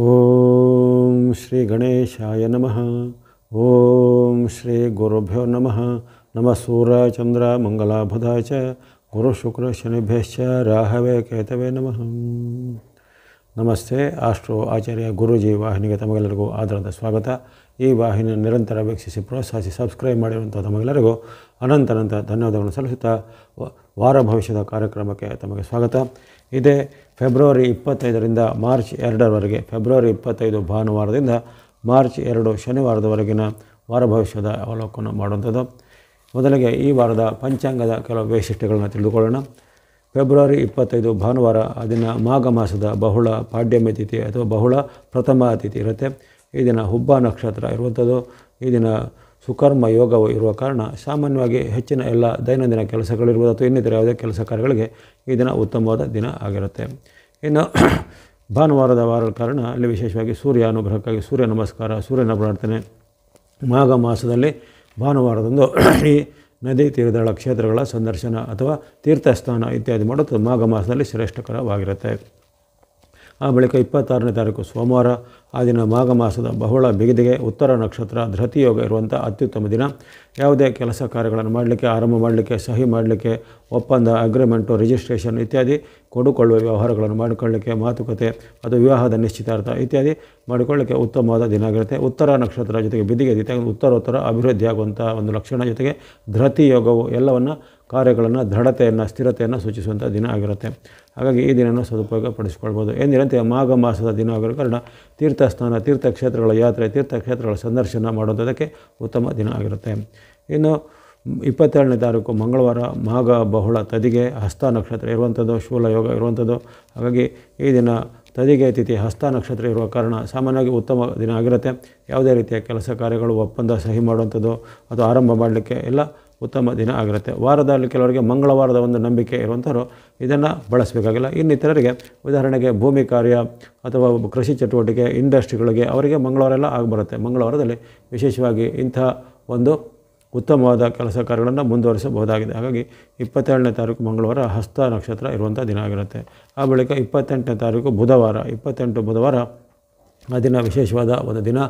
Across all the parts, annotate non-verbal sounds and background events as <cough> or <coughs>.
ॐ श्रीगणेशाय नमः ॐ श्रीगुरुभ्यो नमः नमः सूर्य चन्द्र मङ्गलाभदाय च गुरुशुक्रशनिभ्यश्च राहवे केतवे नमः ನಮಸ್ತೆ ಆಸ್ಟ್ರೋ ಆಚಾರ್ಯ ಗುರೂಜಿ ವಾಹಿನಿಗೆ ತಮಗೆಲ್ಲರಿಗೂ ಆಧಾರದ ಸ್ವಾಗತ ಈ ವಾಹಿನಿಯನ್ನು ನಿರಂತರ ವೀಕ್ಷಿಸಿ ಪ್ರೋತ್ಸಾಹಿಸಿ ಸಬ್ಸ್ಕ್ರೈಬ್ ಮಾಡಿರುವಂಥ ತಮಗೆಲ್ಲರಿಗೂ ಅನಂತ ಅನಂತ ಧನ್ಯವಾದಗಳನ್ನು ಸಲ್ಲಿಸುತ್ತಾ ವಾರ ಭವಿಷ್ಯದ ಕಾರ್ಯಕ್ರಮಕ್ಕೆ ತಮಗೆ ಸ್ವಾಗತ ಇದೇ ಫೆಬ್ರವರಿ ಇಪ್ಪತ್ತೈದರಿಂದ ಮಾರ್ಚ್ ಎರಡರವರೆಗೆ ಫೆಬ್ರವರಿ ಇಪ್ಪತ್ತೈದು ಭಾನುವಾರದಿಂದ ಮಾರ್ಚ್ ಎರಡು ಶನಿವಾರದವರೆಗಿನ ವಾರ ಭವಿಷ್ಯದ ಅವಲೋಕನ ಮಾಡುವಂಥದ್ದು ಮೊದಲಿಗೆ ಈ ವಾರದ ಪಂಚಾಂಗದ ಕೆಲವು ವೈಶಿಷ್ಟ್ಯಗಳನ್ನು ತಿಳಿದುಕೊಳ್ಳೋಣ ಫೆಬ್ರವರಿ ಇಪ್ಪತ್ತೈದು ಭಾನುವಾರ ಅದಿನ ಮಾಘ ಮಾಸದ ಬಹುಳ ಪಾಡ್ಯಮಿ ತಿಥಿ ಅಥವಾ ಬಹುಳ ಪ್ರಥಮ ಅತಿಥಿ ಇರುತ್ತೆ ಈ ದಿನ ಹುಬ್ಬ ನಕ್ಷತ್ರ ಇರುವಂಥದ್ದು ಈ ದಿನ ಸುಕರ್ಮ ಯೋಗವು ಇರುವ ಕಾರಣ ಸಾಮಾನ್ಯವಾಗಿ ಹೆಚ್ಚಿನ ಎಲ್ಲ ದೈನಂದಿನ ಕೆಲಸಗಳಿರ್ಬೋದು ಅಥವಾ ಇನ್ನಿತರ ಯಾವುದೇ ಕೆಲಸ ಕಾರ್ಯಗಳಿಗೆ ಈ ದಿನ ಉತ್ತಮವಾದ ದಿನ ಆಗಿರುತ್ತೆ ಇನ್ನು <clears throat> ಭಾನುವಾರದ ವಾರದ ಕಾರಣ ಅಲ್ಲಿ ವಿಶೇಷವಾಗಿ ಸೂರ್ಯ ಅನುಗ್ರಹಕ್ಕಾಗಿ ಸೂರ್ಯ ನಮಸ್ಕಾರ ಸೂರ್ಯನ ಪ್ರಾರ್ಥನೆ ಮಾಘ ಮಾಸದಲ್ಲಿ ಭಾನುವಾರದಂದು <clears throat> ಈ ನದಿ ತೀರದಳ ಕ್ಷೇತ್ರಗಳ ಸಂದರ್ಶನ ಅಥವಾ ತೀರ್ಥಸ್ಥಾನ ಇತ್ಯಾದಿ ಮಾಡೋದು ಮಾಘ ಮಾಸದಲ್ಲಿ ಶ್ರೇಷ್ಠಕರವಾಗಿರುತ್ತೆ ಆ ಬಳಿಕ ಇಪ್ಪತ್ತಾರನೇ ತಾರೀಕು ಸೋಮವಾರ ಆ ದಿನ ಮಾಘ ಮಾಸದ ಬಹಳ ಬಿಗಿದಿಗೆ ಉತ್ತರ ನಕ್ಷತ್ರ ಧೃತಿಯೋಗ ಇರುವಂಥ ಅತ್ಯುತ್ತಮ ದಿನ ಯಾವುದೇ ಕೆಲಸ ಕಾರ್ಯಗಳನ್ನು ಮಾಡಲಿಕ್ಕೆ ಆರಂಭ ಮಾಡಲಿಕ್ಕೆ ಸಹಿ ಮಾಡಲಿಕ್ಕೆ ಒಪ್ಪಂದ ಅಗ್ರಿಮೆಂಟು ರಿಜಿಸ್ಟ್ರೇಷನ್ ಇತ್ಯಾದಿ ಕೊಡುಕೊಳ್ಳುವ ವ್ಯವಹಾರಗಳನ್ನು ಮಾಡಿಕೊಳ್ಳಿಕ್ಕೆ ಮಾತುಕತೆ ಅದು ವಿವಾಹದ ನಿಶ್ಚಿತಾರ್ಥ ಇತ್ಯಾದಿ ಮಾಡಿಕೊಳ್ಳಿಕ್ಕೆ ಉತ್ತಮವಾದ ದಿನ ಆಗಿರುತ್ತೆ ಉತ್ತರ ನಕ್ಷತ್ರ ಜೊತೆಗೆ ಬಿದಿಗೆ ಉತ್ತರೋತ್ತರ ಅಭಿವೃದ್ಧಿಯಾಗುವಂಥ ಒಂದು ಲಕ್ಷಣ ಜೊತೆಗೆ ಧೃತಿಯೋಗವು ಯೋಗವು ಎಲ್ಲವನ್ನು ಕಾರ್ಯಗಳನ್ನು ದೃಢತೆಯನ್ನು ಸ್ಥಿರತೆಯನ್ನು ಸೂಚಿಸುವಂಥ ದಿನ ಆಗಿರುತ್ತೆ ಹಾಗಾಗಿ ಈ ದಿನನ ಸದುಪಯೋಗ ಪಡಿಸಿಕೊಳ್ಬೋದು ಎಂದಿನಂತೆ ಮಾಘ ಮಾಸದ ದಿನ ಆಗಿರೋ ಕಾರಣ ತೀರ್ಥಸ್ಥಾನ ತೀರ್ಥಕ್ಷೇತ್ರಗಳ ಯಾತ್ರೆ ತೀರ್ಥಕ್ಷೇತ್ರಗಳ ಸಂದರ್ಶನ ಮಾಡುವಂಥದಕ್ಕೆ ಉತ್ತಮ ದಿನ ಆಗಿರುತ್ತೆ ಇನ್ನು ಇಪ್ಪತ್ತೆರಡನೇ ತಾರೀಕು ಮಂಗಳವಾರ ಮಾಘ ಬಹುಳ ತದಿಗೆ ಹಸ್ತ ನಕ್ಷತ್ರ ಇರುವಂಥದ್ದು ಶೂಲ ಯೋಗ ಇರುವಂಥದ್ದು ಹಾಗಾಗಿ ಈ ದಿನ ತದಿಗೆ ಅತಿಥಿ ಹಸ್ತ ನಕ್ಷತ್ರ ಇರುವ ಕಾರಣ ಸಾಮಾನ್ಯವಾಗಿ ಉತ್ತಮ ದಿನ ಆಗಿರುತ್ತೆ ಯಾವುದೇ ರೀತಿಯ ಕೆಲಸ ಕಾರ್ಯಗಳು ಒಪ್ಪಂದ ಸಹಿ ಮಾಡುವಂಥದ್ದು ಅಥವಾ ಆರಂಭ ಮಾಡಲಿಕ್ಕೆ ಎಲ್ಲ ಉತ್ತಮ ದಿನ ಆಗಿರುತ್ತೆ ವಾರದಲ್ಲಿ ಕೆಲವರಿಗೆ ಮಂಗಳವಾರದ ಒಂದು ನಂಬಿಕೆ ಇರುವಂಥವ್ರು ಇದನ್ನು ಬಳಸಬೇಕಾಗಿಲ್ಲ ಇನ್ನಿತರರಿಗೆ ಉದಾಹರಣೆಗೆ ಭೂಮಿ ಕಾರ್ಯ ಅಥವಾ ಕೃಷಿ ಚಟುವಟಿಕೆ ಇಂಡಸ್ಟ್ರಿಗಳಿಗೆ ಅವರಿಗೆ ಮಂಗಳವಾರ ಎಲ್ಲ ಆಗಿಬರುತ್ತೆ ಮಂಗಳವಾರದಲ್ಲಿ ವಿಶೇಷವಾಗಿ ಇಂಥ ಒಂದು ಉತ್ತಮವಾದ ಕೆಲಸ ಕಾರ್ಯಗಳನ್ನು ಮುಂದುವರಿಸಬಹುದಾಗಿದೆ ಹಾಗಾಗಿ ಇಪ್ಪತ್ತೇಳನೇ ತಾರೀಕು ಮಂಗಳವಾರ ಹಸ್ತ ನಕ್ಷತ್ರ ಇರುವಂಥ ದಿನ ಆಗಿರುತ್ತೆ ಆ ಬಳಿಕ ಇಪ್ಪತ್ತೆಂಟನೇ ತಾರೀಕು ಬುಧವಾರ ಇಪ್ಪತ್ತೆಂಟು ಬುಧವಾರ ಆ ದಿನ ವಿಶೇಷವಾದ ಒಂದು ದಿನ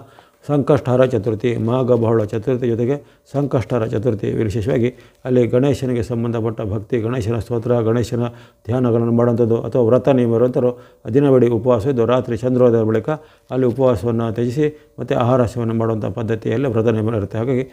ಸಂಕಷ್ಟಹರ ಚತುರ್ಥಿ ಮಾಘ ಬಹಳ ಚತುರ್ಥಿ ಜೊತೆಗೆ ಸಂಕಷ್ಟಹರ ಚತುರ್ಥಿ ವಿಶೇಷವಾಗಿ ಅಲ್ಲಿ ಗಣೇಶನಿಗೆ ಸಂಬಂಧಪಟ್ಟ ಭಕ್ತಿ ಗಣೇಶನ ಸ್ತೋತ್ರ ಗಣೇಶನ ಧ್ಯಾನಗಳನ್ನು ಮಾಡುವಂಥದ್ದು ಅಥವಾ ವ್ರತ ನಿಯಮ ಇರುವಂಥವ್ರು ದಿನವಿಡೀ ಉಪವಾಸ ಇದ್ದು ರಾತ್ರಿ ಚಂದ್ರೋದಯ ಬಳಿಕ ಅಲ್ಲಿ ಉಪವಾಸವನ್ನು ತ್ಯಜಿಸಿ ಮತ್ತು ಆಹಾರ ಸೇವನೆ ಮಾಡುವಂಥ ಪದ್ಧತಿಯಲ್ಲಿ ವ್ರತ ನಿಯಮ ಇರುತ್ತೆ ಹಾಗಾಗಿ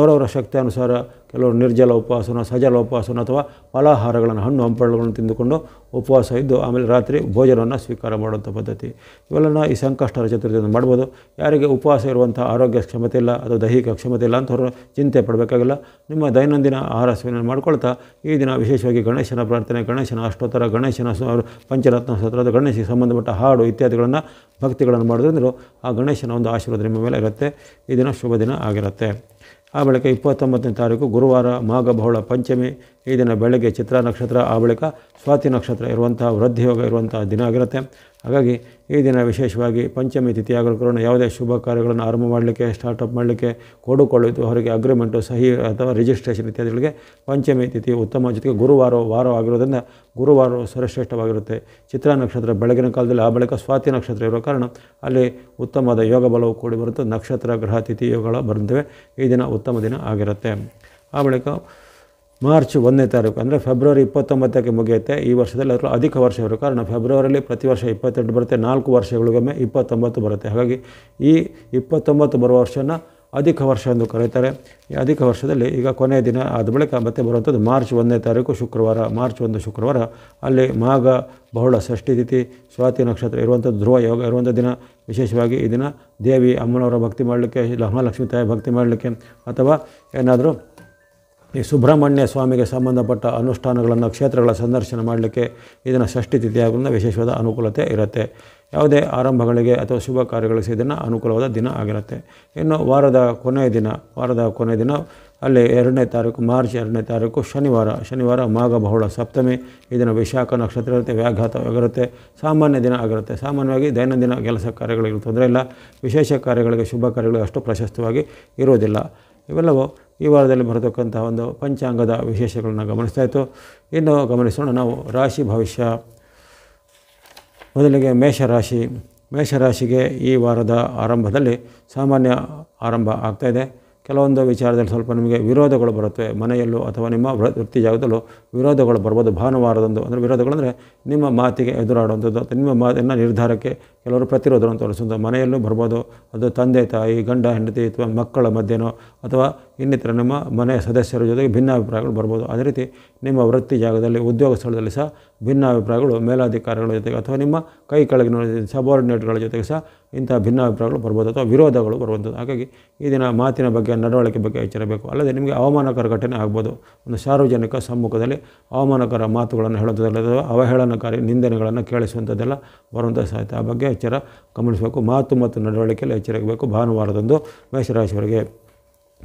ಅವರವರ ಅನುಸಾರ ಕೆಲವರು ನಿರ್ಜಲ ಉಪವಾಸನ ಸಜಲ ಉಪವಾಸನ ಅಥವಾ ಫಲಾಹಾರಗಳನ್ನು ಹಣ್ಣು ಹಂಪಲುಗಳನ್ನು ತಿಂದುಕೊಂಡು ಉಪವಾಸ ಇದ್ದು ಆಮೇಲೆ ರಾತ್ರಿ ಭೋಜನವನ್ನು ಸ್ವೀಕಾರ ಮಾಡುವಂಥ ಪದ್ಧತಿ ಇವೆಲ್ಲ ಈ ಸಂಕಷ್ಟರ ಚತುರ್ಥಿಯನ್ನು ಮಾಡ್ಬೋದು ಯಾರಿಗೆ ಉಪವಾಸ ಇರುವಂಥ ಆರೋಗ್ಯ ಕ್ಷಮತೆ ಇಲ್ಲ ಅಥವಾ ದೈಹಿಕ ಕ್ಷಮತೆ ಇಲ್ಲ ಅಂತವರು ಚಿಂತೆ ಪಡಬೇಕಾಗಿಲ್ಲ ನಿಮ್ಮ ದೈನಂದಿನ ಆಹಾರ ಸೇವನೆ ಮಾಡ್ಕೊಳ್ತಾ ಈ ದಿನ ವಿಶೇಷವಾಗಿ ಗಣೇಶನ ಪ್ರಾರ್ಥನೆ ಗಣೇಶನ ಅಷ್ಟೋತ್ತರ ಗಣೇಶನ ಪಂಚರತ್ನ ಸ್ತೋತ್ರ ಗಣೇಶಿಗೆ ಸಂಬಂಧಪಟ್ಟ ಹಾಡು ಇತ್ಯಾದಿಗಳನ್ನು ಭಕ್ತಿಗಳನ್ನು ಮಾಡೋದ್ರಿಂದ ಆ ಗಣೇಶನ ಒಂದು ಆಶೀರ್ವಾದ ನಿಮ್ಮ ಮೇಲೆ ಇರುತ್ತೆ ಈ ದಿನ ಶುಭ ದಿನ ಆಗಿರುತ್ತೆ ಆ ಬಳಿಕ ಇಪ್ಪತ್ತೊಂಬತ್ತನೇ ತಾರೀಕು ಗುರುವಾರ ಮಾಘ ಬಹುಳ ಪಂಚಮಿ ಈ ದಿನ ಬೆಳಗ್ಗೆ ಚಿತ್ರ ನಕ್ಷತ್ರ ಆ ಬಳಿಕ ಸ್ವಾತಿ ನಕ್ಷತ್ರ ಇರುವಂತಹ ವೃದ್ಧಿಯೋಗ ಇರುವಂತಹ ದಿನ ಆಗಿರುತ್ತೆ ಹಾಗಾಗಿ ಈ ದಿನ ವಿಶೇಷವಾಗಿ ಪಂಚಮಿ ತಿಥಿ ಕಾರಣ ಯಾವುದೇ ಶುಭ ಕಾರ್ಯಗಳನ್ನು ಆರಂಭ ಮಾಡಲಿಕ್ಕೆ ಸ್ಟಾರ್ಟಪ್ ಮಾಡಲಿಕ್ಕೆ ಕೊಡುಕೊಳ್ಳಿದ್ದು ಅವರಿಗೆ ಅಗ್ರಿಮೆಂಟು ಸಹಿ ಅಥವಾ ರಿಜಿಸ್ಟ್ರೇಷನ್ ಇತ್ಯಾದಿಗಳಿಗೆ ಪಂಚಮಿ ತಿಥಿ ಉತ್ತಮ ಜೊತೆಗೆ ಗುರುವಾರ ವಾರ ಆಗಿರೋದ್ರಿಂದ ಗುರುವಾರ ಸರ್ವಶ್ರೇಷ್ಠವಾಗಿರುತ್ತೆ ಚಿತ್ರ ನಕ್ಷತ್ರ ಬೆಳಗಿನ ಕಾಲದಲ್ಲಿ ಆ ಬಳಿಕ ಸ್ವಾತಿ ನಕ್ಷತ್ರ ಇರೋ ಕಾರಣ ಅಲ್ಲಿ ಉತ್ತಮವಾದ ಯೋಗ ಬಲವು ಕೂಡಿ ಬರುತ್ತೆ ನಕ್ಷತ್ರ ಗ್ರಹ ತಿಥಿ ಯೋಗಗಳು ಬರುತ್ತವೆ ಈ ದಿನ ಉತ್ತಮ ದಿನ ಆಗಿರುತ್ತೆ ಆ ಬಳಿಕ ಮಾರ್ಚ್ ಒಂದನೇ ತಾರೀಕು ಅಂದರೆ ಫೆಬ್ರವರಿ ಇಪ್ಪತ್ತೊಂಬತ್ತಕ್ಕೆ ಮುಗಿಯುತ್ತೆ ಈ ವರ್ಷದಲ್ಲಿ ಅದರಲ್ಲೂ ಅಧಿಕ ವರ್ಷ ಇರೋ ಕಾರಣ ಫೆಬ್ರವರಿಯಲ್ಲಿ ಪ್ರತಿ ವರ್ಷ ಇಪ್ಪತ್ತೆಂಟು ಬರುತ್ತೆ ನಾಲ್ಕು ವರ್ಷಗಳಿಗೊಮ್ಮೆ ಇಪ್ಪತ್ತೊಂಬತ್ತು ಬರುತ್ತೆ ಹಾಗಾಗಿ ಈ ಇಪ್ಪತ್ತೊಂಬತ್ತು ಬರುವ ವರ್ಷನ ಅಧಿಕ ವರ್ಷ ಎಂದು ಕರೀತಾರೆ ಈ ಅಧಿಕ ವರ್ಷದಲ್ಲಿ ಈಗ ಕೊನೆಯ ದಿನ ಆದ ಬಳಿಕ ಮತ್ತೆ ಬರುವಂಥದ್ದು ಮಾರ್ಚ್ ಒಂದನೇ ತಾರೀಕು ಶುಕ್ರವಾರ ಮಾರ್ಚ್ ಒಂದು ಶುಕ್ರವಾರ ಅಲ್ಲಿ ಮಾಘ ಬಹುಳ ಷಷ್ಠಿ ತಿಥಿ ಸ್ವಾತಿ ನಕ್ಷತ್ರ ಇರುವಂಥದ್ದು ಧ್ರುವ ಯೋಗ ಇರುವಂಥ ದಿನ ವಿಶೇಷವಾಗಿ ಈ ದಿನ ದೇವಿ ಅಮ್ಮನವರ ಭಕ್ತಿ ಮಾಡಲಿಕ್ಕೆ ಮಹಾಲಕ್ಷ್ಮೀ ತಾಯಿ ಭಕ್ತಿ ಮಾಡಲಿಕ್ಕೆ ಅಥವಾ ಏನಾದರೂ ಈ ಸುಬ್ರಹ್ಮಣ್ಯ ಸ್ವಾಮಿಗೆ ಸಂಬಂಧಪಟ್ಟ ಅನುಷ್ಠಾನಗಳನ್ನು ಕ್ಷೇತ್ರಗಳ ಸಂದರ್ಶನ ಮಾಡಲಿಕ್ಕೆ ಇದನ್ನು ಷಷ್ಠಿ ತಿಥಿಯಾಗೋದ್ರಿಂದ ವಿಶೇಷವಾದ ಅನುಕೂಲತೆ ಇರುತ್ತೆ ಯಾವುದೇ ಆರಂಭಗಳಿಗೆ ಅಥವಾ ಶುಭ ಕಾರ್ಯಗಳಿಗೆ ಇದನ್ನು ಅನುಕೂಲವಾದ ದಿನ ಆಗಿರುತ್ತೆ ಇನ್ನು ವಾರದ ಕೊನೆಯ ದಿನ ವಾರದ ಕೊನೆಯ ದಿನ ಅಲ್ಲಿ ಎರಡನೇ ತಾರೀಕು ಮಾರ್ಚ್ ಎರಡನೇ ತಾರೀಕು ಶನಿವಾರ ಶನಿವಾರ ಮಾಘ ಬಹುಳ ಸಪ್ತಮಿ ಇದನ್ನು ವಿಶಾಖ ನಕ್ಷತ್ರ ಇರುತ್ತೆ ವ್ಯಾಘಾತವಾಗಿರುತ್ತೆ ಸಾಮಾನ್ಯ ದಿನ ಆಗಿರುತ್ತೆ ಸಾಮಾನ್ಯವಾಗಿ ದೈನಂದಿನ ಕೆಲಸ ಕಾರ್ಯಗಳಿಗೆ ತೊಂದರೆ ಇಲ್ಲ ವಿಶೇಷ ಕಾರ್ಯಗಳಿಗೆ ಶುಭ ಕಾರ್ಯಗಳಿಗೆ ಅಷ್ಟು ಪ್ರಶಸ್ತವಾಗಿ ಇರೋದಿಲ್ಲ ಇವೆಲ್ಲವೂ ಈ ವಾರದಲ್ಲಿ ಬರತಕ್ಕಂತಹ ಒಂದು ಪಂಚಾಂಗದ ವಿಶೇಷಗಳನ್ನು ಗಮನಿಸ್ತಾ ಇತ್ತು ಇನ್ನು ಗಮನಿಸೋಣ ನಾವು ರಾಶಿ ಭವಿಷ್ಯ ಮೊದಲಿಗೆ ಮೇಷರಾಶಿ ಮೇಷರಾಶಿಗೆ ಈ ವಾರದ ಆರಂಭದಲ್ಲಿ ಸಾಮಾನ್ಯ ಆರಂಭ ಆಗ್ತಾಯಿದೆ ಕೆಲವೊಂದು ವಿಚಾರದಲ್ಲಿ ಸ್ವಲ್ಪ ನಿಮಗೆ ವಿರೋಧಗಳು ಬರುತ್ತವೆ ಮನೆಯಲ್ಲೂ ಅಥವಾ ನಿಮ್ಮ ವೃತ್ತಿ ಜಾಗದಲ್ಲೂ ವಿರೋಧಗಳು ಬರ್ಬೋದು ಭಾನುವಾರದಂದು ಅಂದರೆ ವಿರೋಧಗಳು ಅಂದರೆ ನಿಮ್ಮ ಮಾತಿಗೆ ಎದುರಾಡುವಂಥದ್ದು ಅಥವಾ ನಿಮ್ಮ ಮಾತಿನ ನಿರ್ಧಾರಕ್ಕೆ ಕೆಲವರು ಪ್ರತಿರೋಧವನ್ನು ತೋರಿಸುವಂಥ ಮನೆಯಲ್ಲೂ ಬರ್ಬೋದು ಅದು ತಂದೆ ತಾಯಿ ಗಂಡ ಹೆಂಡತಿ ಅಥವಾ ಮಕ್ಕಳ ಮಧ್ಯೆನೋ ಅಥವಾ ಇನ್ನಿತರ ನಿಮ್ಮ ಮನೆಯ ಸದಸ್ಯರ ಜೊತೆಗೆ ಭಿನ್ನಾಭಿಪ್ರಾಯಗಳು ಬರ್ಬೋದು ಅದೇ ರೀತಿ ನಿಮ್ಮ ವೃತ್ತಿ ಜಾಗದಲ್ಲಿ ಉದ್ಯೋಗ ಸ್ಥಳದಲ್ಲಿ ಸಹ ಭಿನ್ನಾಭಿಪ್ರಾಯಗಳು ಮೇಲಾಧಿಕಾರಿಗಳ ಜೊತೆಗೆ ಅಥವಾ ನಿಮ್ಮ ಕೈ ಕೆಳಗಿನ ಸಬಾರ್ಡಿನೇಟ್ಗಳ ಜೊತೆಗೆ ಸಹ ಇಂಥ ಭಿನ್ನಾಭಿಪ್ರಾಯಗಳು ಬರ್ಬೋದು ಅಥವಾ ವಿರೋಧಗಳು ಬರುವಂಥದ್ದು ಹಾಗಾಗಿ ಈ ದಿನ ಮಾತಿನ ಬಗ್ಗೆ ನಡವಳಿಕೆ ಬಗ್ಗೆ ಎಚ್ಚರಬೇಕು ಅಲ್ಲದೆ ನಿಮಗೆ ಅವಮಾನಕರ ಘಟನೆ ಆಗ್ಬೋದು ಒಂದು ಸಾರ್ವಜನಿಕ ಸಮ್ಮುಖದಲ್ಲಿ ಅವಮಾನಕರ ಮಾತುಗಳನ್ನು ಹೇಳುವಂಥದ್ದಲ್ಲ ಅಥವಾ ಅವಹೇಳನಕಾರಿ ನಿಂದನೆಗಳನ್ನು ಕೇಳಿಸುವಂಥದ್ದೆಲ್ಲ ಬರುವಂಥ ಸಾಧ್ಯತೆ ಆ ಬಗ್ಗೆ ಎಚ್ಚರ ಗಮನಿಸಬೇಕು ಮಾತು ಮತ್ತು ನಡವಳಿಕೆಯಲ್ಲಿ ಬೇಕು ಭಾನುವಾರದಂದು ಮೇಷರಾಶಿಯವರಿಗೆ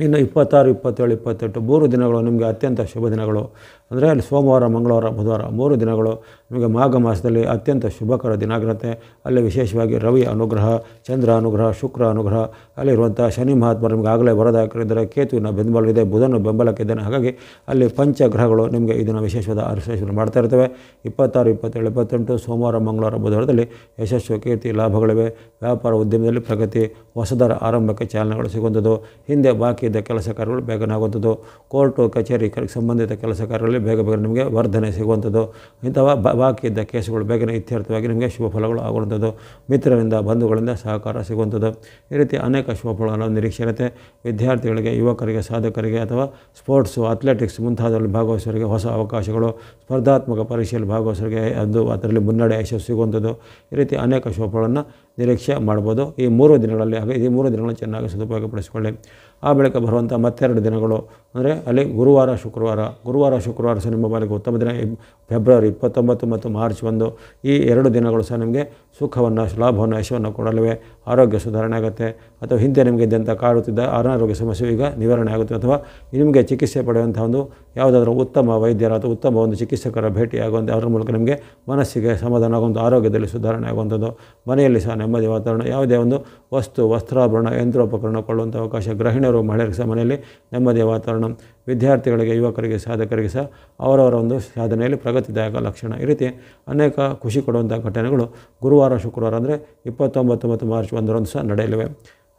ಇನ್ನು ಇಪ್ಪತ್ತಾರು ಇಪ್ಪತ್ತೇಳು ಇಪ್ಪತ್ತೆಂಟು ಮೂರು ದಿನಗಳು ನಿಮಗೆ ಅತ್ಯಂತ ಶುಭ ದಿನಗಳು ಅಂದರೆ ಅಲ್ಲಿ ಸೋಮವಾರ ಮಂಗಳವಾರ ಬುಧವಾರ ಮೂರು ದಿನಗಳು ನಿಮಗೆ ಮಾಘ ಮಾಸದಲ್ಲಿ ಅತ್ಯಂತ ಶುಭಕರ ದಿನ ಆಗಿರುತ್ತೆ ಅಲ್ಲಿ ವಿಶೇಷವಾಗಿ ರವಿ ಅನುಗ್ರಹ ಚಂದ್ರ ಅನುಗ್ರಹ ಶುಕ್ರ ಅನುಗ್ರಹ ಅಲ್ಲಿರುವಂಥ ಶನಿ ಮಹಾತ್ಮ ನಿಮಗೆ ಆಗಲೇ ಬರೋದಾಕಿದ್ದಾರೆ ಕೇತುವಿನ ಬೆಂಬಲವಿದೆ ಬುಧನ ಬೆಂಬಲಕ್ಕಿದ್ದಾನೆ ಹಾಗಾಗಿ ಅಲ್ಲಿ ಪಂಚಗ್ರಹಗಳು ನಿಮಗೆ ಇದನ್ನು ವಿಶೇಷವಾದ ಅರಿಶೇಷವನ್ನು ಮಾಡ್ತಾ ಇರ್ತವೆ ಇಪ್ಪತ್ತಾರು ಇಪ್ಪತ್ತೇಳು ಇಪ್ಪತ್ತೆಂಟು ಸೋಮವಾರ ಮಂಗಳವಾರ ಬುಧವಾರದಲ್ಲಿ ಯಶಸ್ಸು ಕೀರ್ತಿ ಲಾಭಗಳಿವೆ ವ್ಯಾಪಾರ ಉದ್ಯಮದಲ್ಲಿ ಪ್ರಗತಿ ಹೊಸದರ ಆರಂಭಕ್ಕೆ ಚಾಲನೆಗಳು ಸಿಗುವಂಥದ್ದು ಹಿಂದೆ ಬಾಕಿ ಇದ್ದ ಕೆಲಸ ಕಾರ್ಯಗಳು ಬೇಗನೆ ಆಗುವಂಥದ್ದು ಕೋರ್ಟು ಕಚೇರಿ ಸಂಬಂಧಿತ ಕೆಲಸ ಕಾರ್ಯಗಳಲ್ಲಿ ಬೇಗ ಬೇಗ ನಿಮಗೆ ವರ್ಧನೆ ಸಿಗುವಂಥದ್ದು ಇಂಥವ ಬಾಕಿ ಇದ್ದ ಕೇಸುಗಳು ಬೇಗನೆ ಇತ್ಯರ್ಥವಾಗಿ ನಿಮಗೆ ಶುಭ ಫಲಗಳು ಆಗುವಂಥದ್ದು ಮಿತ್ರರಿಂದ ಬಂಧುಗಳಿಂದ ಸಹಕಾರ ಸಿಗುವಂಥದ್ದು ಈ ರೀತಿ ಅನೇಕ ಶುಭ ನಿರೀಕ್ಷೆ ಇರುತ್ತೆ ವಿದ್ಯಾರ್ಥಿಗಳಿಗೆ ಯುವಕರಿಗೆ ಸಾಧಕರಿಗೆ ಅಥವಾ ಸ್ಪೋರ್ಟ್ಸು ಅಥ್ಲೆಟಿಕ್ಸ್ ಮುಂತಾದಲ್ಲಿ ಭಾಗವಹಿಸೋರಿಗೆ ಹೊಸ ಅವಕಾಶಗಳು ಸ್ಪರ್ಧಾತ್ಮಕ ಪರೀಕ್ಷೆಯಲ್ಲಿ ಭಾಗವಹಿಸೋರಿಗೆ ಅದು ಅದರಲ್ಲಿ ಮುನ್ನಡೆ ಯಶಸ್ಸು ಸಿಗುವಂಥದ್ದು ಈ ರೀತಿ ಅನೇಕ ಶುಭಫಲಗಳನ್ನು ನಿರೀಕ್ಷೆ ಮಾಡ್ಬೋದು ಈ ಮೂರು ದಿನಗಳಲ್ಲಿ ಹಾಗೆ ಈ ಮೂರು ದಿನಗಳನ್ನು ಚೆನ್ನಾಗಿ ಸದುಪಯೋಗಪಡಿಸಿಕೊಳ್ಳಿ ಆ ಬಳಿಕ ಬರುವಂಥ ಮತ್ತೆರಡು ದಿನಗಳು ಅಂದರೆ ಅಲ್ಲಿ ಗುರುವಾರ ಶುಕ್ರವಾರ ಗುರುವಾರ ಶುಕ್ರವಾರ ಸಹ ನಿಮ್ಮ ಬಾಲಿಗೆ ಉತ್ತಮ ದಿನ ಫೆಬ್ರವರಿ ಇಪ್ಪತ್ತೊಂಬತ್ತು ಮತ್ತು ಮಾರ್ಚ್ ಒಂದು ಈ ಎರಡು ದಿನಗಳು ಸಹ ನಿಮಗೆ ಸುಖವನ್ನು ಲಾಭವನ್ನು ಯಶವನ್ನು ಕೊಡಲಿವೆ ಆರೋಗ್ಯ ಸುಧಾರಣೆ ಆಗುತ್ತೆ ಅಥವಾ ಹಿಂದೆ ನಿಮಗೆ ಇದ್ದಂಥ ಕಾಡುತ್ತಿದ್ದ ಅನಾರೋಗ್ಯ ಸಮಸ್ಯೆ ಈಗ ನಿವಾರಣೆ ಆಗುತ್ತೆ ಅಥವಾ ನಿಮಗೆ ಚಿಕಿತ್ಸೆ ಪಡೆಯುವಂಥ ಒಂದು ಯಾವುದಾದ್ರೂ ಉತ್ತಮ ವೈದ್ಯರ ಅಥವಾ ಉತ್ತಮ ಒಂದು ಚಿಕಿತ್ಸಕರ ಭೇಟಿ ಆಗುವಂಥ ಅದರ ಮೂಲಕ ನಿಮಗೆ ಮನಸ್ಸಿಗೆ ಸಮಾಧಾನ ಆಗುವಂಥ ಆರೋಗ್ಯದಲ್ಲಿ ಸುಧಾರಣೆ ಆಗುವಂಥದ್ದು ಮನೆಯಲ್ಲಿ ಸಹ ನೆಮ್ಮದಿ ವಾತಾವರಣ ಯಾವುದೇ ಒಂದು ವಸ್ತು ವಸ್ತ್ರಾಭರಣ ಯಂತ್ರೋಪಕರಣ ಕೊಳ್ಳುವಂಥ ಅವಕಾಶ ಗೃಹಿಣಿಯರು ಮಹಿಳೆಯರಿಗೆ ಸಹ ಮನೆಯಲ್ಲಿ ನೆಮ್ಮದಿಯ ವಾತಾವರಣ ವಿದ್ಯಾರ್ಥಿಗಳಿಗೆ ಯುವಕರಿಗೆ ಸಾಧಕರಿಗೆ ಸಹ ಅವರವರ ಒಂದು ಸಾಧನೆಯಲ್ಲಿ ಪ್ರಗತಿದಾಯಕ ಲಕ್ಷಣ ಈ ರೀತಿ ಅನೇಕ ಖುಷಿ ಕೊಡುವಂಥ ಘಟನೆಗಳು ಗುರುವಾರ ಶುಕ್ರವಾರ ಅಂದರೆ ಇಪ್ಪತ್ತೊಂಬತ್ತು ಮತ್ತು ಮಾರ್ಚ್ ಒಂದರಂದು ಸಹ ನಡೆಯಲಿವೆ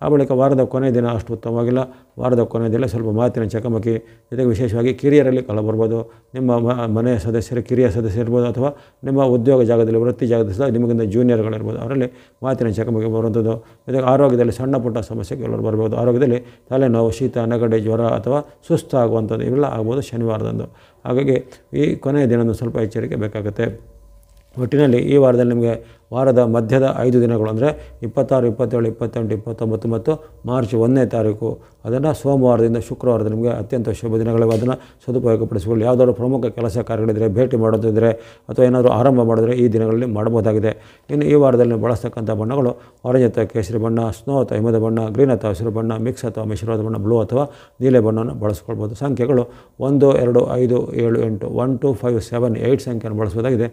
ಆ ಬಳಿಕ ವಾರದ ಕೊನೆ ದಿನ ಅಷ್ಟು ಉತ್ತಮವಾಗಿಲ್ಲ ವಾರದ ಕೊನೆ ದಿನ ಸ್ವಲ್ಪ ಮಾತಿನ ಚಕಮಕಿ ಜೊತೆಗೆ ವಿಶೇಷವಾಗಿ ಕಿರಿಯರಲ್ಲಿ ಕಲ ಬರ್ಬೋದು ನಿಮ್ಮ ಮನೆಯ ಸದಸ್ಯರು ಕಿರಿಯ ಸದಸ್ಯರು ಇರ್ಬೋದು ಅಥವಾ ನಿಮ್ಮ ಉದ್ಯೋಗ ಜಾಗದಲ್ಲಿ ವೃತ್ತಿ ಜಾಗದಲ್ಲಿ ಸಹ ನಿಮಗಿಂತ ಜೂನಿಯರ್ಗಳಿರ್ಬೋದು ಅವರಲ್ಲಿ ಮಾತಿನ ಚಕಮಕಿ ಬರುವಂಥದ್ದು ಜೊತೆಗೆ ಆರೋಗ್ಯದಲ್ಲಿ ಸಣ್ಣ ಪುಟ್ಟ ಸಮಸ್ಯೆ ಕೆಲವರು ಬರ್ಬೋದು ಆರೋಗ್ಯದಲ್ಲಿ ತಲೆನೋವು ಶೀತ ನಗಡೆ ಜ್ವರ ಅಥವಾ ಸುಸ್ತಾಗುವಂಥದ್ದು ಇವೆಲ್ಲ ಆಗ್ಬೋದು ಶನಿವಾರದಂದು ಹಾಗಾಗಿ ಈ ಕೊನೆಯ ದಿನದಂದು ಸ್ವಲ್ಪ ಎಚ್ಚರಿಕೆ ಬೇಕಾಗುತ್ತೆ ಒಟ್ಟಿನಲ್ಲಿ ಈ ವಾರದಲ್ಲಿ ನಿಮಗೆ ವಾರದ ಮಧ್ಯದ ಐದು ದಿನಗಳು ಅಂದರೆ ಇಪ್ಪತ್ತಾರು ಇಪ್ಪತ್ತೇಳು ಇಪ್ಪತ್ತೆಂಟು ಇಪ್ಪತ್ತೊಂಬತ್ತು ಮತ್ತು ಮಾರ್ಚ್ ಒಂದನೇ ತಾರೀಕು ಅದನ್ನು ಸೋಮವಾರದಿಂದ ಶುಕ್ರವಾರದ ನಿಮಗೆ ಅತ್ಯಂತ ಶುಭ ದಿನಗಳಿವೆ ಅದನ್ನು ಸದುಪಯೋಗಪಡಿಸಿಕೊಳ್ಳಿ ಯಾವುದಾದ್ರೂ ಪ್ರಮುಖ ಕೆಲಸ ಕಾರ್ಯಗಳಿದ್ದರೆ ಭೇಟಿ ಮಾಡೋದಿದ್ದರೆ ಅಥವಾ ಏನಾದರೂ ಆರಂಭ ಮಾಡಿದ್ರೆ ಈ ದಿನಗಳಲ್ಲಿ ಮಾಡಬಹುದಾಗಿದೆ ಇನ್ನು ಈ ವಾರದಲ್ಲಿ ಬಳಸ್ತಕ್ಕಂಥ ಬಣ್ಣಗಳು ಆರೆಂಜ್ ಅಥವಾ ಕೇಸರಿ ಬಣ್ಣ ಸ್ನೋ ಅಥವಾ ಹಿಮದ ಬಣ್ಣ ಗ್ರೀನ್ ಅಥವಾ ಹಸಿರು ಬಣ್ಣ ಮಿಕ್ಸ್ ಅಥವಾ ಮಿಶ್ರವಾದ ಬಣ್ಣ ಬ್ಲೂ ಅಥವಾ ನೀಲೆ ಬಣ್ಣವನ್ನು ಬಳಸ್ಕೊಳ್ಬೋದು ಸಂಖ್ಯೆಗಳು ಒಂದು ಎರಡು ಐದು ಏಳು ಎಂಟು one two five seven eight ಸಂಖ್ಯೆಯನ್ನು ಬಳಸಬಹುದಾಗಿದೆ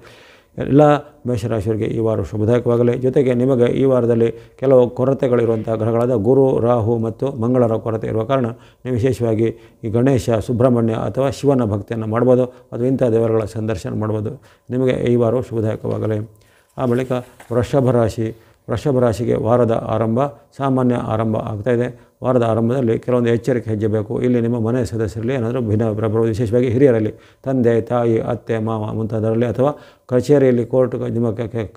ಎಲ್ಲ ಮೇಷರಾಶಿಯವರಿಗೆ ಈ ವಾರ ಶುಭದಾಯಕವಾಗಲಿ ಜೊತೆಗೆ ನಿಮಗೆ ಈ ವಾರದಲ್ಲಿ ಕೆಲವು ಕೊರತೆಗಳಿರುವಂಥ ಗ್ರಹಗಳಾದ ಗುರು ರಾಹು ಮತ್ತು ಮಂಗಳರ ಕೊರತೆ ಇರುವ ಕಾರಣ ನೀವು ವಿಶೇಷವಾಗಿ ಈ ಗಣೇಶ ಸುಬ್ರಹ್ಮಣ್ಯ ಅಥವಾ ಶಿವನ ಭಕ್ತಿಯನ್ನು ಮಾಡ್ಬೋದು ಅಥವಾ ಇಂಥ ದೇವರುಗಳ ಸಂದರ್ಶನ ಮಾಡ್ಬೋದು ನಿಮಗೆ ಈ ವಾರ ಶುಭದಾಯಕವಾಗಲಿ ಆ ಬಳಿಕ ವೃಷಭ ರಾಶಿ ವೃಷಭ ರಾಶಿಗೆ ವಾರದ ಆರಂಭ ಸಾಮಾನ್ಯ ಆರಂಭ ಆಗ್ತಾಯಿದೆ ವಾರದ ಆರಂಭದಲ್ಲಿ ಕೆಲವೊಂದು ಎಚ್ಚರಿಕೆ ಹೆಜ್ಜೆ ಬೇಕು ಇಲ್ಲಿ ನಿಮ್ಮ ಮನೆ ಸದಸ್ಯರಲ್ಲಿ ಏನಾದರೂ ಭಿನ್ನ ವಿಶೇಷವಾಗಿ ಹಿರಿಯರಲ್ಲಿ ತಂದೆ ತಾಯಿ ಅತ್ತೆ ಮಾವ ಮುಂತಾದರಲ್ಲಿ ಅಥವಾ ಕಚೇರಿಯಲ್ಲಿ ಕೋರ್ಟ್ ನಿಮ್ಮ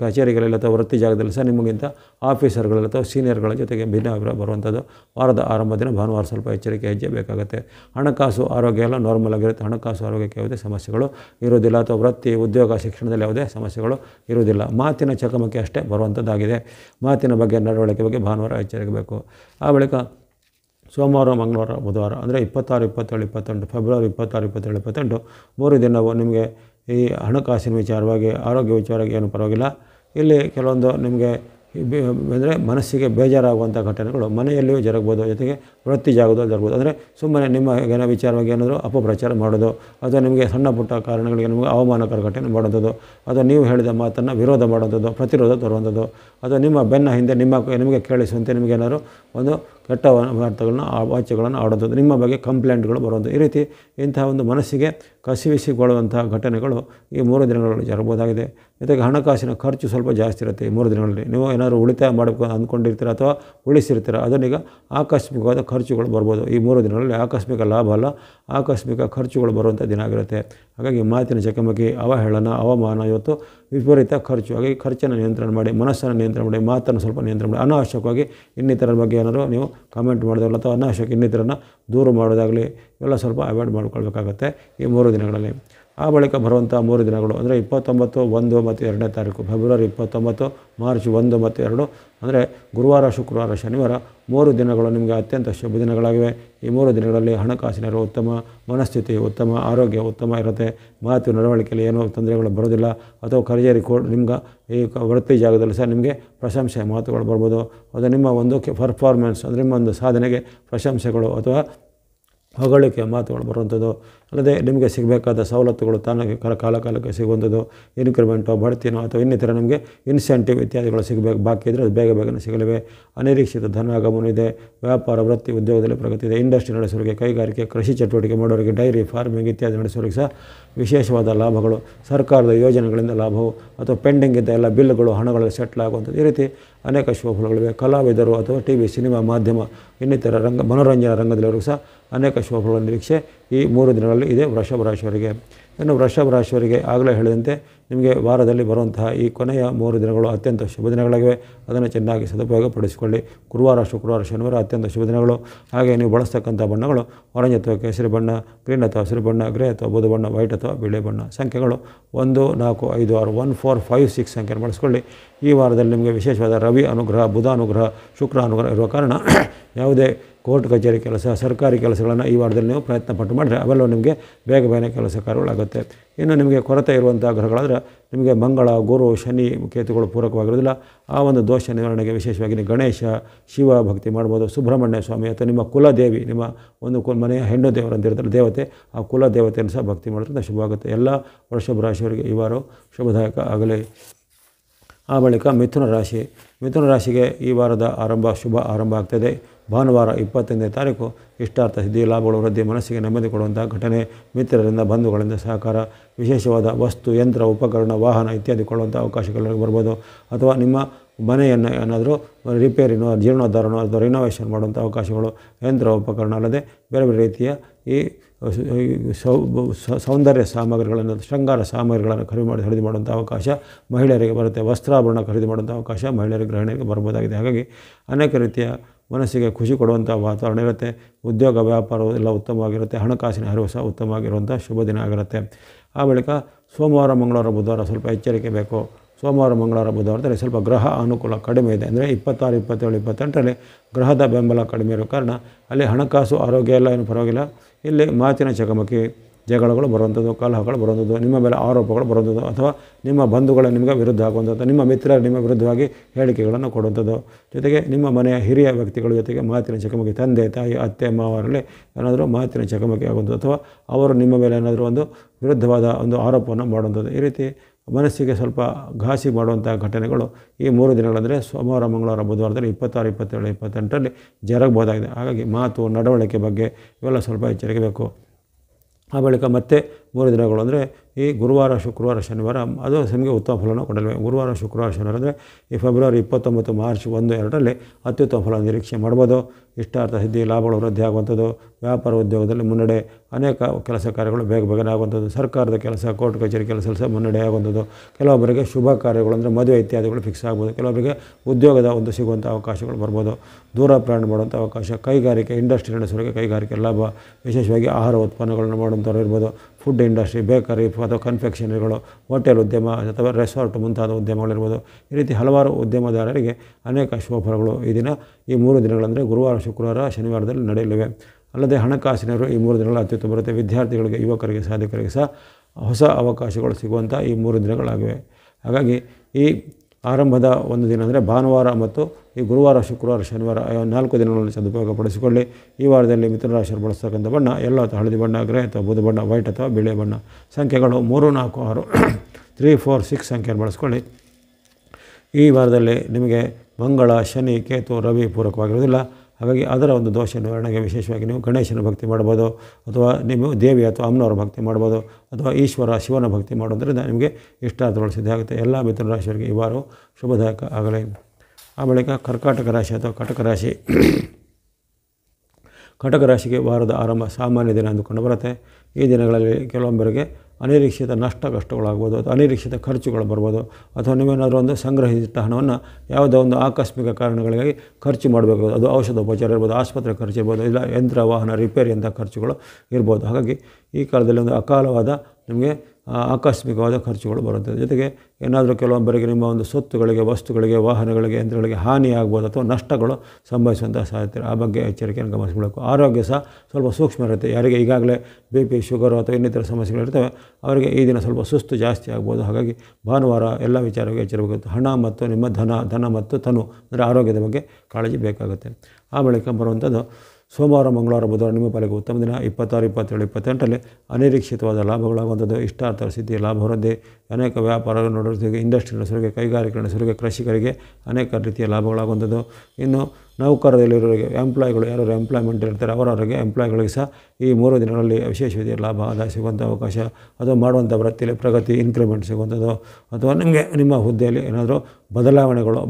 ಕಚೇರಿಗಳಲ್ಲಿ ಅಥವಾ ವೃತ್ತಿ ಜಾಗದಲ್ಲಿ ಸಹ ನಿಮಗಿಂತ ಆಫೀಸರ್ಗಳಲ್ಲಿ ಅಥವಾ ಸೀನಿಯರ್ಗಳ ಜೊತೆಗೆ ಅಭಿಪ್ರಾಯ ಬರುವಂಥದ್ದು ವಾರದ ಆರಂಭ ದಿನ ಭಾನುವಾರ ಸ್ವಲ್ಪ ಎಚ್ಚರಿಕೆ ಹೆಜ್ಜೆ ಬೇಕಾಗುತ್ತೆ ಹಣಕಾಸು ಆರೋಗ್ಯ ಎಲ್ಲ ನಾರ್ಮಲ್ ಆಗಿರುತ್ತೆ ಹಣಕಾಸು ಆರೋಗ್ಯಕ್ಕೆ ಯಾವುದೇ ಸಮಸ್ಯೆಗಳು ಇರೋದಿಲ್ಲ ಅಥವಾ ವೃತ್ತಿ ಉದ್ಯೋಗ ಶಿಕ್ಷಣದಲ್ಲಿ ಯಾವುದೇ ಸಮಸ್ಯೆಗಳು ಇರುವುದಿಲ್ಲ ಮಾತಿನ ಚಕಮಕಿ ಅಷ್ಟೇ ಬರುವಂಥದ್ದಾಗಿದೆ ಮಾತಿನ ಬಗ್ಗೆ ನಡವಳಿಕೆ ಬಗ್ಗೆ ಭಾನುವಾರ ಬೇಕು ಆ ಬಳಿಕ ಸೋಮವಾರ ಮಂಗಳವಾರ ಬುಧವಾರ ಅಂದರೆ ಇಪ್ಪತ್ತಾರು ಇಪ್ಪತ್ತೇಳು ಇಪ್ಪತ್ತೆಂಟು ಫೆಬ್ರವರಿ ಇಪ್ಪತ್ತಾರು ಇಪ್ಪತ್ತೇಳು ಇಪ್ಪತ್ತೆಂಟು ಮೂರು ದಿನವು ನಿಮಗೆ ಈ ಹಣಕಾಸಿನ ವಿಚಾರವಾಗಿ ಆರೋಗ್ಯ ವಿಚಾರವಾಗಿ ಏನು ಪರವಾಗಿಲ್ಲ ಇಲ್ಲಿ ಕೆಲವೊಂದು ನಿಮಗೆ ಅಂದರೆ ಮನಸ್ಸಿಗೆ ಬೇಜಾರಾಗುವಂಥ ಘಟನೆಗಳು ಮನೆಯಲ್ಲಿಯೂ ಜರಗ್ಬೋದು ಜೊತೆಗೆ ವೃತ್ತಿ ಜಾಗದಲ್ಲಿ ಜರಗ್ಬೋದು ಅಂದರೆ ಸುಮ್ಮನೆ ನಿಮ್ಮ ಏನೋ ವಿಚಾರವಾಗಿ ಏನಾದರೂ ಅಪಪ್ರಚಾರ ಮಾಡೋದು ಅಥವಾ ನಿಮಗೆ ಸಣ್ಣ ಪುಟ್ಟ ಕಾರಣಗಳಿಗೆ ನಿಮಗೆ ಅವಮಾನಕರ ಘಟನೆ ಮಾಡೋದು ಅಥವಾ ನೀವು ಹೇಳಿದ ಮಾತನ್ನು ವಿರೋಧ ಮಾಡೋದು ಪ್ರತಿರೋಧ ತರುವಂಥದ್ದು ಅಥವಾ ನಿಮ್ಮ ಬೆನ್ನ ಹಿಂದೆ ನಿಮ್ಮ ನಿಮಗೆ ಕೇಳಿಸುವಂತೆ ಏನಾದರೂ ಒಂದು ಕೆಟ್ಟ ಆ ವಾಚ್ಯಗಳನ್ನು ಆಡೋದು ನಿಮ್ಮ ಬಗ್ಗೆ ಕಂಪ್ಲೇಂಟ್ಗಳು ಬರೋದು ಈ ರೀತಿ ಇಂತಹ ಒಂದು ಮನಸ್ಸಿಗೆ ಕಸಿವಿಸಿಕೊಳ್ಳುವಂಥ ಘಟನೆಗಳು ಈ ಮೂರು ದಿನಗಳಲ್ಲಿ ಜರಗಬಹುದಾಗಿದೆ ಜೊತೆಗೆ ಹಣಕಾಸಿನ ಖರ್ಚು ಸ್ವಲ್ಪ ಜಾಸ್ತಿ ಇರುತ್ತೆ ಈ ಮೂರು ದಿನಗಳಲ್ಲಿ ನೀವು ಏನಾದರೂ ಉಳಿತಾಯ ಮಾಡಬೇಕು ಅಂದ್ಕೊಂಡಿರ್ತೀರ ಅಥವಾ ಉಳಿಸಿರ್ತೀರ ಅದನ್ನೀಗ ಆಕಸ್ಮಿಕವಾದ ಖರ್ಚುಗಳು ಬರ್ಬೋದು ಈ ಮೂರು ದಿನಗಳಲ್ಲಿ ಆಕಸ್ಮಿಕ ಲಾಭ ಅಲ್ಲ ಆಕಸ್ಮಿಕ ಖರ್ಚುಗಳು ಬರುವಂಥ ದಿನ ಆಗಿರುತ್ತೆ ಹಾಗಾಗಿ ಮಾತಿನ ಚಕಮಕಿ ಅವಹೇಳನ ಅವಮಾನ ಇವತ್ತು ವಿಪರೀತ ಖರ್ಚು ಹಾಗಾಗಿ ಖರ್ಚನ್ನು ನಿಯಂತ್ರಣ ಮಾಡಿ ಮನಸ್ಸನ್ನು ನಿಯಂತ್ರಣ ಮಾಡಿ ಮಾತನ್ನು ಸ್ವಲ್ಪ ನಿಯಂತ್ರಣ ಮಾಡಿ ಅನಾವಶ್ಯಕವಾಗಿ ಇನ್ನಿತರ ಬಗ್ಗೆ ಏನಾದರೂ ನೀವು ಕಮೆಂಟ್ ಮಾಡಿದಾಗಲಿ ಅಥವಾ ಅನಾವಶ್ಯಕ ಇನ್ನಿತರನ್ನು ದೂರ ಮಾಡೋದಾಗಲಿ ಇವೆಲ್ಲ ಸ್ವಲ್ಪ ಅವಾಯ್ಡ್ ಮಾಡ್ಕೊಳ್ಬೇಕಾಗತ್ತೆ ಈ ಮೂರು ದಿನಗಳಲ್ಲಿ ಆ ಬಳಿಕ ಬರುವಂಥ ಮೂರು ದಿನಗಳು ಅಂದರೆ ಇಪ್ಪತ್ತೊಂಬತ್ತು ಒಂದು ಮತ್ತು ಎರಡನೇ ತಾರೀಕು ಫೆಬ್ರವರಿ ಇಪ್ಪತ್ತೊಂಬತ್ತು ಮಾರ್ಚ್ ಒಂದು ಮತ್ತು ಎರಡು ಅಂದರೆ ಗುರುವಾರ ಶುಕ್ರವಾರ ಶನಿವಾರ ಮೂರು ದಿನಗಳು ನಿಮಗೆ ಅತ್ಯಂತ ಶುಭ ದಿನಗಳಾಗಿವೆ ಈ ಮೂರು ದಿನಗಳಲ್ಲಿ ಹಣಕಾಸಿನ ಉತ್ತಮ ಮನಸ್ಥಿತಿ ಉತ್ತಮ ಆರೋಗ್ಯ ಉತ್ತಮ ಇರುತ್ತೆ ಮಾತು ನಡವಳಿಕೆಯಲ್ಲಿ ಏನೋ ತೊಂದರೆಗಳು ಬರೋದಿಲ್ಲ ಅಥವಾ ಕರಿಯರಿ ಕೋ ನಿಮ್ಗೆ ಈ ವೃತ್ತಿ ಜಾಗದಲ್ಲಿ ಸಹ ನಿಮಗೆ ಪ್ರಶಂಸೆ ಮಾತುಗಳು ಬರ್ಬೋದು ಅದು ನಿಮ್ಮ ಒಂದು ಪರ್ಫಾರ್ಮೆನ್ಸ್ ಅಂದರೆ ನಿಮ್ಮ ಒಂದು ಸಾಧನೆಗೆ ಪ್ರಶಂಸೆಗಳು ಅಥವಾ ಹೊಗಳಿಕೆ ಮಾತುಗಳು ಬರುವಂಥದ್ದು ಅಲ್ಲದೆ ನಿಮಗೆ ಸಿಗಬೇಕಾದ ಸವಲತ್ತುಗಳು ತಾನಾಗಿ ಕಾಲ ಕಾಲಕ್ಕೆ ಸಿಗುವಂಥದ್ದು ಇನ್ಕ್ರಿಮೆಂಟೋ ಬಡ್ತಿನೋ ಅಥವಾ ಇನ್ನಿತರ ನಮಗೆ ಇನ್ಸೆಂಟಿವ್ ಇತ್ಯಾದಿಗಳು ಸಿಗಬೇಕು ಬಾಕಿ ಇದ್ದರೆ ಅದು ಬೇಗ ಬೇಗನೆ ಸಿಗಲಿವೆ ಅನಿರೀಕ್ಷಿತ ಧನ ಇದೆ ವ್ಯಾಪಾರ ವೃತ್ತಿ ಉದ್ಯೋಗದಲ್ಲಿ ಪ್ರಗತಿ ಇದೆ ಇಂಡಸ್ಟ್ರಿ ನಡೆಸೋರಿಗೆ ಕೈಗಾರಿಕೆ ಕೃಷಿ ಚಟುವಟಿಕೆ ಮಾಡೋರಿಗೆ ಡೈರಿ ಫಾರ್ಮಿಂಗ್ ಇತ್ಯಾದಿ ನಡೆಸೋರಿಗೆ ಸಹ ವಿಶೇಷವಾದ ಲಾಭಗಳು ಸರ್ಕಾರದ ಯೋಜನೆಗಳಿಂದ ಲಾಭವು ಅಥವಾ ಪೆಂಡಿಂಗ್ ಇದ್ದ ಎಲ್ಲ ಬಿಲ್ಗಳು ಹಣಗಳು ಸೆಟ್ಲ್ ಆಗುವಂಥದ್ದು ಈ ರೀತಿ ಅನೇಕ ಶುಭಫಲಗಳಿವೆ ಕಲಾವಿದರು ಅಥವಾ ಟಿ ವಿ ಸಿನಿಮಾ ಮಾಧ್ಯಮ ಇನ್ನಿತರ ರಂಗ ಮನೋರಂಜನಾ ರಂಗದಲ್ಲಿ ಸಹ ಅನೇಕ ಶುಭಫಲ ನಿರೀಕ್ಷೆ ಈ ಮೂರು ದಿನಗಳಲ್ಲಿ ಇದೆ ವೃಷಭ ರಾಶಿಯವರಿಗೆ ಇನ್ನು ವೃಷಭ ರಾಶಿಯವರಿಗೆ ಆಗಲೇ ಹೇಳಿದಂತೆ ನಿಮಗೆ ವಾರದಲ್ಲಿ ಬರುವಂತಹ ಈ ಕೊನೆಯ ಮೂರು ದಿನಗಳು ಅತ್ಯಂತ ಶುಭ ದಿನಗಳಾಗಿವೆ ಅದನ್ನು ಚೆನ್ನಾಗಿ ಸದುಪಯೋಗಪಡಿಸಿಕೊಳ್ಳಿ ಗುರುವಾರ ಶುಕ್ರವಾರ ಶನಿವಾರ ಅತ್ಯಂತ ಶುಭ ದಿನಗಳು ಹಾಗೆ ನೀವು ಬಳಸ್ತಕ್ಕಂಥ ಬಣ್ಣಗಳು ಆರೆಂಜ್ ಅಥವಾ ಕೇಸರಿ ಬಣ್ಣ ಗ್ರೀನ್ ಅಥವಾ ಹಸಿರು ಬಣ್ಣ ಗ್ರೇ ಅಥವಾ ಬೂದು ಬಣ್ಣ ವೈಟ್ ಅಥವಾ ಬಿಳಿ ಬಣ್ಣ ಸಂಖ್ಯೆಗಳು ಒಂದು ನಾಲ್ಕು ಐದು ಆರು ಒನ್ ಫೋರ್ ಫೈವ್ ಸಿಕ್ಸ್ ಸಂಖ್ಯೆಯನ್ನು ಬಳಸ್ಕೊಳ್ಳಿ ಈ ವಾರದಲ್ಲಿ ನಿಮಗೆ ವಿಶೇಷವಾದ ರವಿ ಅನುಗ್ರಹ ಬುಧ ಅನುಗ್ರಹ ಶುಕ್ರ ಅನುಗ್ರಹ ಇರುವ ಕಾರಣ <coughs> ಯಾವುದೇ ಕೋರ್ಟ್ ಕಚೇರಿ ಕೆಲಸ ಸರ್ಕಾರಿ ಕೆಲಸಗಳನ್ನು ಈ ವಾರದಲ್ಲಿ ನೀವು ಪ್ರಯತ್ನ ಪಟ್ಟು ಮಾಡಿದ್ರೆ ಅವೆಲ್ಲವೂ ನಿಮಗೆ ಬೇಗ ಬೇಗನೆ ಕೆಲಸ ಕಾರ್ಯಗಳಾಗುತ್ತೆ ಇನ್ನು ನಿಮಗೆ ಕೊರತೆ ಇರುವಂಥ ಗ್ರಹಗಳಾದರೆ ನಿಮಗೆ ಮಂಗಳ ಗುರು ಶನಿ ಕೇತುಗಳು ಪೂರಕವಾಗಿರೋದಿಲ್ಲ ಆ ಒಂದು ದೋಷ ನಿವಾರಣೆಗೆ ವಿಶೇಷವಾಗಿ ಗಣೇಶ ಶಿವ ಭಕ್ತಿ ಮಾಡ್ಬೋದು ಸುಬ್ರಹ್ಮಣ್ಯ ಸ್ವಾಮಿ ಅಥವಾ ನಿಮ್ಮ ಕುಲದೇವಿ ನಿಮ್ಮ ಒಂದು ಕು ಮನೆಯ ಹೆಣ್ಣು ದೇವರು ದೇವತೆ ಆ ಕುಲ ದೇವತೆಯನ್ನು ಸಹ ಭಕ್ತಿ ಮಾಡೋದ್ರಿಂದ ಶುಭವಾಗುತ್ತೆ ಎಲ್ಲ ವರ್ಷಭ ರಾಶಿಯವರಿಗೆ ಈ ವಾರ ಶುಭದಾಯಕ ಆಗಲಿ ಆ ಬಳಿಕ ಮಿಥುನ ರಾಶಿ ಮಿಥುನ ರಾಶಿಗೆ ಈ ವಾರದ ಆರಂಭ ಶುಭ ಆರಂಭ ಆಗ್ತದೆ ಭಾನುವಾರ ಇಪ್ಪತ್ತೈದನೇ ತಾರೀಕು ಇಷ್ಟಾರ್ಥ ಸಿದ್ಧಿ ಲಾಭಗಳು ವೃದ್ಧಿ ಮನಸ್ಸಿಗೆ ನೆಮ್ಮದಿ ಕೊಡುವಂಥ ಘಟನೆ ಮಿತ್ರರಿಂದ ಬಂಧುಗಳಿಂದ ಸಹಕಾರ ವಿಶೇಷವಾದ ವಸ್ತು ಯಂತ್ರ ಉಪಕರಣ ವಾಹನ ಇತ್ಯಾದಿ ಕೊಡುವಂಥ ಅವಕಾಶಗಳಿಗೆ ಬರ್ಬೋದು ಅಥವಾ ನಿಮ್ಮ ಮನೆಯನ್ನು ಏನಾದರೂ ರಿಪೇರಿನೋ ಜೀರ್ಣೋದ್ಧಾರನೋ ಅಥವಾ ರಿನೋವೇಷನ್ ಮಾಡುವಂಥ ಅವಕಾಶಗಳು ಯಂತ್ರ ಉಪಕರಣ ಅಲ್ಲದೆ ಬೇರೆ ಬೇರೆ ರೀತಿಯ ಈ ಸೌ ಸೌಂದರ್ಯ ಸಾಮಗ್ರಿಗಳನ್ನು ಶೃಂಗಾರ ಸಾಮಗ್ರಿಗಳನ್ನು ಖರೀದಿ ಮಾಡಿ ಖರೀದಿ ಮಾಡುವಂಥ ಅವಕಾಶ ಮಹಿಳೆಯರಿಗೆ ಬರುತ್ತೆ ವಸ್ತ್ರಾಭರಣ ಖರೀದಿ ಮಾಡುವಂಥ ಅವಕಾಶ ಮಹಿಳೆಯರಿಗೆ ಗ್ರಹಣೆಗೆ ಬರ್ಬೋದಾಗಿದೆ ಹಾಗಾಗಿ ಅನೇಕ ರೀತಿಯ ಮನಸ್ಸಿಗೆ ಖುಷಿ ಕೊಡುವಂಥ ವಾತಾವರಣ ಇರುತ್ತೆ ಉದ್ಯೋಗ ವ್ಯಾಪಾರವು ಎಲ್ಲ ಉತ್ತಮವಾಗಿರುತ್ತೆ ಹಣಕಾಸಿನ ಹರಿವು ಸಹ ಉತ್ತಮವಾಗಿರುವಂಥ ಶುಭ ದಿನ ಆಗಿರುತ್ತೆ ಆ ಬಳಿಕ ಸೋಮವಾರ ಮಂಗಳವಾರ ಬುಧವಾರ ಸ್ವಲ್ಪ ಎಚ್ಚರಿಕೆ ಬೇಕು ಸೋಮವಾರ ಮಂಗಳವಾರ ಬುಧವಾರದಲ್ಲಿ ಸ್ವಲ್ಪ ಗ್ರಹ ಅನುಕೂಲ ಕಡಿಮೆ ಇದೆ ಅಂದರೆ ಇಪ್ಪತ್ತಾರು ಇಪ್ಪತ್ತೇಳು ಇಪ್ಪತ್ತೆಂಟರಲ್ಲಿ ಗ್ರಹದ ಬೆಂಬಲ ಕಡಿಮೆ ಇರೋ ಕಾರಣ ಅಲ್ಲಿ ಹಣಕಾಸು ಆರೋಗ್ಯ ಎಲ್ಲ ಏನು ಪರವಾಗಿಲ್ಲ ಇಲ್ಲಿ ಮಾತಿನ ಚಕಮಕಿ ಜಗಳಗಳು ಬರುವಂಥದ್ದು ಕಲಹಗಳು ಬರುವಂಥದ್ದು ನಿಮ್ಮ ಮೇಲೆ ಆರೋಪಗಳು ಬರುವಂಥದ್ದು ಅಥವಾ ನಿಮ್ಮ ಬಂಧುಗಳ ನಿಮಗೆ ವಿರುದ್ಧ ಆಗುವಂಥದ್ದು ನಿಮ್ಮ ಮಿತ್ರರು ನಿಮ್ಮ ವಿರುದ್ಧವಾಗಿ ಹೇಳಿಕೆಗಳನ್ನು ಕೊಡುವಂಥದ್ದು ಜೊತೆಗೆ ನಿಮ್ಮ ಮನೆಯ ಹಿರಿಯ ವ್ಯಕ್ತಿಗಳ ಜೊತೆಗೆ ಮಾತಿನ ಚಕಮಕಿ ತಂದೆ ತಾಯಿ ಅತ್ತೆ ಮಾವರಲ್ಲಿ ಏನಾದರೂ ಮಾತಿನ ಚಕಮಕಿ ಆಗುವಂಥದ್ದು ಅಥವಾ ಅವರು ನಿಮ್ಮ ಮೇಲೆ ಏನಾದರೂ ಒಂದು ವಿರುದ್ಧವಾದ ಒಂದು ಆರೋಪವನ್ನು ಮಾಡುವಂಥದ್ದು ಈ ರೀತಿ ಮನಸ್ಸಿಗೆ ಸ್ವಲ್ಪ ಘಾಸಿ ಮಾಡುವಂಥ ಘಟನೆಗಳು ಈ ಮೂರು ದಿನಗಳಂದರೆ ಸೋಮವಾರ ಮಂಗಳವಾರ ಬುಧವಾರದಲ್ಲಿ ಇಪ್ಪತ್ತಾರು ಇಪ್ಪತ್ತೇಳು ಇಪ್ಪತ್ತೆಂಟರಲ್ಲಿ ಜರಗಬಹುದಾಗಿದೆ ಹಾಗಾಗಿ ಮಾತು ನಡವಳಿಕೆ ಬಗ್ಗೆ ಇವೆಲ್ಲ ಸ್ವಲ್ಪ ಎಚ್ಚರಿಕೆ ಬೇಕು ಆ ಬಳಿಕ ಮತ್ತೆ ಮೂರು ದಿನಗಳು ಅಂದರೆ ಈ ಗುರುವಾರ ಶುಕ್ರವಾರ ಶನಿವಾರ ಅದು ನಿಮಗೆ ಉತ್ತಮ ಫಲನ ಕೊಡಲಿವೆ ಗುರುವಾರ ಶುಕ್ರವಾರ ಶನಿವಾರ ಅಂದರೆ ಈ ಫೆಬ್ರವರಿ ಇಪ್ಪತ್ತೊಂಬತ್ತು ಮಾರ್ಚ್ ಒಂದು ಎರಡರಲ್ಲಿ ಅತ್ಯುತ್ತಮ ಫಲ ನಿರೀಕ್ಷೆ ಮಾಡ್ಬೋದು ಇಷ್ಟಾರ್ಥ ಸಿದ್ಧಿ ಲಾಭಗಳು ವೃದ್ಧಿ ಆಗುವಂಥದ್ದು ವ್ಯಾಪಾರ ಉದ್ಯೋಗದಲ್ಲಿ ಮುನ್ನಡೆ ಅನೇಕ ಕೆಲಸ ಕಾರ್ಯಗಳು ಬೇಗ ಬೇಗನೆ ಆಗುವಂಥದ್ದು ಸರ್ಕಾರದ ಕೆಲಸ ಕೋರ್ಟ್ ಕಚೇರಿ ಕೆಲಸ ಸಹ ಮುನ್ನಡೆ ಆಗುವಂಥದ್ದು ಕೆಲವೊಬ್ಬರಿಗೆ ಶುಭ ಕಾರ್ಯಗಳು ಅಂದರೆ ಮದುವೆ ಇತ್ಯಾದಿಗಳು ಫಿಕ್ಸ್ ಆಗ್ಬೋದು ಕೆಲವೊಬ್ಬರಿಗೆ ಉದ್ಯೋಗದ ಒಂದು ಸಿಗುವಂಥ ಅವಕಾಶಗಳು ಬರ್ಬೋದು ದೂರ ಪ್ರಯಾಣ ಮಾಡುವಂಥ ಅವಕಾಶ ಕೈಗಾರಿಕೆ ಇಂಡಸ್ಟ್ರಿ ನಡೆಸೋರಿಗೆ ಕೈಗಾರಿಕೆ ಲಾಭ ವಿಶೇಷವಾಗಿ ಆಹಾರ ಉತ್ಪನ್ನಗಳನ್ನು ಮಾಡುವಂಥವ್ರು ಇರ್ಬೋದು ಫುಡ್ ಇಂಡಸ್ಟ್ರಿ ಬೇಕರಿ ಅಥವಾ ಕನ್ಫೆಕ್ಷನರಿಗಳು ಹೋಟೆಲ್ ಉದ್ಯಮ ಅಥವಾ ರೆಸಾರ್ಟ್ ಮುಂತಾದ ಉದ್ಯಮಗಳಿರ್ಬೋದು ಈ ರೀತಿ ಹಲವಾರು ಉದ್ಯಮದಾರರಿಗೆ ಅನೇಕ ಶುಭಫಲಗಳು ಈ ದಿನ ಈ ಮೂರು ದಿನಗಳಂದರೆ ಗುರುವಾರ ಶುಕ್ರವಾರ ಶನಿವಾರದಲ್ಲಿ ನಡೆಯಲಿವೆ ಅಲ್ಲದೆ ಹಣಕಾಸಿನವರು ಈ ಮೂರು ದಿನಗಳ ಅತ್ಯುತ್ತಮ ಬರುತ್ತೆ ವಿದ್ಯಾರ್ಥಿಗಳಿಗೆ ಯುವಕರಿಗೆ ಸಾಧಕರಿಗೆ ಸಹ ಹೊಸ ಅವಕಾಶಗಳು ಸಿಗುವಂಥ ಈ ಮೂರು ದಿನಗಳಾಗಿವೆ ಹಾಗಾಗಿ ಈ ಆರಂಭದ ಒಂದು ದಿನ ಅಂದರೆ ಭಾನುವಾರ ಮತ್ತು ಈ ಗುರುವಾರ ಶುಕ್ರವಾರ ಶನಿವಾರ ನಾಲ್ಕು ದಿನಗಳನ್ನು ಸದುಪಯೋಗ ಪಡಿಸಿಕೊಳ್ಳಿ ಈ ವಾರದಲ್ಲಿ ಮಿಥುನ ರಾಶಿಯಲ್ಲಿ ಬಳಸ್ತಕ್ಕಂಥ ಬಣ್ಣ ಎಲ್ಲ ಅಥವಾ ಹಳದಿ ಬಣ್ಣ ಗ್ರಹ ಅಥವಾ ಬುಧ ಬಣ್ಣ ವೈಟ್ ಅಥವಾ ಬಿಳಿ ಬಣ್ಣ ಸಂಖ್ಯೆಗಳು ಮೂರು ನಾಲ್ಕು ಆರು <clears throat> ತ್ರೀ ಫೋರ್ ಸಿಕ್ಸ್ ಸಂಖ್ಯೆಯನ್ನು ಬಳಸ್ಕೊಳ್ಳಿ ಈ ವಾರದಲ್ಲಿ ನಿಮಗೆ ಮಂಗಳ ಶನಿ ಕೇತು ರವಿ ಪೂರಕವಾಗಿರೋದಿಲ್ಲ ಹಾಗಾಗಿ ಅದರ ಒಂದು ದೋಷ ನಿವಾರಣೆಗೆ ವಿಶೇಷವಾಗಿ ನೀವು ಗಣೇಶನ ಭಕ್ತಿ ಮಾಡ್ಬೋದು ಅಥವಾ ನಿಮ್ಮ ದೇವಿ ಅಥವಾ ಅಮ್ಮನವರ ಭಕ್ತಿ ಮಾಡ್ಬೋದು ಅಥವಾ ಈಶ್ವರ ಶಿವನ ಭಕ್ತಿ ಮಾಡೋದ್ರಿಂದ ನಿಮಗೆ ಇಷ್ಟಾರ್ಥಗಳು ಸಿದ್ಧ ಆಗುತ್ತೆ ಎಲ್ಲ ಮಿಥುನ ರಾಶಿಯವರಿಗೆ ಈ ವಾರವು ಶುಭದಾಯಕ ಆಗಲಿ ಆ ಬಳಿಕ ಕರ್ಕಾಟಕ ರಾಶಿ ಅಥವಾ ಕಟಕ ರಾಶಿ ಕಟಕ ರಾಶಿಗೆ ವಾರದ ಆರಂಭ ಸಾಮಾನ್ಯ ದಿನ ಅಂದುಕೊಂಡು ಬರುತ್ತೆ ಈ ದಿನಗಳಲ್ಲಿ ಕೆಲವೊಬ್ಬರಿಗೆ ಅನಿರೀಕ್ಷಿತ ನಷ್ಟ ಕಷ್ಟಗಳಾಗ್ಬೋದು ಅಥವಾ ಅನಿರೀಕ್ಷಿತ ಖರ್ಚುಗಳು ಬರ್ಬೋದು ಅಥವಾ ನೀವೇನಾದರೂ ಒಂದು ಸಂಗ್ರಹಿಸಿದ ಹಣವನ್ನು ಯಾವುದೋ ಒಂದು ಆಕಸ್ಮಿಕ ಕಾರಣಗಳಿಗಾಗಿ ಖರ್ಚು ಮಾಡಬೇಕು ಅದು ಔಷಧೋಪಚಾರ ಇರ್ಬೋದು ಆಸ್ಪತ್ರೆ ಖರ್ಚು ಇರ್ಬೋದು ಇಲ್ಲ ಯಂತ್ರ ವಾಹನ ರಿಪೇರಿ ಅಂತ ಖರ್ಚುಗಳು ಇರ್ಬೋದು ಹಾಗಾಗಿ ಈ ಕಾಲದಲ್ಲಿ ಒಂದು ಅಕಾಲವಾದ ನಿಮಗೆ ಆಕಸ್ಮಿಕವಾದ ಖರ್ಚುಗಳು ಬರುತ್ತದೆ ಜೊತೆಗೆ ಏನಾದರೂ ಕೆಲವೊಬ್ಬರಿಗೆ ನಿಮ್ಮ ಒಂದು ಸ್ವತ್ತುಗಳಿಗೆ ವಸ್ತುಗಳಿಗೆ ವಾಹನಗಳಿಗೆ ಯಂತ್ರಗಳಿಗೆ ಹಾನಿ ಆಗ್ಬೋದು ಅಥವಾ ನಷ್ಟಗಳು ಸಂಭವಿಸುವಂಥ ಸಾಧ್ಯತೆ ಆ ಬಗ್ಗೆ ಎಚ್ಚರಿಕೆಯನ್ನು ಗಮನಿಸಬೇಕು ಆರೋಗ್ಯ ಸಹ ಸ್ವಲ್ಪ ಸೂಕ್ಷ್ಮ ಇರುತ್ತೆ ಯಾರಿಗೆ ಈಗಾಗಲೇ ಬಿ ಪಿ ಶುಗರು ಅಥವಾ ಇನ್ನಿತರ ಸಮಸ್ಯೆಗಳಿರ್ತವೆ ಅವರಿಗೆ ಈ ದಿನ ಸ್ವಲ್ಪ ಸುಸ್ತು ಜಾಸ್ತಿ ಆಗ್ಬೋದು ಹಾಗಾಗಿ ಭಾನುವಾರ ಎಲ್ಲ ವಿಚಾರವಾಗಿ ಎಚ್ಚರಬೇಕಾಗುತ್ತೆ ಹಣ ಮತ್ತು ನಿಮ್ಮ ಧನ ಧನ ಮತ್ತು ತನು ಅಂದರೆ ಆರೋಗ್ಯದ ಬಗ್ಗೆ ಕಾಳಜಿ ಬೇಕಾಗುತ್ತೆ ಆ ಬಳಿಕ ಬರುವಂಥದ್ದು ಸೋಮವಾರ ಮಂಗಳವಾರ ಬುಧವಾರ ನಿಮ್ಮ ಪಾಲಿಗೆ ಉತ್ತಮ ದಿನ ಇಪ್ಪತ್ತಾರು ಇಪ್ಪತ್ತೇಳು ಇಪ್ಪತ್ತೆಂಟರಲ್ಲಿ ಅನಿರೀಕ್ಷಿತವಾದ ಲಾಭಗಳಾಗುವಂಥದ್ದು ಇಷ್ಟಾರ್ಥ ಸಿದ್ಧಿ ಲಾಭ ಹೊರದೆ ಅನೇಕ ವ್ಯಾಪಾರ ನಡೆಸೋರಿಗೆ ಇಂಡಸ್ಟ್ರಿ ನಡೆಸೋರಿಗೆ ಕೈಗಾರಿಕೆ ನಡೆಸೋರಿಗೆ ಕೃಷಿಕರಿಗೆ ಅನೇಕ ರೀತಿಯ ಲಾಭಗಳಾಗುವಂಥದ್ದು ಇನ್ನು ನೌಕರದಲ್ಲಿರೋರಿಗೆ ಎಂಪ್ಲಾಯ್ಗಳು ಯಾರು ಎಂಪ್ಲಾಯ್ಮೆಂಟ್ ಇರ್ತಾರೆ ಅವರವರಿಗೆ ಎಂಪ್ಲಾಯ್ಗಳಿಗೆ ಸಹ ಈ ಮೂರು ದಿನಗಳಲ್ಲಿ ವಿಶೇಷ ವಿಧಿಯ ಲಾಭ ಆದಾಯ ಸಿಗುವಂಥ ಅವಕಾಶ ಅಥವಾ ಮಾಡುವಂಥ ವೃತ್ತಿಯಲ್ಲಿ ಪ್ರಗತಿ ಇನ್ಕ್ರಿಮೆಂಟ್ ಸಿಗುವಂಥದ್ದು ಅಥವಾ ನಿಮಗೆ ನಿಮ್ಮ ಹುದ್ದೆಯಲ್ಲಿ ಏನಾದರೂ ಬದಲಾವಣೆಗಳು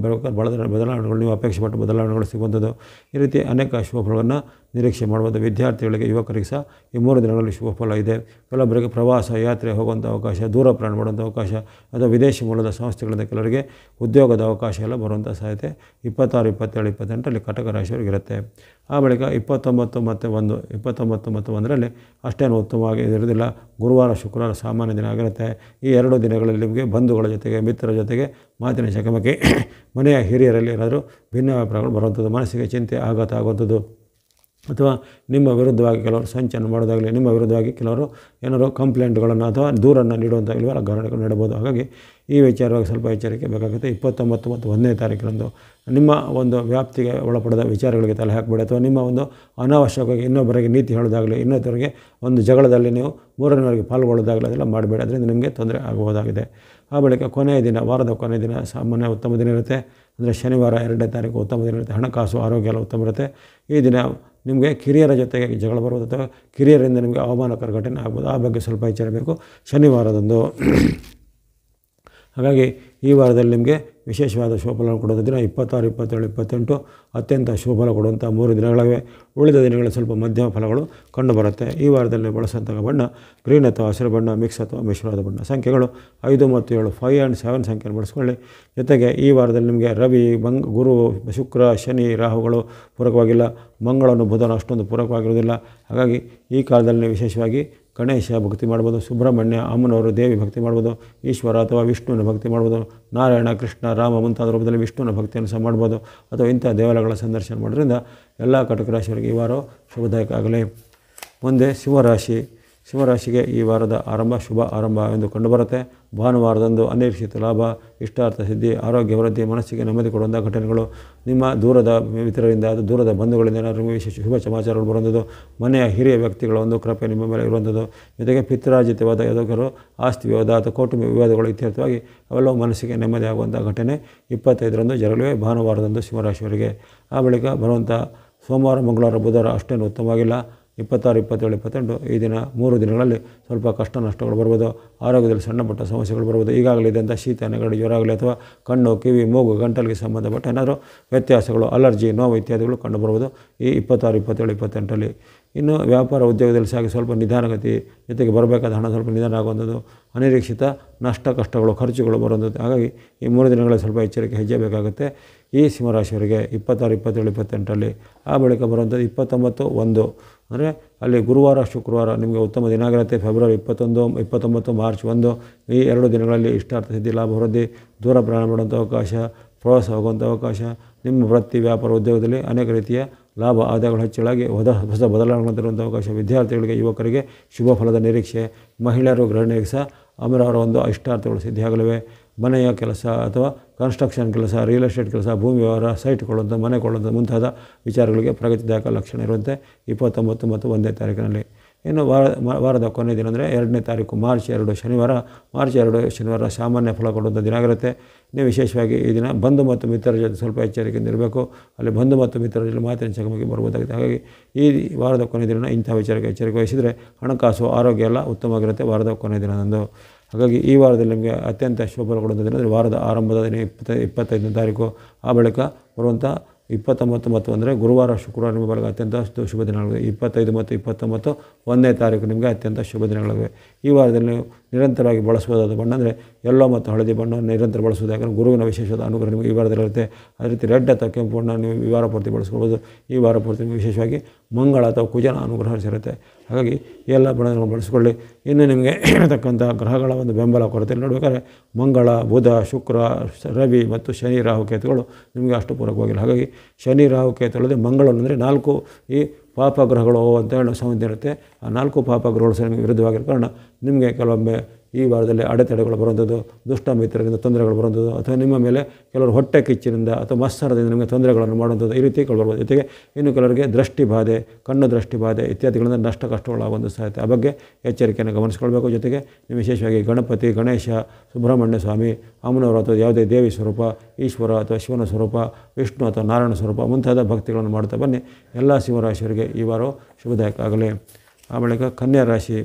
ಬದಲ ಬದಲಾವಣೆಗಳು ನೀವು ಅಪೇಕ್ಷೆ ಪಟ್ಟು ಬದಲಾವಣೆಗಳು ಸಿಗುವಂಥದ್ದು ಈ ರೀತಿ ಅನೇಕ ಶುಭಫಲಗಳನ್ನು ನಿರೀಕ್ಷೆ ಮಾಡುವಂಥ ವಿದ್ಯಾರ್ಥಿಗಳಿಗೆ ಯುವಕರಿಗೆ ಸಹ ಈ ಮೂರು ದಿನಗಳಲ್ಲಿ ಶುಭಫಲ ಇದೆ ಕೆಲವೊಬ್ಬರಿಗೆ ಪ್ರವಾಸ ಯಾತ್ರೆ ಹೋಗುವಂಥ ಅವಕಾಶ ದೂರ ಪ್ರಯಾಣ ಮಾಡುವಂಥ ಅವಕಾಶ ಅಥವಾ ವಿದೇಶಿ ಮೂಲದ ಸಂಸ್ಥೆಗಳಿಂದ ಕೆಲವರಿಗೆ ಉದ್ಯೋಗದ ಅವಕಾಶ ಎಲ್ಲ ಬರುವಂಥ ಸಾಧ್ಯತೆ ಇಪ್ಪತ್ತಾರು ಇಪ್ಪತ್ತೇಳು ಇಪ್ಪತ್ತೆಂಟರಲ್ಲಿ ಕಟಕ ರಾಶಿಯವರಿಗೆ ಇರುತ್ತೆ ಆ ಬಳಿಕ ಇಪ್ಪತ್ತೊಂಬತ್ತು ಮತ್ತು ಒಂದು ಇಪ್ಪತ್ತೊಂಬತ್ತು ಮತ್ತು ಅಂದರಲ್ಲಿ ಅಷ್ಟೇನು ಉತ್ತಮವಾಗಿ ಇರೋದಿಲ್ಲ ಗುರುವಾರ ಶುಕ್ರವಾರ ಸಾಮಾನ್ಯ ದಿನ ಆಗಿರುತ್ತೆ ಈ ಎರಡು ದಿನಗಳಲ್ಲಿ ನಿಮಗೆ ಬಂಧುಗಳ ಜೊತೆಗೆ ಮಿತ್ರರ ಜೊತೆಗೆ ಮಾತಿನ ಚಕಮಕಿ ಮನೆಯ ಹಿರಿಯರಲ್ಲಿ ಏನಾದರೂ ಭಿನ್ನಾಭಿಪ್ರಾಯಗಳು ಬರುವಂಥದ್ದು ಮನಸ್ಸಿಗೆ ಚಿಂತೆ ಆಘಾತ ಆಗುವಂಥದ್ದು ಅಥವಾ ನಿಮ್ಮ ವಿರುದ್ಧವಾಗಿ ಕೆಲವರು ಸಂಚನ್ನು ಮಾಡೋದಾಗಲಿ ನಿಮ್ಮ ವಿರುದ್ಧವಾಗಿ ಕೆಲವರು ಏನಾದರೂ ಕಂಪ್ಲೇಂಟ್ಗಳನ್ನು ಅಥವಾ ದೂರನ್ನು ನೀಡುವಂಥ ಇವೆಲ್ಲ ಕಾರಣಗಳು ನೀಡಬಹುದು ಹಾಗಾಗಿ ಈ ವಿಚಾರವಾಗಿ ಸ್ವಲ್ಪ ಎಚ್ಚರಿಕೆ ಬೇಕಾಗುತ್ತೆ ಇಪ್ಪತ್ತೊಂಬತ್ತು ಮತ್ತು ಒಂದನೇ ತಾರೀಕಿನಂದು ನಿಮ್ಮ ಒಂದು ವ್ಯಾಪ್ತಿಗೆ ಒಳಪಡದ ವಿಚಾರಗಳಿಗೆ ತಲೆ ಹಾಕಬೇಡಿ ಅಥವಾ ನಿಮ್ಮ ಒಂದು ಅನಾವಶ್ಯಕವಾಗಿ ಇನ್ನೊಬ್ಬರಿಗೆ ನೀತಿ ಹೇಳೋದಾಗಲಿ ಇನ್ನೊಬ್ಬರಿಗೆ ಒಂದು ಜಗಳದಲ್ಲಿ ನೀವು ಮೂರನೇವರೆಗೆ ಪಾಲ್ಗೊಳ್ಳೋದಾಗಲಿ ಅದೆಲ್ಲ ಮಾಡಬೇಡಿ ಅದರಿಂದ ನಿಮಗೆ ತೊಂದರೆ ಆಗಬಹುದಾಗಿದೆ ಆ ಬಳಿಕ ಕೊನೆಯ ದಿನ ವಾರದ ಕೊನೆಯ ದಿನ ಸಾಮಾನ್ಯ ಉತ್ತಮ ದಿನ ಇರುತ್ತೆ ಅಂದರೆ ಶನಿವಾರ ಎರಡನೇ ತಾರೀಕು ಉತ್ತಮ ದಿನ ಇರುತ್ತೆ ಹಣಕಾಸು ಆರೋಗ್ಯ ಎಲ್ಲ ಉತ್ತಮ ಇರುತ್ತೆ ಈ ದಿನ ನಿಮಗೆ ಕಿರಿಯರ ಜೊತೆಗೆ ಜಗಳ ಬರ್ಬೋದು ಅಥವಾ ಕಿರಿಯರಿಂದ ನಿಮಗೆ ಅವಮಾನಕರ ಘಟನೆ ಆಗ್ಬೋದು ಆ ಬಗ್ಗೆ ಸ್ವಲ್ಪ ಎಚ್ಚರಬೇಕು ಶನಿವಾರದಂದು <clears throat> ಹಾಗಾಗಿ ಈ ವಾರದಲ್ಲಿ ನಿಮಗೆ ವಿಶೇಷವಾದ ಶುಭಫಲವನ್ನು ಕೊಡುವಂಥ ದಿನ ಇಪ್ಪತ್ತಾರು ಇಪ್ಪತ್ತೇಳು ಇಪ್ಪತ್ತೆಂಟು ಅತ್ಯಂತ ಶುಭ ಫಲ ಕೊಡುವಂಥ ಮೂರು ದಿನಗಳಿವೆ ಉಳಿದ ದಿನಗಳಲ್ಲಿ ಸ್ವಲ್ಪ ಮಧ್ಯಮ ಫಲಗಳು ಕಂಡುಬರುತ್ತೆ ಈ ವಾರದಲ್ಲಿ ಬಳಸುವಂಥ ಬಣ್ಣ ಗ್ರೀನ್ ಅಥವಾ ಹಸಿರು ಬಣ್ಣ ಮಿಕ್ಸ್ ಅಥವಾ ಮಿಶ್ರವಾದ ಬಣ್ಣ ಸಂಖ್ಯೆಗಳು ಐದು ಮತ್ತು ಏಳು ಫೈವ್ ಆ್ಯಂಡ್ ಸೆವೆನ್ ಸಂಖ್ಯೆಯನ್ನು ಬಳಸ್ಕೊಳ್ಳಿ ಜೊತೆಗೆ ಈ ವಾರದಲ್ಲಿ ನಿಮಗೆ ರವಿ ಮಂಗ್ ಗುರು ಶುಕ್ರ ಶನಿ ರಾಹುಗಳು ಪೂರಕವಾಗಿಲ್ಲ ಮಂಗಳನು ಬುಧನ ಅಷ್ಟೊಂದು ಪೂರಕವಾಗಿರುವುದಿಲ್ಲ ಹಾಗಾಗಿ ಈ ಕಾಲದಲ್ಲಿ ವಿಶೇಷವಾಗಿ ಗಣೇಶ ಭಕ್ತಿ ಮಾಡ್ಬೋದು ಸುಬ್ರಹ್ಮಣ್ಯ ಅಮ್ಮನವರು ದೇವಿ ಭಕ್ತಿ ಮಾಡ್ಬೋದು ಈಶ್ವರ ಅಥವಾ ವಿಷ್ಣುವಿನ ಭಕ್ತಿ ಮಾಡ್ಬೋದು ನಾರಾಯಣ ಕೃಷ್ಣ ರಾಮ ಮುಂತಾದ ರೂಪದಲ್ಲಿ ವಿಷ್ಣುವಿನ ಭಕ್ತಿಯನ್ನು ಸಹ ಮಾಡ್ಬೋದು ಅಥವಾ ಇಂಥ ದೇವಾಲಯಗಳ ಸಂದರ್ಶನ ಮಾಡೋದ್ರಿಂದ ಎಲ್ಲ ಕಟಕ ರಾಶಿಯವರಿಗೆ ಈ ವಾರ ಶುಭದಾಯಕ ಆಗಲಿ ಮುಂದೆ ಶಿವರಾಶಿ ಶಿವರಾಶಿಗೆ ಈ ವಾರದ ಆರಂಭ ಶುಭ ಆರಂಭ ಎಂದು ಕಂಡುಬರುತ್ತೆ ಭಾನುವಾರದಂದು ಅನಿರೀಕ್ಷಿತ ಲಾಭ ಇಷ್ಟಾರ್ಥ ಸಿದ್ಧಿ ಆರೋಗ್ಯ ವೃದ್ಧಿ ಮನಸ್ಸಿಗೆ ನೆಮ್ಮದಿ ಕೊಡುವಂಥ ಘಟನೆಗಳು ನಿಮ್ಮ ದೂರದ ಮಿತ್ರರಿಂದ ಅದು ದೂರದ ಬಂಧುಗಳಿಂದ ಏನಾದರೂ ವಿಶೇಷ ಶುಭ ಸಮಾಚಾರಗಳು ಬರುವಂಥದ್ದು ಮನೆಯ ಹಿರಿಯ ವ್ಯಕ್ತಿಗಳ ಒಂದು ಕೃಪೆ ನಿಮ್ಮ ಮೇಲೆ ಇರುವಂಥದ್ದು ಜೊತೆಗೆ ಪಿತ್ರಾರ್ಜಿತವಾದ ಯಾವುದಾದರೂ ಆಸ್ತಿ ವಿವಾದ ಅಥವಾ ಕೌಟುಂಬ ವಿವಾದಗಳು ಇತ್ಯರ್ಥವಾಗಿ ಅವೆಲ್ಲವೂ ಮನಸ್ಸಿಗೆ ನೆಮ್ಮದಿ ಆಗುವಂಥ ಘಟನೆ ಇಪ್ಪತ್ತೈದರಂದು ಜರುಗಲಿವೆ ಭಾನುವಾರದಂದು ಶಿವರಾಶಿಯವರಿಗೆ ಆ ಬಳಿಕ ಬರುವಂಥ ಸೋಮವಾರ ಮಂಗಳವಾರ ಬುಧವಾರ ಅಷ್ಟೇನು ಉತ್ತಮವಾಗಿಲ್ಲ ಇಪ್ಪತ್ತಾರು ಇಪ್ಪತ್ತೇಳು ಇಪ್ಪತ್ತೆಂಟು ಈ ದಿನ ಮೂರು ದಿನಗಳಲ್ಲಿ ಸ್ವಲ್ಪ ಕಷ್ಟ ನಷ್ಟಗಳು ಬರ್ಬೋದು ಆರೋಗ್ಯದಲ್ಲಿ ಸಣ್ಣಪುಟ್ಟ ಸಮಸ್ಯೆಗಳು ಬರ್ಬೋದು ಈಗಾಗಲೇ ಇದ್ದಂಥ ಶೀತ ನೆಗಡಿ ಜ್ವರ ಆಗಲಿ ಅಥವಾ ಕಣ್ಣು ಕಿವಿ ಮೂಗು ಗಂಟಲಿಗೆ ಸಂಬಂಧಪಟ್ಟ ಏನಾದರೂ ವ್ಯತ್ಯಾಸಗಳು ಅಲರ್ಜಿ ನೋವು ಇತ್ಯಾದಿಗಳು ಕಂಡುಬರ್ಬೋದು ಈ ಇಪ್ಪತ್ತಾರು ಇಪ್ಪತ್ತೇಳು ಇಪ್ಪತ್ತೆಂಟರಲ್ಲಿ ಇನ್ನು ವ್ಯಾಪಾರ ಉದ್ಯೋಗದಲ್ಲಿ ಸಾಗಿ ಸ್ವಲ್ಪ ನಿಧಾನಗತಿ ಜೊತೆಗೆ ಬರಬೇಕಾದ ಹಣ ಸ್ವಲ್ಪ ನಿಧಾನ ಆಗುವಂಥದ್ದು ಅನಿರೀಕ್ಷಿತ ನಷ್ಟ ಕಷ್ಟಗಳು ಖರ್ಚುಗಳು ಬರುವಂಥದ್ದು ಹಾಗಾಗಿ ಈ ಮೂರು ದಿನಗಳಲ್ಲಿ ಸ್ವಲ್ಪ ಎಚ್ಚರಿಕೆ ಹೆಜ್ಜೆ ಬೇಕಾಗುತ್ತೆ ಈ ಸಿಂಹರಾಶಿಯವರಿಗೆ ಇಪ್ಪತ್ತಾರು ಇಪ್ಪತ್ತೇಳು ಇಪ್ಪತ್ತೆಂಟರಲ್ಲಿ ಆ ಬಳಿಕ ಬರುವಂಥದ್ದು ಇಪ್ಪತ್ತೊಂಬತ್ತು ಒಂದು ಅಂದರೆ ಅಲ್ಲಿ ಗುರುವಾರ ಶುಕ್ರವಾರ ನಿಮಗೆ ಉತ್ತಮ ದಿನ ಆಗಿರುತ್ತೆ ಫೆಬ್ರವರಿ ಇಪ್ಪತ್ತೊಂದು ಇಪ್ಪತ್ತೊಂಬತ್ತು ಮಾರ್ಚ್ ಒಂದು ಈ ಎರಡು ದಿನಗಳಲ್ಲಿ ಇಷ್ಟಾರ್ಥ ಸಿದ್ಧಿ ಲಾಭ ವೃದ್ಧಿ ದೂರ ಪ್ರಯಾಣ ಮಾಡುವಂಥ ಅವಕಾಶ ಪ್ರವಾಸ ಹೋಗುವಂಥ ಅವಕಾಶ ನಿಮ್ಮ ವೃತ್ತಿ ವ್ಯಾಪಾರ ಉದ್ಯೋಗದಲ್ಲಿ ಅನೇಕ ರೀತಿಯ ಲಾಭ ಆದಾಯಗಳು ಹೆಚ್ಚಳಾಗಿ ಹೊಸ ಹೊಸ ಬದಲಾವಣೆ ಅವಕಾಶ ವಿದ್ಯಾರ್ಥಿಗಳಿಗೆ ಯುವಕರಿಗೆ ಶುಭ ಫಲದ ನಿರೀಕ್ಷೆ ಮಹಿಳೆಯರು ಗೃಹಿಣಿಗೆ ಸಹ ಆಮೇಲೆ ಅವರ ಒಂದು ಇಷ್ಟಾರ್ಥಗಳು ಸಿದ್ಧಿಯಾಗಲಿವೆ ಮನೆಯ ಕೆಲಸ ಅಥವಾ ಕನ್ಸ್ಟ್ರಕ್ಷನ್ ಕೆಲಸ ರಿಯಲ್ ಎಸ್ಟೇಟ್ ಕೆಲಸ ಭೂಮಿ ವ್ಯವಹಾರ ಸೈಟ್ ಕೊಳ್ಳೋದು ಮನೆ ಕೊಳ್ಳೋದು ಮುಂತಾದ ವಿಚಾರಗಳಿಗೆ ಪ್ರಗತಿದಾಯಕ ಲಕ್ಷಣ ಇರುವಂತೆ ಇಪ್ಪತ್ತೊಂಬತ್ತು ಮತ್ತು ಒಂದನೇ ತಾರೀಕಿನಲ್ಲಿ ಇನ್ನು ವಾರ ವಾರದ ಕೊನೆಯ ದಿನ ಅಂದರೆ ಎರಡನೇ ತಾರೀಕು ಮಾರ್ಚ್ ಎರಡು ಶನಿವಾರ ಮಾರ್ಚ್ ಎರಡು ಶನಿವಾರ ಸಾಮಾನ್ಯ ಫಲ ಕೊಡುವಂಥ ದಿನ ಆಗಿರುತ್ತೆ ನೀವು ವಿಶೇಷವಾಗಿ ಈ ದಿನ ಬಂಧು ಮತ್ತು ಮಿತ್ರರ ಜೊತೆ ಸ್ವಲ್ಪ ಎಚ್ಚರಿಕೆಯಿಂದ ಇರಬೇಕು ಅಲ್ಲಿ ಬಂಧು ಮತ್ತು ಮಿತ್ರರ ಜೊತೆ ಮಾತಿನ ಚಕಮಕಿ ಬರ್ಬೋದಾಗುತ್ತೆ ಹಾಗಾಗಿ ಈ ವಾರದ ಕೊನೆಯ ದಿನ ಇಂಥ ವಿಚಾರಕ್ಕೆ ಎಚ್ಚರಿಕೆ ವಹಿಸಿದರೆ ಹಣಕಾಸು ಆರೋಗ್ಯ ಎಲ್ಲ ಉತ್ತಮವಾಗಿರುತ್ತೆ ವಾರದ ಕೊನೆಯ ದಿನದಂದು ಹಾಗಾಗಿ ಈ ವಾರದಲ್ಲಿ ನಿಮಗೆ ಅತ್ಯಂತ ದಿನ ಅಂದರೆ ವಾರದ ಆರಂಭದ ದಿನ ಇಪ್ಪತ್ತ ಇಪ್ಪತ್ತೈದನೇ ತಾರೀಕು ಆ ಬಳಿಕ ಬರುವಂಥ ಇಪ್ಪತ್ತೊಂಬತ್ತು ಮತ್ತು ಅಂದರೆ ಗುರುವಾರ ಶುಕ್ರವಾರ ನಿಮ್ಮ ಬಳಿಗೆ ಅತ್ಯಂತ ಶುಭ ದಿನಗಳಿವೆ ಇಪ್ಪತ್ತೈದು ಮತ್ತು ಇಪ್ಪತ್ತೊಂಬತ್ತು ಒಂದನೇ ತಾರೀಕು ನಿಮಗೆ ಅತ್ಯಂತ ಶುಭ ದಿನಗಳಿವೆ ಈ ವಾರದಲ್ಲಿ ನೀವು ನಿರಂತರವಾಗಿ ಬಳಸುವುದಾದ ಬಣ್ಣ ಅಂದರೆ ಎಲ್ಲೋ ಮತ್ತು ಹಳದಿ ಬಣ್ಣವನ್ನು ನಿರಂತರ ಬಳಸುವುದು ಯಾಕಂದರೆ ಗುರುವಿನ ವಿಶೇಷ ಅನುಗ್ರಹ ನಿಮಗೆ ಈ ವಾರದಲ್ಲಿರುತ್ತೆ ಅದೇ ರೀತಿ ರೆಡ್ ಅಥವಾ ಕೆಂಪು ಬಣ್ಣ ನೀವು ಈ ವಾರ ಪೂರ್ತಿ ಬಳಸ್ಕೊಳ್ಬೋದು ಈ ವಾರ ಪೂರ್ತಿ ವಿಶೇಷವಾಗಿ ಮಂಗಳ ಅಥವಾ ಕುಜನ ಅನುಗ್ರಹ ಸಿರುತ್ತೆ ಹಾಗಾಗಿ ಎಲ್ಲ ಬಣ್ಣಗಳನ್ನು ಬಳಸಿಕೊಳ್ಳಿ ಇನ್ನು ನಿಮಗೆ <clears throat> ಇರತಕ್ಕಂಥ ಗ್ರಹಗಳ ಒಂದು ಬೆಂಬಲ ಕೊರತೆ ನೋಡಬೇಕಾದ್ರೆ ಮಂಗಳ ಬುಧ ಶುಕ್ರ ರವಿ ಮತ್ತು ಶನಿ ರಾಹುಕೇತುಗಳು ನಿಮಗೆ ಅಷ್ಟು ಪೂರಕವಾಗಿಲ್ಲ ಹಾಗಾಗಿ ಶನಿ ರಾಹು ಮಂಗಳಂದರೆ ಅಂದರೆ ನಾಲ್ಕು ಈ ಪಾಪಗ್ರಹಗಳು ಅಂತ ಹೇಳೋ ಸಂಬಂಧ ಇರುತ್ತೆ ಆ ನಾಲ್ಕು ಪಾಪಗ್ರಹಗಳು ಸಹ ನಿಮಗೆ ವಿರುದ್ಧವಾಗಿರೋ ಕಾರಣ ನಿಮಗೆ ಕೆಲವೊಮ್ಮೆ ಈ ವಾರದಲ್ಲಿ ಅಡೆತಡೆಗಳು ಬರುವಂಥದ್ದು ದುಷ್ಟ ಮಿತ್ರರಿಂದ ತೊಂದರೆಗಳು ಬರುವಂಥದ್ದು ಅಥವಾ ನಿಮ್ಮ ಮೇಲೆ ಕೆಲವರು ಹೊಟ್ಟೆ ಕಿಚ್ಚಿನಿಂದ ಅಥವಾ ಮತ್ಸರದಿಂದ ನಿಮಗೆ ತೊಂದರೆಗಳನ್ನು ಮಾಡುವಂಥದ್ದು ಈ ರೀತಿ ಬರ್ಬೋದು ಜೊತೆಗೆ ಇನ್ನು ಕೆಲವರಿಗೆ ದೃಷ್ಟಿ ಬಾಧೆ ಕಣ್ಣು ದೃಷ್ಟಿ ಬಾಧೆ ಇತ್ಯಾದಿಗಳಿಂದ ನಷ್ಟ ಕಷ್ಟಗಳಾಗುವಂಥ ಸಾಧ್ಯತೆ ಆ ಬಗ್ಗೆ ಎಚ್ಚರಿಕೆಯನ್ನು ಗಮನಿಸಿಕೊಳ್ಬೇಕು ಜೊತೆಗೆ ವಿಶೇಷವಾಗಿ ಗಣಪತಿ ಗಣೇಶ ಸುಬ್ರಹ್ಮಣ್ಯ ಸ್ವಾಮಿ ಅಮ್ಮನವರು ಅಥವಾ ಯಾವುದೇ ದೇವಿ ಸ್ವರೂಪ ಈಶ್ವರ ಅಥವಾ ಶಿವನ ಸ್ವರೂಪ ವಿಷ್ಣು ಅಥವಾ ನಾರಾಯಣ ಸ್ವರೂಪ ಮುಂತಾದ ಭಕ್ತಿಗಳನ್ನು ಮಾಡ್ತಾ ಬನ್ನಿ ಎಲ್ಲ ಶಿವರಾಶಿಯವರಿಗೆ ಈ ವಾರ ಶುಭದಾಯಕ ಆಗಲಿ ಆ ಬಳಿಕ ಕನ್ಯಾ ರಾಶಿ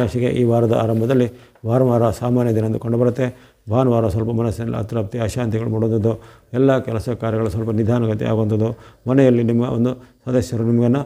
ರಾಶಿಗೆ ಈ ವಾರದ ಆರಂಭದಲ್ಲಿ ಭಾನುವಾರ ಸಾಮಾನ್ಯ ದಿನ ಎಂದು ಕಂಡುಬರುತ್ತೆ ಭಾನುವಾರ ಸ್ವಲ್ಪ ಮನಸ್ಸಿನಲ್ಲಿ ಅತೃಪ್ತಿ ಅಶಾಂತಿಗಳು ಮೂಡೋದು ಎಲ್ಲ ಕೆಲಸ ಕಾರ್ಯಗಳು ಸ್ವಲ್ಪ ನಿಧಾನಗತಿ ಆಗುವಂಥದ್ದು ಮನೆಯಲ್ಲಿ ನಿಮ್ಮ ಒಂದು ಸದಸ್ಯರು ನಿಮಗನ್ನು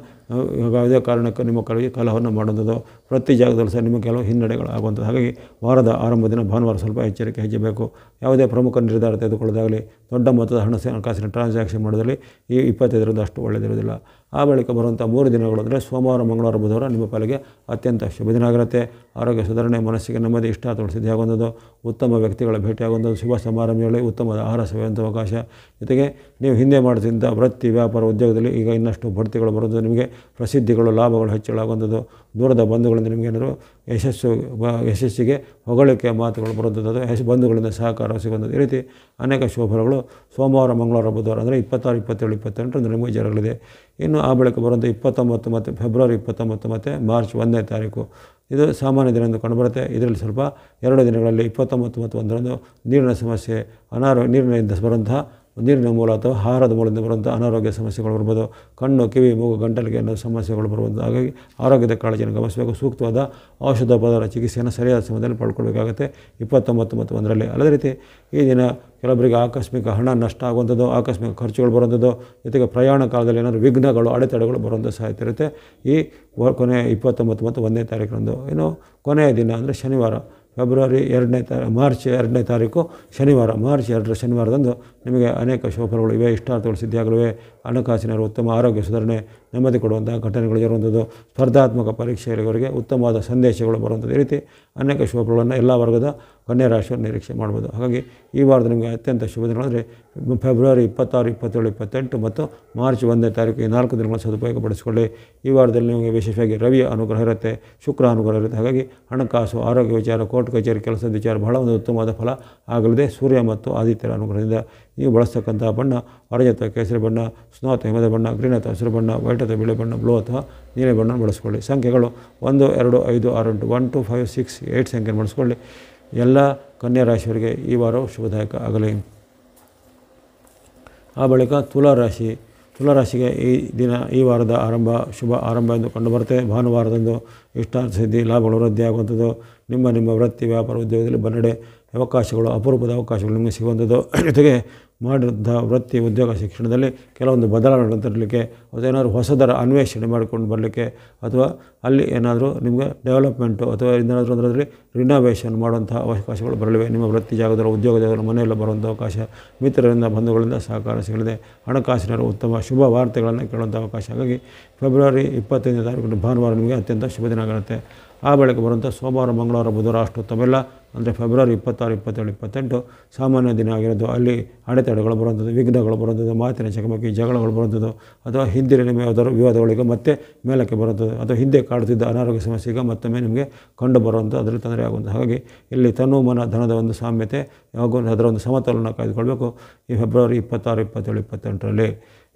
ಯಾವುದೇ ಕಾರಣಕ್ಕೂ ನಿಮ್ಮ ಕಡೆಗೆ ಕಲಹವನ್ನು ಮಾಡುವಂಥದ್ದು ಪ್ರತಿ ಜಾಗದಲ್ಲಿ ಸಹ ನಿಮ್ಮ ಕೆಲವು ಹಿನ್ನಡೆಗಳು ಆಗುವಂಥದ್ದು ಹಾಗಾಗಿ ವಾರದ ಆರಂಭ ದಿನ ಭಾನುವಾರ ಸ್ವಲ್ಪ ಎಚ್ಚರಿಕೆ ಹೆಚ್ಚಬೇಕು ಯಾವುದೇ ಪ್ರಮುಖ ನಿರ್ಧಾರ ತೆಗೆದುಕೊಳ್ಳೋದಾಗಲಿ ದೊಡ್ಡ ಮೊತ್ತದ ಹಣ ಹಣಕಾಸಿನ ಟ್ರಾನ್ಸಾಕ್ಷನ್ ಮಾಡಿದಲ್ಲಿ ಈ ಇಪ್ಪತ್ತೈದರಿಂದ ಅಷ್ಟು ಒಳ್ಳೆಯದಿರೋದಿಲ್ಲ ಆ ಬಳಿಕ ಬರುವಂಥ ಮೂರು ದಿನಗಳು ಅಂದರೆ ಸೋಮವಾರ ಮಂಗಳವಾರ ಬುಧವಾರ ನಿಮ್ಮ ಪಾಲಿಗೆ ಅತ್ಯಂತ ಶುಭ ದಿನ ಆಗಿರುತ್ತೆ ಆರೋಗ್ಯ ಸುಧಾರಣೆ ಮನಸ್ಸಿಗೆ ನೆಮ್ಮದಿ ಇಷ್ಟ ತೋರಿಸಿದ್ದೆ ಆಗುವಂಥದ್ದು ಉತ್ತಮ ವ್ಯಕ್ತಿಗಳ ಭೇಟಿಯಾಗುವಂಥದ್ದು ಶುಭ ಸಮಾರಂಭಗಳಲ್ಲಿ ಉತ್ತಮ ಆಹಾರ ಸೇವೆಯಂಥ ಅವಕಾಶ ಜೊತೆಗೆ ನೀವು ಹಿಂದೆ ಮಾಡಿದಂಥ ವೃತ್ತಿ ವ್ಯಾಪಾರ ಉದ್ಯೋಗದಲ್ಲಿ ಈಗ ಇನ್ನಷ್ಟು ಬಡ್ತಿಗಳು ಬರೋದು ನಿಮಗೆ ಪ್ರಸಿದ್ಧಿಗಳು ಲಾಭಗಳು ಹೆಚ್ಚಳಾಗುವಂಥದ್ದು ದೂರದ ಬಂಧುಗಳಿಂದ ನಿಮಗೇನಾದರೂ ಯಶಸ್ಸು ಬ ಯಶಸ್ಸಿಗೆ ಹೊಗಳಿಕೆ ಮಾತುಗಳು ಬರುವಂಥದ್ದು ಯಶ್ ಬಂಧುಗಳಿಂದ ಸಹಕಾರ ಸಿಗುವಂಥದ್ದು ಈ ರೀತಿ ಅನೇಕ ಶೋಭರಗಳು ಸೋಮವಾರ ಮಂಗಳವಾರ ಬುಧವಾರ ಅಂದರೆ ಇಪ್ಪತ್ತಾರು ಇಪ್ಪತ್ತೇಳು ಇಪ್ಪತ್ತೆಂಟರಂದು ನಿಮಗೆ ಜರಗಲಿದೆ ಇನ್ನು ಆ ಬಳಿಕ ಬರುವಂಥ ಇಪ್ಪತ್ತೊಂಬತ್ತು ಮತ್ತು ಫೆಬ್ರವರಿ ಇಪ್ಪತ್ತೊಂಬತ್ತು ಮತ್ತು ಮಾರ್ಚ್ ಒಂದನೇ ತಾರೀಕು ಇದು ಸಾಮಾನ್ಯ ದಿನದಂದು ಕಂಡುಬರುತ್ತೆ ಇದರಲ್ಲಿ ಸ್ವಲ್ಪ ಎರಡು ದಿನಗಳಲ್ಲಿ ಇಪ್ಪತ್ತೊಂಬತ್ತು ಮತ್ತು ಒಂದರಂದು ನೀರಿನ ಸಮಸ್ಯೆ ಅನಾರೋಗ್ಯ ನೀರಿನಿಂದ ಬರುವಂತಹ ನೀರಿನ ಮೂಲ ಅಥವಾ ಆಹಾರದ ಮೂಲದಿಂದ ಬರುವಂಥ ಅನಾರೋಗ್ಯ ಸಮಸ್ಯೆಗಳು ಬರ್ಬೋದು ಕಣ್ಣು ಕಿವಿ ಮೂಗು ಗಂಟಲಿಗೆ ಅನ್ನೋ ಸಮಸ್ಯೆಗಳು ಬರುವಂಥ ಹಾಗಾಗಿ ಆರೋಗ್ಯದ ಕಾಳಜಿಯನ್ನು ಗಮನಿಸಬೇಕು ಸೂಕ್ತವಾದ ಔಷಧ ಪದರ ಚಿಕಿತ್ಸೆಯನ್ನು ಸರಿಯಾದ ಸಮಯದಲ್ಲಿ ಪಡ್ಕೊಳ್ಬೇಕಾಗುತ್ತೆ ಇಪ್ಪತ್ತೊಂಬತ್ತು ಮತ್ತು ಒಂದರಲ್ಲಿ ಅದೇ ರೀತಿ ಈ ದಿನ ಕೆಲವೊಬ್ಬರಿಗೆ ಆಕಸ್ಮಿಕ ಹಣ ನಷ್ಟ ಆಗುವಂಥದ್ದು ಆಕಸ್ಮಿಕ ಖರ್ಚುಗಳು ಬರುವಂಥದ್ದು ಜೊತೆಗೆ ಪ್ರಯಾಣ ಕಾಲದಲ್ಲಿ ಏನಾದರೂ ವಿಘ್ನಗಳು ಅಡೆತಡೆಗಳು ಬರುವಂಥ ಸಾಧ್ಯತೆ ಇರುತ್ತೆ ಈ ಕೊನೆಯ ಇಪ್ಪತ್ತೊಂಬತ್ತು ಮತ್ತು ಒಂದನೇ ತಾರೀಕಿನಂದು ಏನು ಕೊನೆಯ ದಿನ ಅಂದರೆ ಶನಿವಾರ ಫೆಬ್ರವರಿ ಎರಡನೇ ತಾ ಮಾರ್ಚ್ ಎರಡನೇ ತಾರೀಕು ಶನಿವಾರ ಮಾರ್ಚ್ ಎರಡರ ಶನಿವಾರದಂದು ನಿಮಗೆ ಅನೇಕ ಶೋಫರ್ಗಳಿವೆ ಇವೆ ಇಷ್ಟಾರ್ಥಗಳು ಸಿದ್ಧಿಯಾಗಲಿವೆ ಹಣಕಾಸಿನವರು ಉತ್ತಮ ಆರೋಗ್ಯ ಸುಧಾರಣೆ ನೆಮ್ಮದಿ ಕೊಡುವಂತಹ ಘಟನೆಗಳು ಇರುವಂಥದ್ದು ಸ್ಪರ್ಧಾತ್ಮಕ ಪರೀಕ್ಷೆಗಳಿವರೆಗೆ ಉತ್ತಮವಾದ ಸಂದೇಶಗಳು ಬರುವಂಥದ್ದು ಈ ರೀತಿ ಅನೇಕ ಶುಭಗಳನ್ನು ಎಲ್ಲ ವರ್ಗದ ಕನ್ಯಾ ರಾಶಿಯನ್ನು ನಿರೀಕ್ಷೆ ಮಾಡ್ಬೋದು ಹಾಗಾಗಿ ಈ ವಾರದ ನಿಮಗೆ ಅತ್ಯಂತ ಶುಭ ದಿನಗಳಂದರೆ ಫೆಬ್ರವರಿ ಇಪ್ಪತ್ತಾರು ಇಪ್ಪತ್ತೇಳು ಇಪ್ಪತ್ತೆಂಟು ಮತ್ತು ಮಾರ್ಚ್ ಒಂದನೇ ತಾರೀಕು ಈ ನಾಲ್ಕು ದಿನಗಳನ್ನು ಸದುಪಯೋಗಪಡಿಸಿಕೊಳ್ಳಿ ಈ ವಾರದಲ್ಲಿ ನಿಮಗೆ ವಿಶೇಷವಾಗಿ ರವಿಯ ಅನುಗ್ರಹ ಇರುತ್ತೆ ಶುಕ್ರ ಅನುಗ್ರಹ ಇರುತ್ತೆ ಹಾಗಾಗಿ ಹಣಕಾಸು ಆರೋಗ್ಯ ವಿಚಾರ ಕೋರ್ಟ್ ಕಚೇರಿ ಕೆಲಸದ ವಿಚಾರ ಬಹಳ ಒಂದು ಉತ್ತಮವಾದ ಫಲ ಆಗಲಿದೆ ಸೂರ್ಯ ಮತ್ತು ಆದಿತ್ಯರ ಅನುಗ್ರಹದಿಂದ ನೀವು ಬಳಸ್ತಕ್ಕಂಥ ಬಣ್ಣ ಆರೆಂಜ್ ಅಥವಾ ಕೇಸರಿ ಬಣ್ಣ ಸ್ನೋ ಅಥವಾ ಹಿಮದ ಬಣ್ಣ ಗ್ರೀನ್ ಅಥವಾ ಹಸಿರು ಬಣ್ಣ ವೈಟ್ ಅಥವಾ ಬಿಳಿ ಬಣ್ಣ ಬ್ಲೂ ಅಥವಾ ನೀಲಿ ಬಣ್ಣ ಬಳಸ್ಕೊಳ್ಳಿ ಸಂಖ್ಯೆಗಳು ಒಂದು ಎರಡು ಐದು ಆರು ಎಂಟು one two five six eight ಸಂಖ್ಯೆ ಬಳಸ್ಕೊಳ್ಳಿ ಎಲ್ಲ ಕನ್ಯಾ ರಾಶಿಯವರಿಗೆ ಈ ವಾರವು ಶುಭದಾಯಕ ಆಗಲಿ ಆ ಬಳಿಕ ತುಲಾ ರಾಶಿ ತುಲಾರಾಶಿಗೆ ಈ ದಿನ ಈ ವಾರದ ಆರಂಭ ಶುಭ ಆರಂಭ ಎಂದು ಕಂಡುಬರುತ್ತೆ ಭಾನುವಾರದಂದು ಇಷ್ಟಾರ್ಥ ಸಿದ್ಧಿ ಲಾಭಗಳು ಆಗುವಂಥದ್ದು ನಿಮ್ಮ ನಿಮ್ಮ ವೃತ್ತಿ ವ್ಯಾಪಾರ ಉದ್ಯೋಗದಲ್ಲಿ ಬನ್ನಡೆ ಅವಕಾಶಗಳು ಅಪರೂಪದ ಅವಕಾಶಗಳು ನಿಮಗೆ ಸಿಗುವಂಥದ್ದು ಜೊತೆಗೆ ಮಾಡಿದಂಥ ವೃತ್ತಿ ಉದ್ಯೋಗ ಶಿಕ್ಷಣದಲ್ಲಿ ಕೆಲವೊಂದು ಬದಲಾವಣೆಗಳನ್ನು ತರಲಿಕ್ಕೆ ಏನಾದರೂ ಹೊಸದರ ಅನ್ವೇಷಣೆ ಮಾಡಿಕೊಂಡು ಬರಲಿಕ್ಕೆ ಅಥವಾ ಅಲ್ಲಿ ಏನಾದರೂ ನಿಮಗೆ ಡೆವಲಪ್ಮೆಂಟು ಅಥವಾ ಏನಾದರೂ ಅದರಲ್ಲಿ ರಿನೋವೇಷನ್ ಮಾಡುವಂಥ ಅವಕಾಶಗಳು ಬರಲಿವೆ ನಿಮ್ಮ ವೃತ್ತಿ ಜಾಗದಲ್ಲಿ ಉದ್ಯೋಗ ಜಾಗದಲ್ಲಿ ಮನೆಯಲ್ಲಿ ಬರುವಂಥ ಅವಕಾಶ ಮಿತ್ರರಿಂದ ಬಂಧುಗಳಿಂದ ಸಹಕಾರ ಸಿಗಲಿದೆ ಹಣಕಾಸಿನ ಉತ್ತಮ ಶುಭ ವಾರ್ತೆಗಳನ್ನು ಕೇಳುವಂಥ ಅವಕಾಶ ಹಾಗಾಗಿ ಫೆಬ್ರವರಿ ಇಪ್ಪತ್ತೈದನೇ ತಾರೀಕು ಭಾನುವಾರ ನಿಮಗೆ ಅತ್ಯಂತ ಶುಭ ದಿನ ಆಗುತ್ತೆ ಆ ಬೆಳಗ್ಗೆ ಬರುವಂಥ ಸೋಮವಾರ ಮಂಗಳವಾರ ಬುಧವಾರ ಅಷ್ಟೊತ್ತವೆಲ್ಲ ಅಂದರೆ ಫೆಬ್ರವರಿ ಇಪ್ಪತ್ತಾರು ಇಪ್ಪತ್ತೇಳು ಇಪ್ಪತ್ತೆಂಟು ಸಾಮಾನ್ಯ ದಿನ ಆಗಿರೋದು ಅಲ್ಲಿ ಅಡೆತಡೆಗಳು ಬರುವಂಥದ್ದು ವಿಘ್ನಗಳು ಬರುವಂಥದ್ದು ಮಾತಿನ ಚಕಮಕಿ ಜಗಳಗಳು ಬರುವಂಥದ್ದು ಅಥವಾ ಹಿಂದಿನ ನಿಮಗೆ ಯಾವುದಾದ್ರು ವಿವಾದಗಳಿಗೆ ಮತ್ತೆ ಮೇಲಕ್ಕೆ ಬರುವಂಥದ್ದು ಅಥವಾ ಹಿಂದೆ ಕಾಡುತ್ತಿದ್ದ ಅನಾರೋಗ್ಯ ಸಮಸ್ಯೆಗೆ ಮತ್ತೊಮ್ಮೆ ನಿಮಗೆ ಕಂಡು ಬರುವಂಥ ಅದರಲ್ಲಿ ತೊಂದರೆ ಆಗುವಂಥ ಹಾಗಾಗಿ ಇಲ್ಲಿ ತನು ಮನ ಧನದ ಒಂದು ಸಾಮ್ಯತೆ ಯಾವಾಗ ಅದರ ಒಂದು ಸಮತೋಲನ ಕಾಯ್ದುಕೊಳ್ಬೇಕು ಈ ಫೆಬ್ರವರಿ ಇಪ್ಪತ್ತಾರು ಇಪ್ಪತ್ತೇಳು ಇಪ್ಪತ್ತೆಂಟರಲ್ಲಿ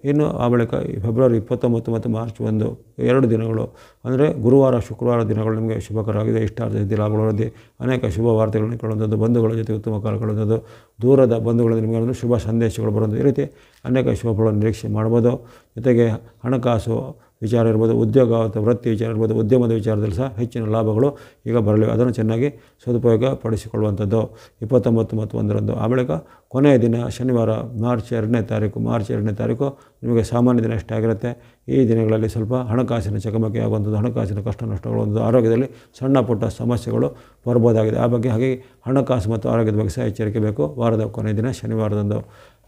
ಇನ್ನು ಆ ಬಳಿಕ ಫೆಬ್ರವರಿ ಇಪ್ಪತ್ತೊಂಬತ್ತು ಮತ್ತು ಮಾರ್ಚ್ ಒಂದು ಎರಡು ದಿನಗಳು ಅಂದರೆ ಗುರುವಾರ ಶುಕ್ರವಾರ ದಿನಗಳು ನಿಮಗೆ ಶುಭಕರವಾಗಿದೆ ಇಷ್ಟಾರ್ಥ ಸಿದ್ಧಿ ಲಾಭಗಳೊಂದಿಗೆ ಅನೇಕ ಶುಭ ವಾರ್ತೆಗಳನ್ನು ಕೇಳುವಂಥದ್ದು ಬಂಧುಗಳ ಜೊತೆ ಉತ್ತಮ ಕಾಲ ಕೇಳುವಂಥದ್ದು ದೂರದ ಬಂಧುಗಳಿಂದ ನಿಮಗೆ ಶುಭ ಸಂದೇಶಗಳು ಬರೋದು ಈ ರೀತಿ ಅನೇಕ ಶುಭಗಳನ್ನು ನಿರೀಕ್ಷೆ ಮಾಡ್ಬೋದು ಜೊತೆಗೆ ಹಣಕಾಸು ವಿಚಾರ ಇರ್ಬೋದು ಉದ್ಯೋಗ ಅಥವಾ ವೃತ್ತಿ ವಿಚಾರ ಇರ್ಬೋದು ಉದ್ಯಮದ ವಿಚಾರದಲ್ಲಿ ಸಹ ಹೆಚ್ಚಿನ ಲಾಭಗಳು ಈಗ ಬರಲಿವೆ ಅದನ್ನು ಚೆನ್ನಾಗಿ ಸದುಪಯೋಗ ಪಡಿಸಿಕೊಳ್ಳುವಂಥದ್ದು ಇಪ್ಪತ್ತೊಂಬತ್ತು ಮತ್ತು ಒಂದರಂದು ಆ ಬಳಿಕ ಕೊನೆಯ ದಿನ ಶನಿವಾರ ಮಾರ್ಚ್ ಎರಡನೇ ತಾರೀಕು ಮಾರ್ಚ್ ಎರಡನೇ ತಾರೀಕು ನಿಮಗೆ ಸಾಮಾನ್ಯ ದಿನ ಇಷ್ಟ ಆಗಿರುತ್ತೆ ಈ ದಿನಗಳಲ್ಲಿ ಸ್ವಲ್ಪ ಹಣಕಾಸಿನ ಚಕಮಕಿ ಆಗುವಂಥದ್ದು ಹಣಕಾಸಿನ ಕಷ್ಟ ನಷ್ಟಗಳು ಒಂದು ಆರೋಗ್ಯದಲ್ಲಿ ಸಣ್ಣ ಪುಟ್ಟ ಸಮಸ್ಯೆಗಳು ಬರ್ಬೋದಾಗಿದೆ ಆ ಬಗ್ಗೆ ಹಾಗೆ ಹಣಕಾಸು ಮತ್ತು ಆರೋಗ್ಯದ ಬಗ್ಗೆ ಸಹ ಎಚ್ಚರಿಕೆ ಬೇಕು ವಾರದ ಕೊನೆಯ ದಿನ ಶನಿವಾರದಂದು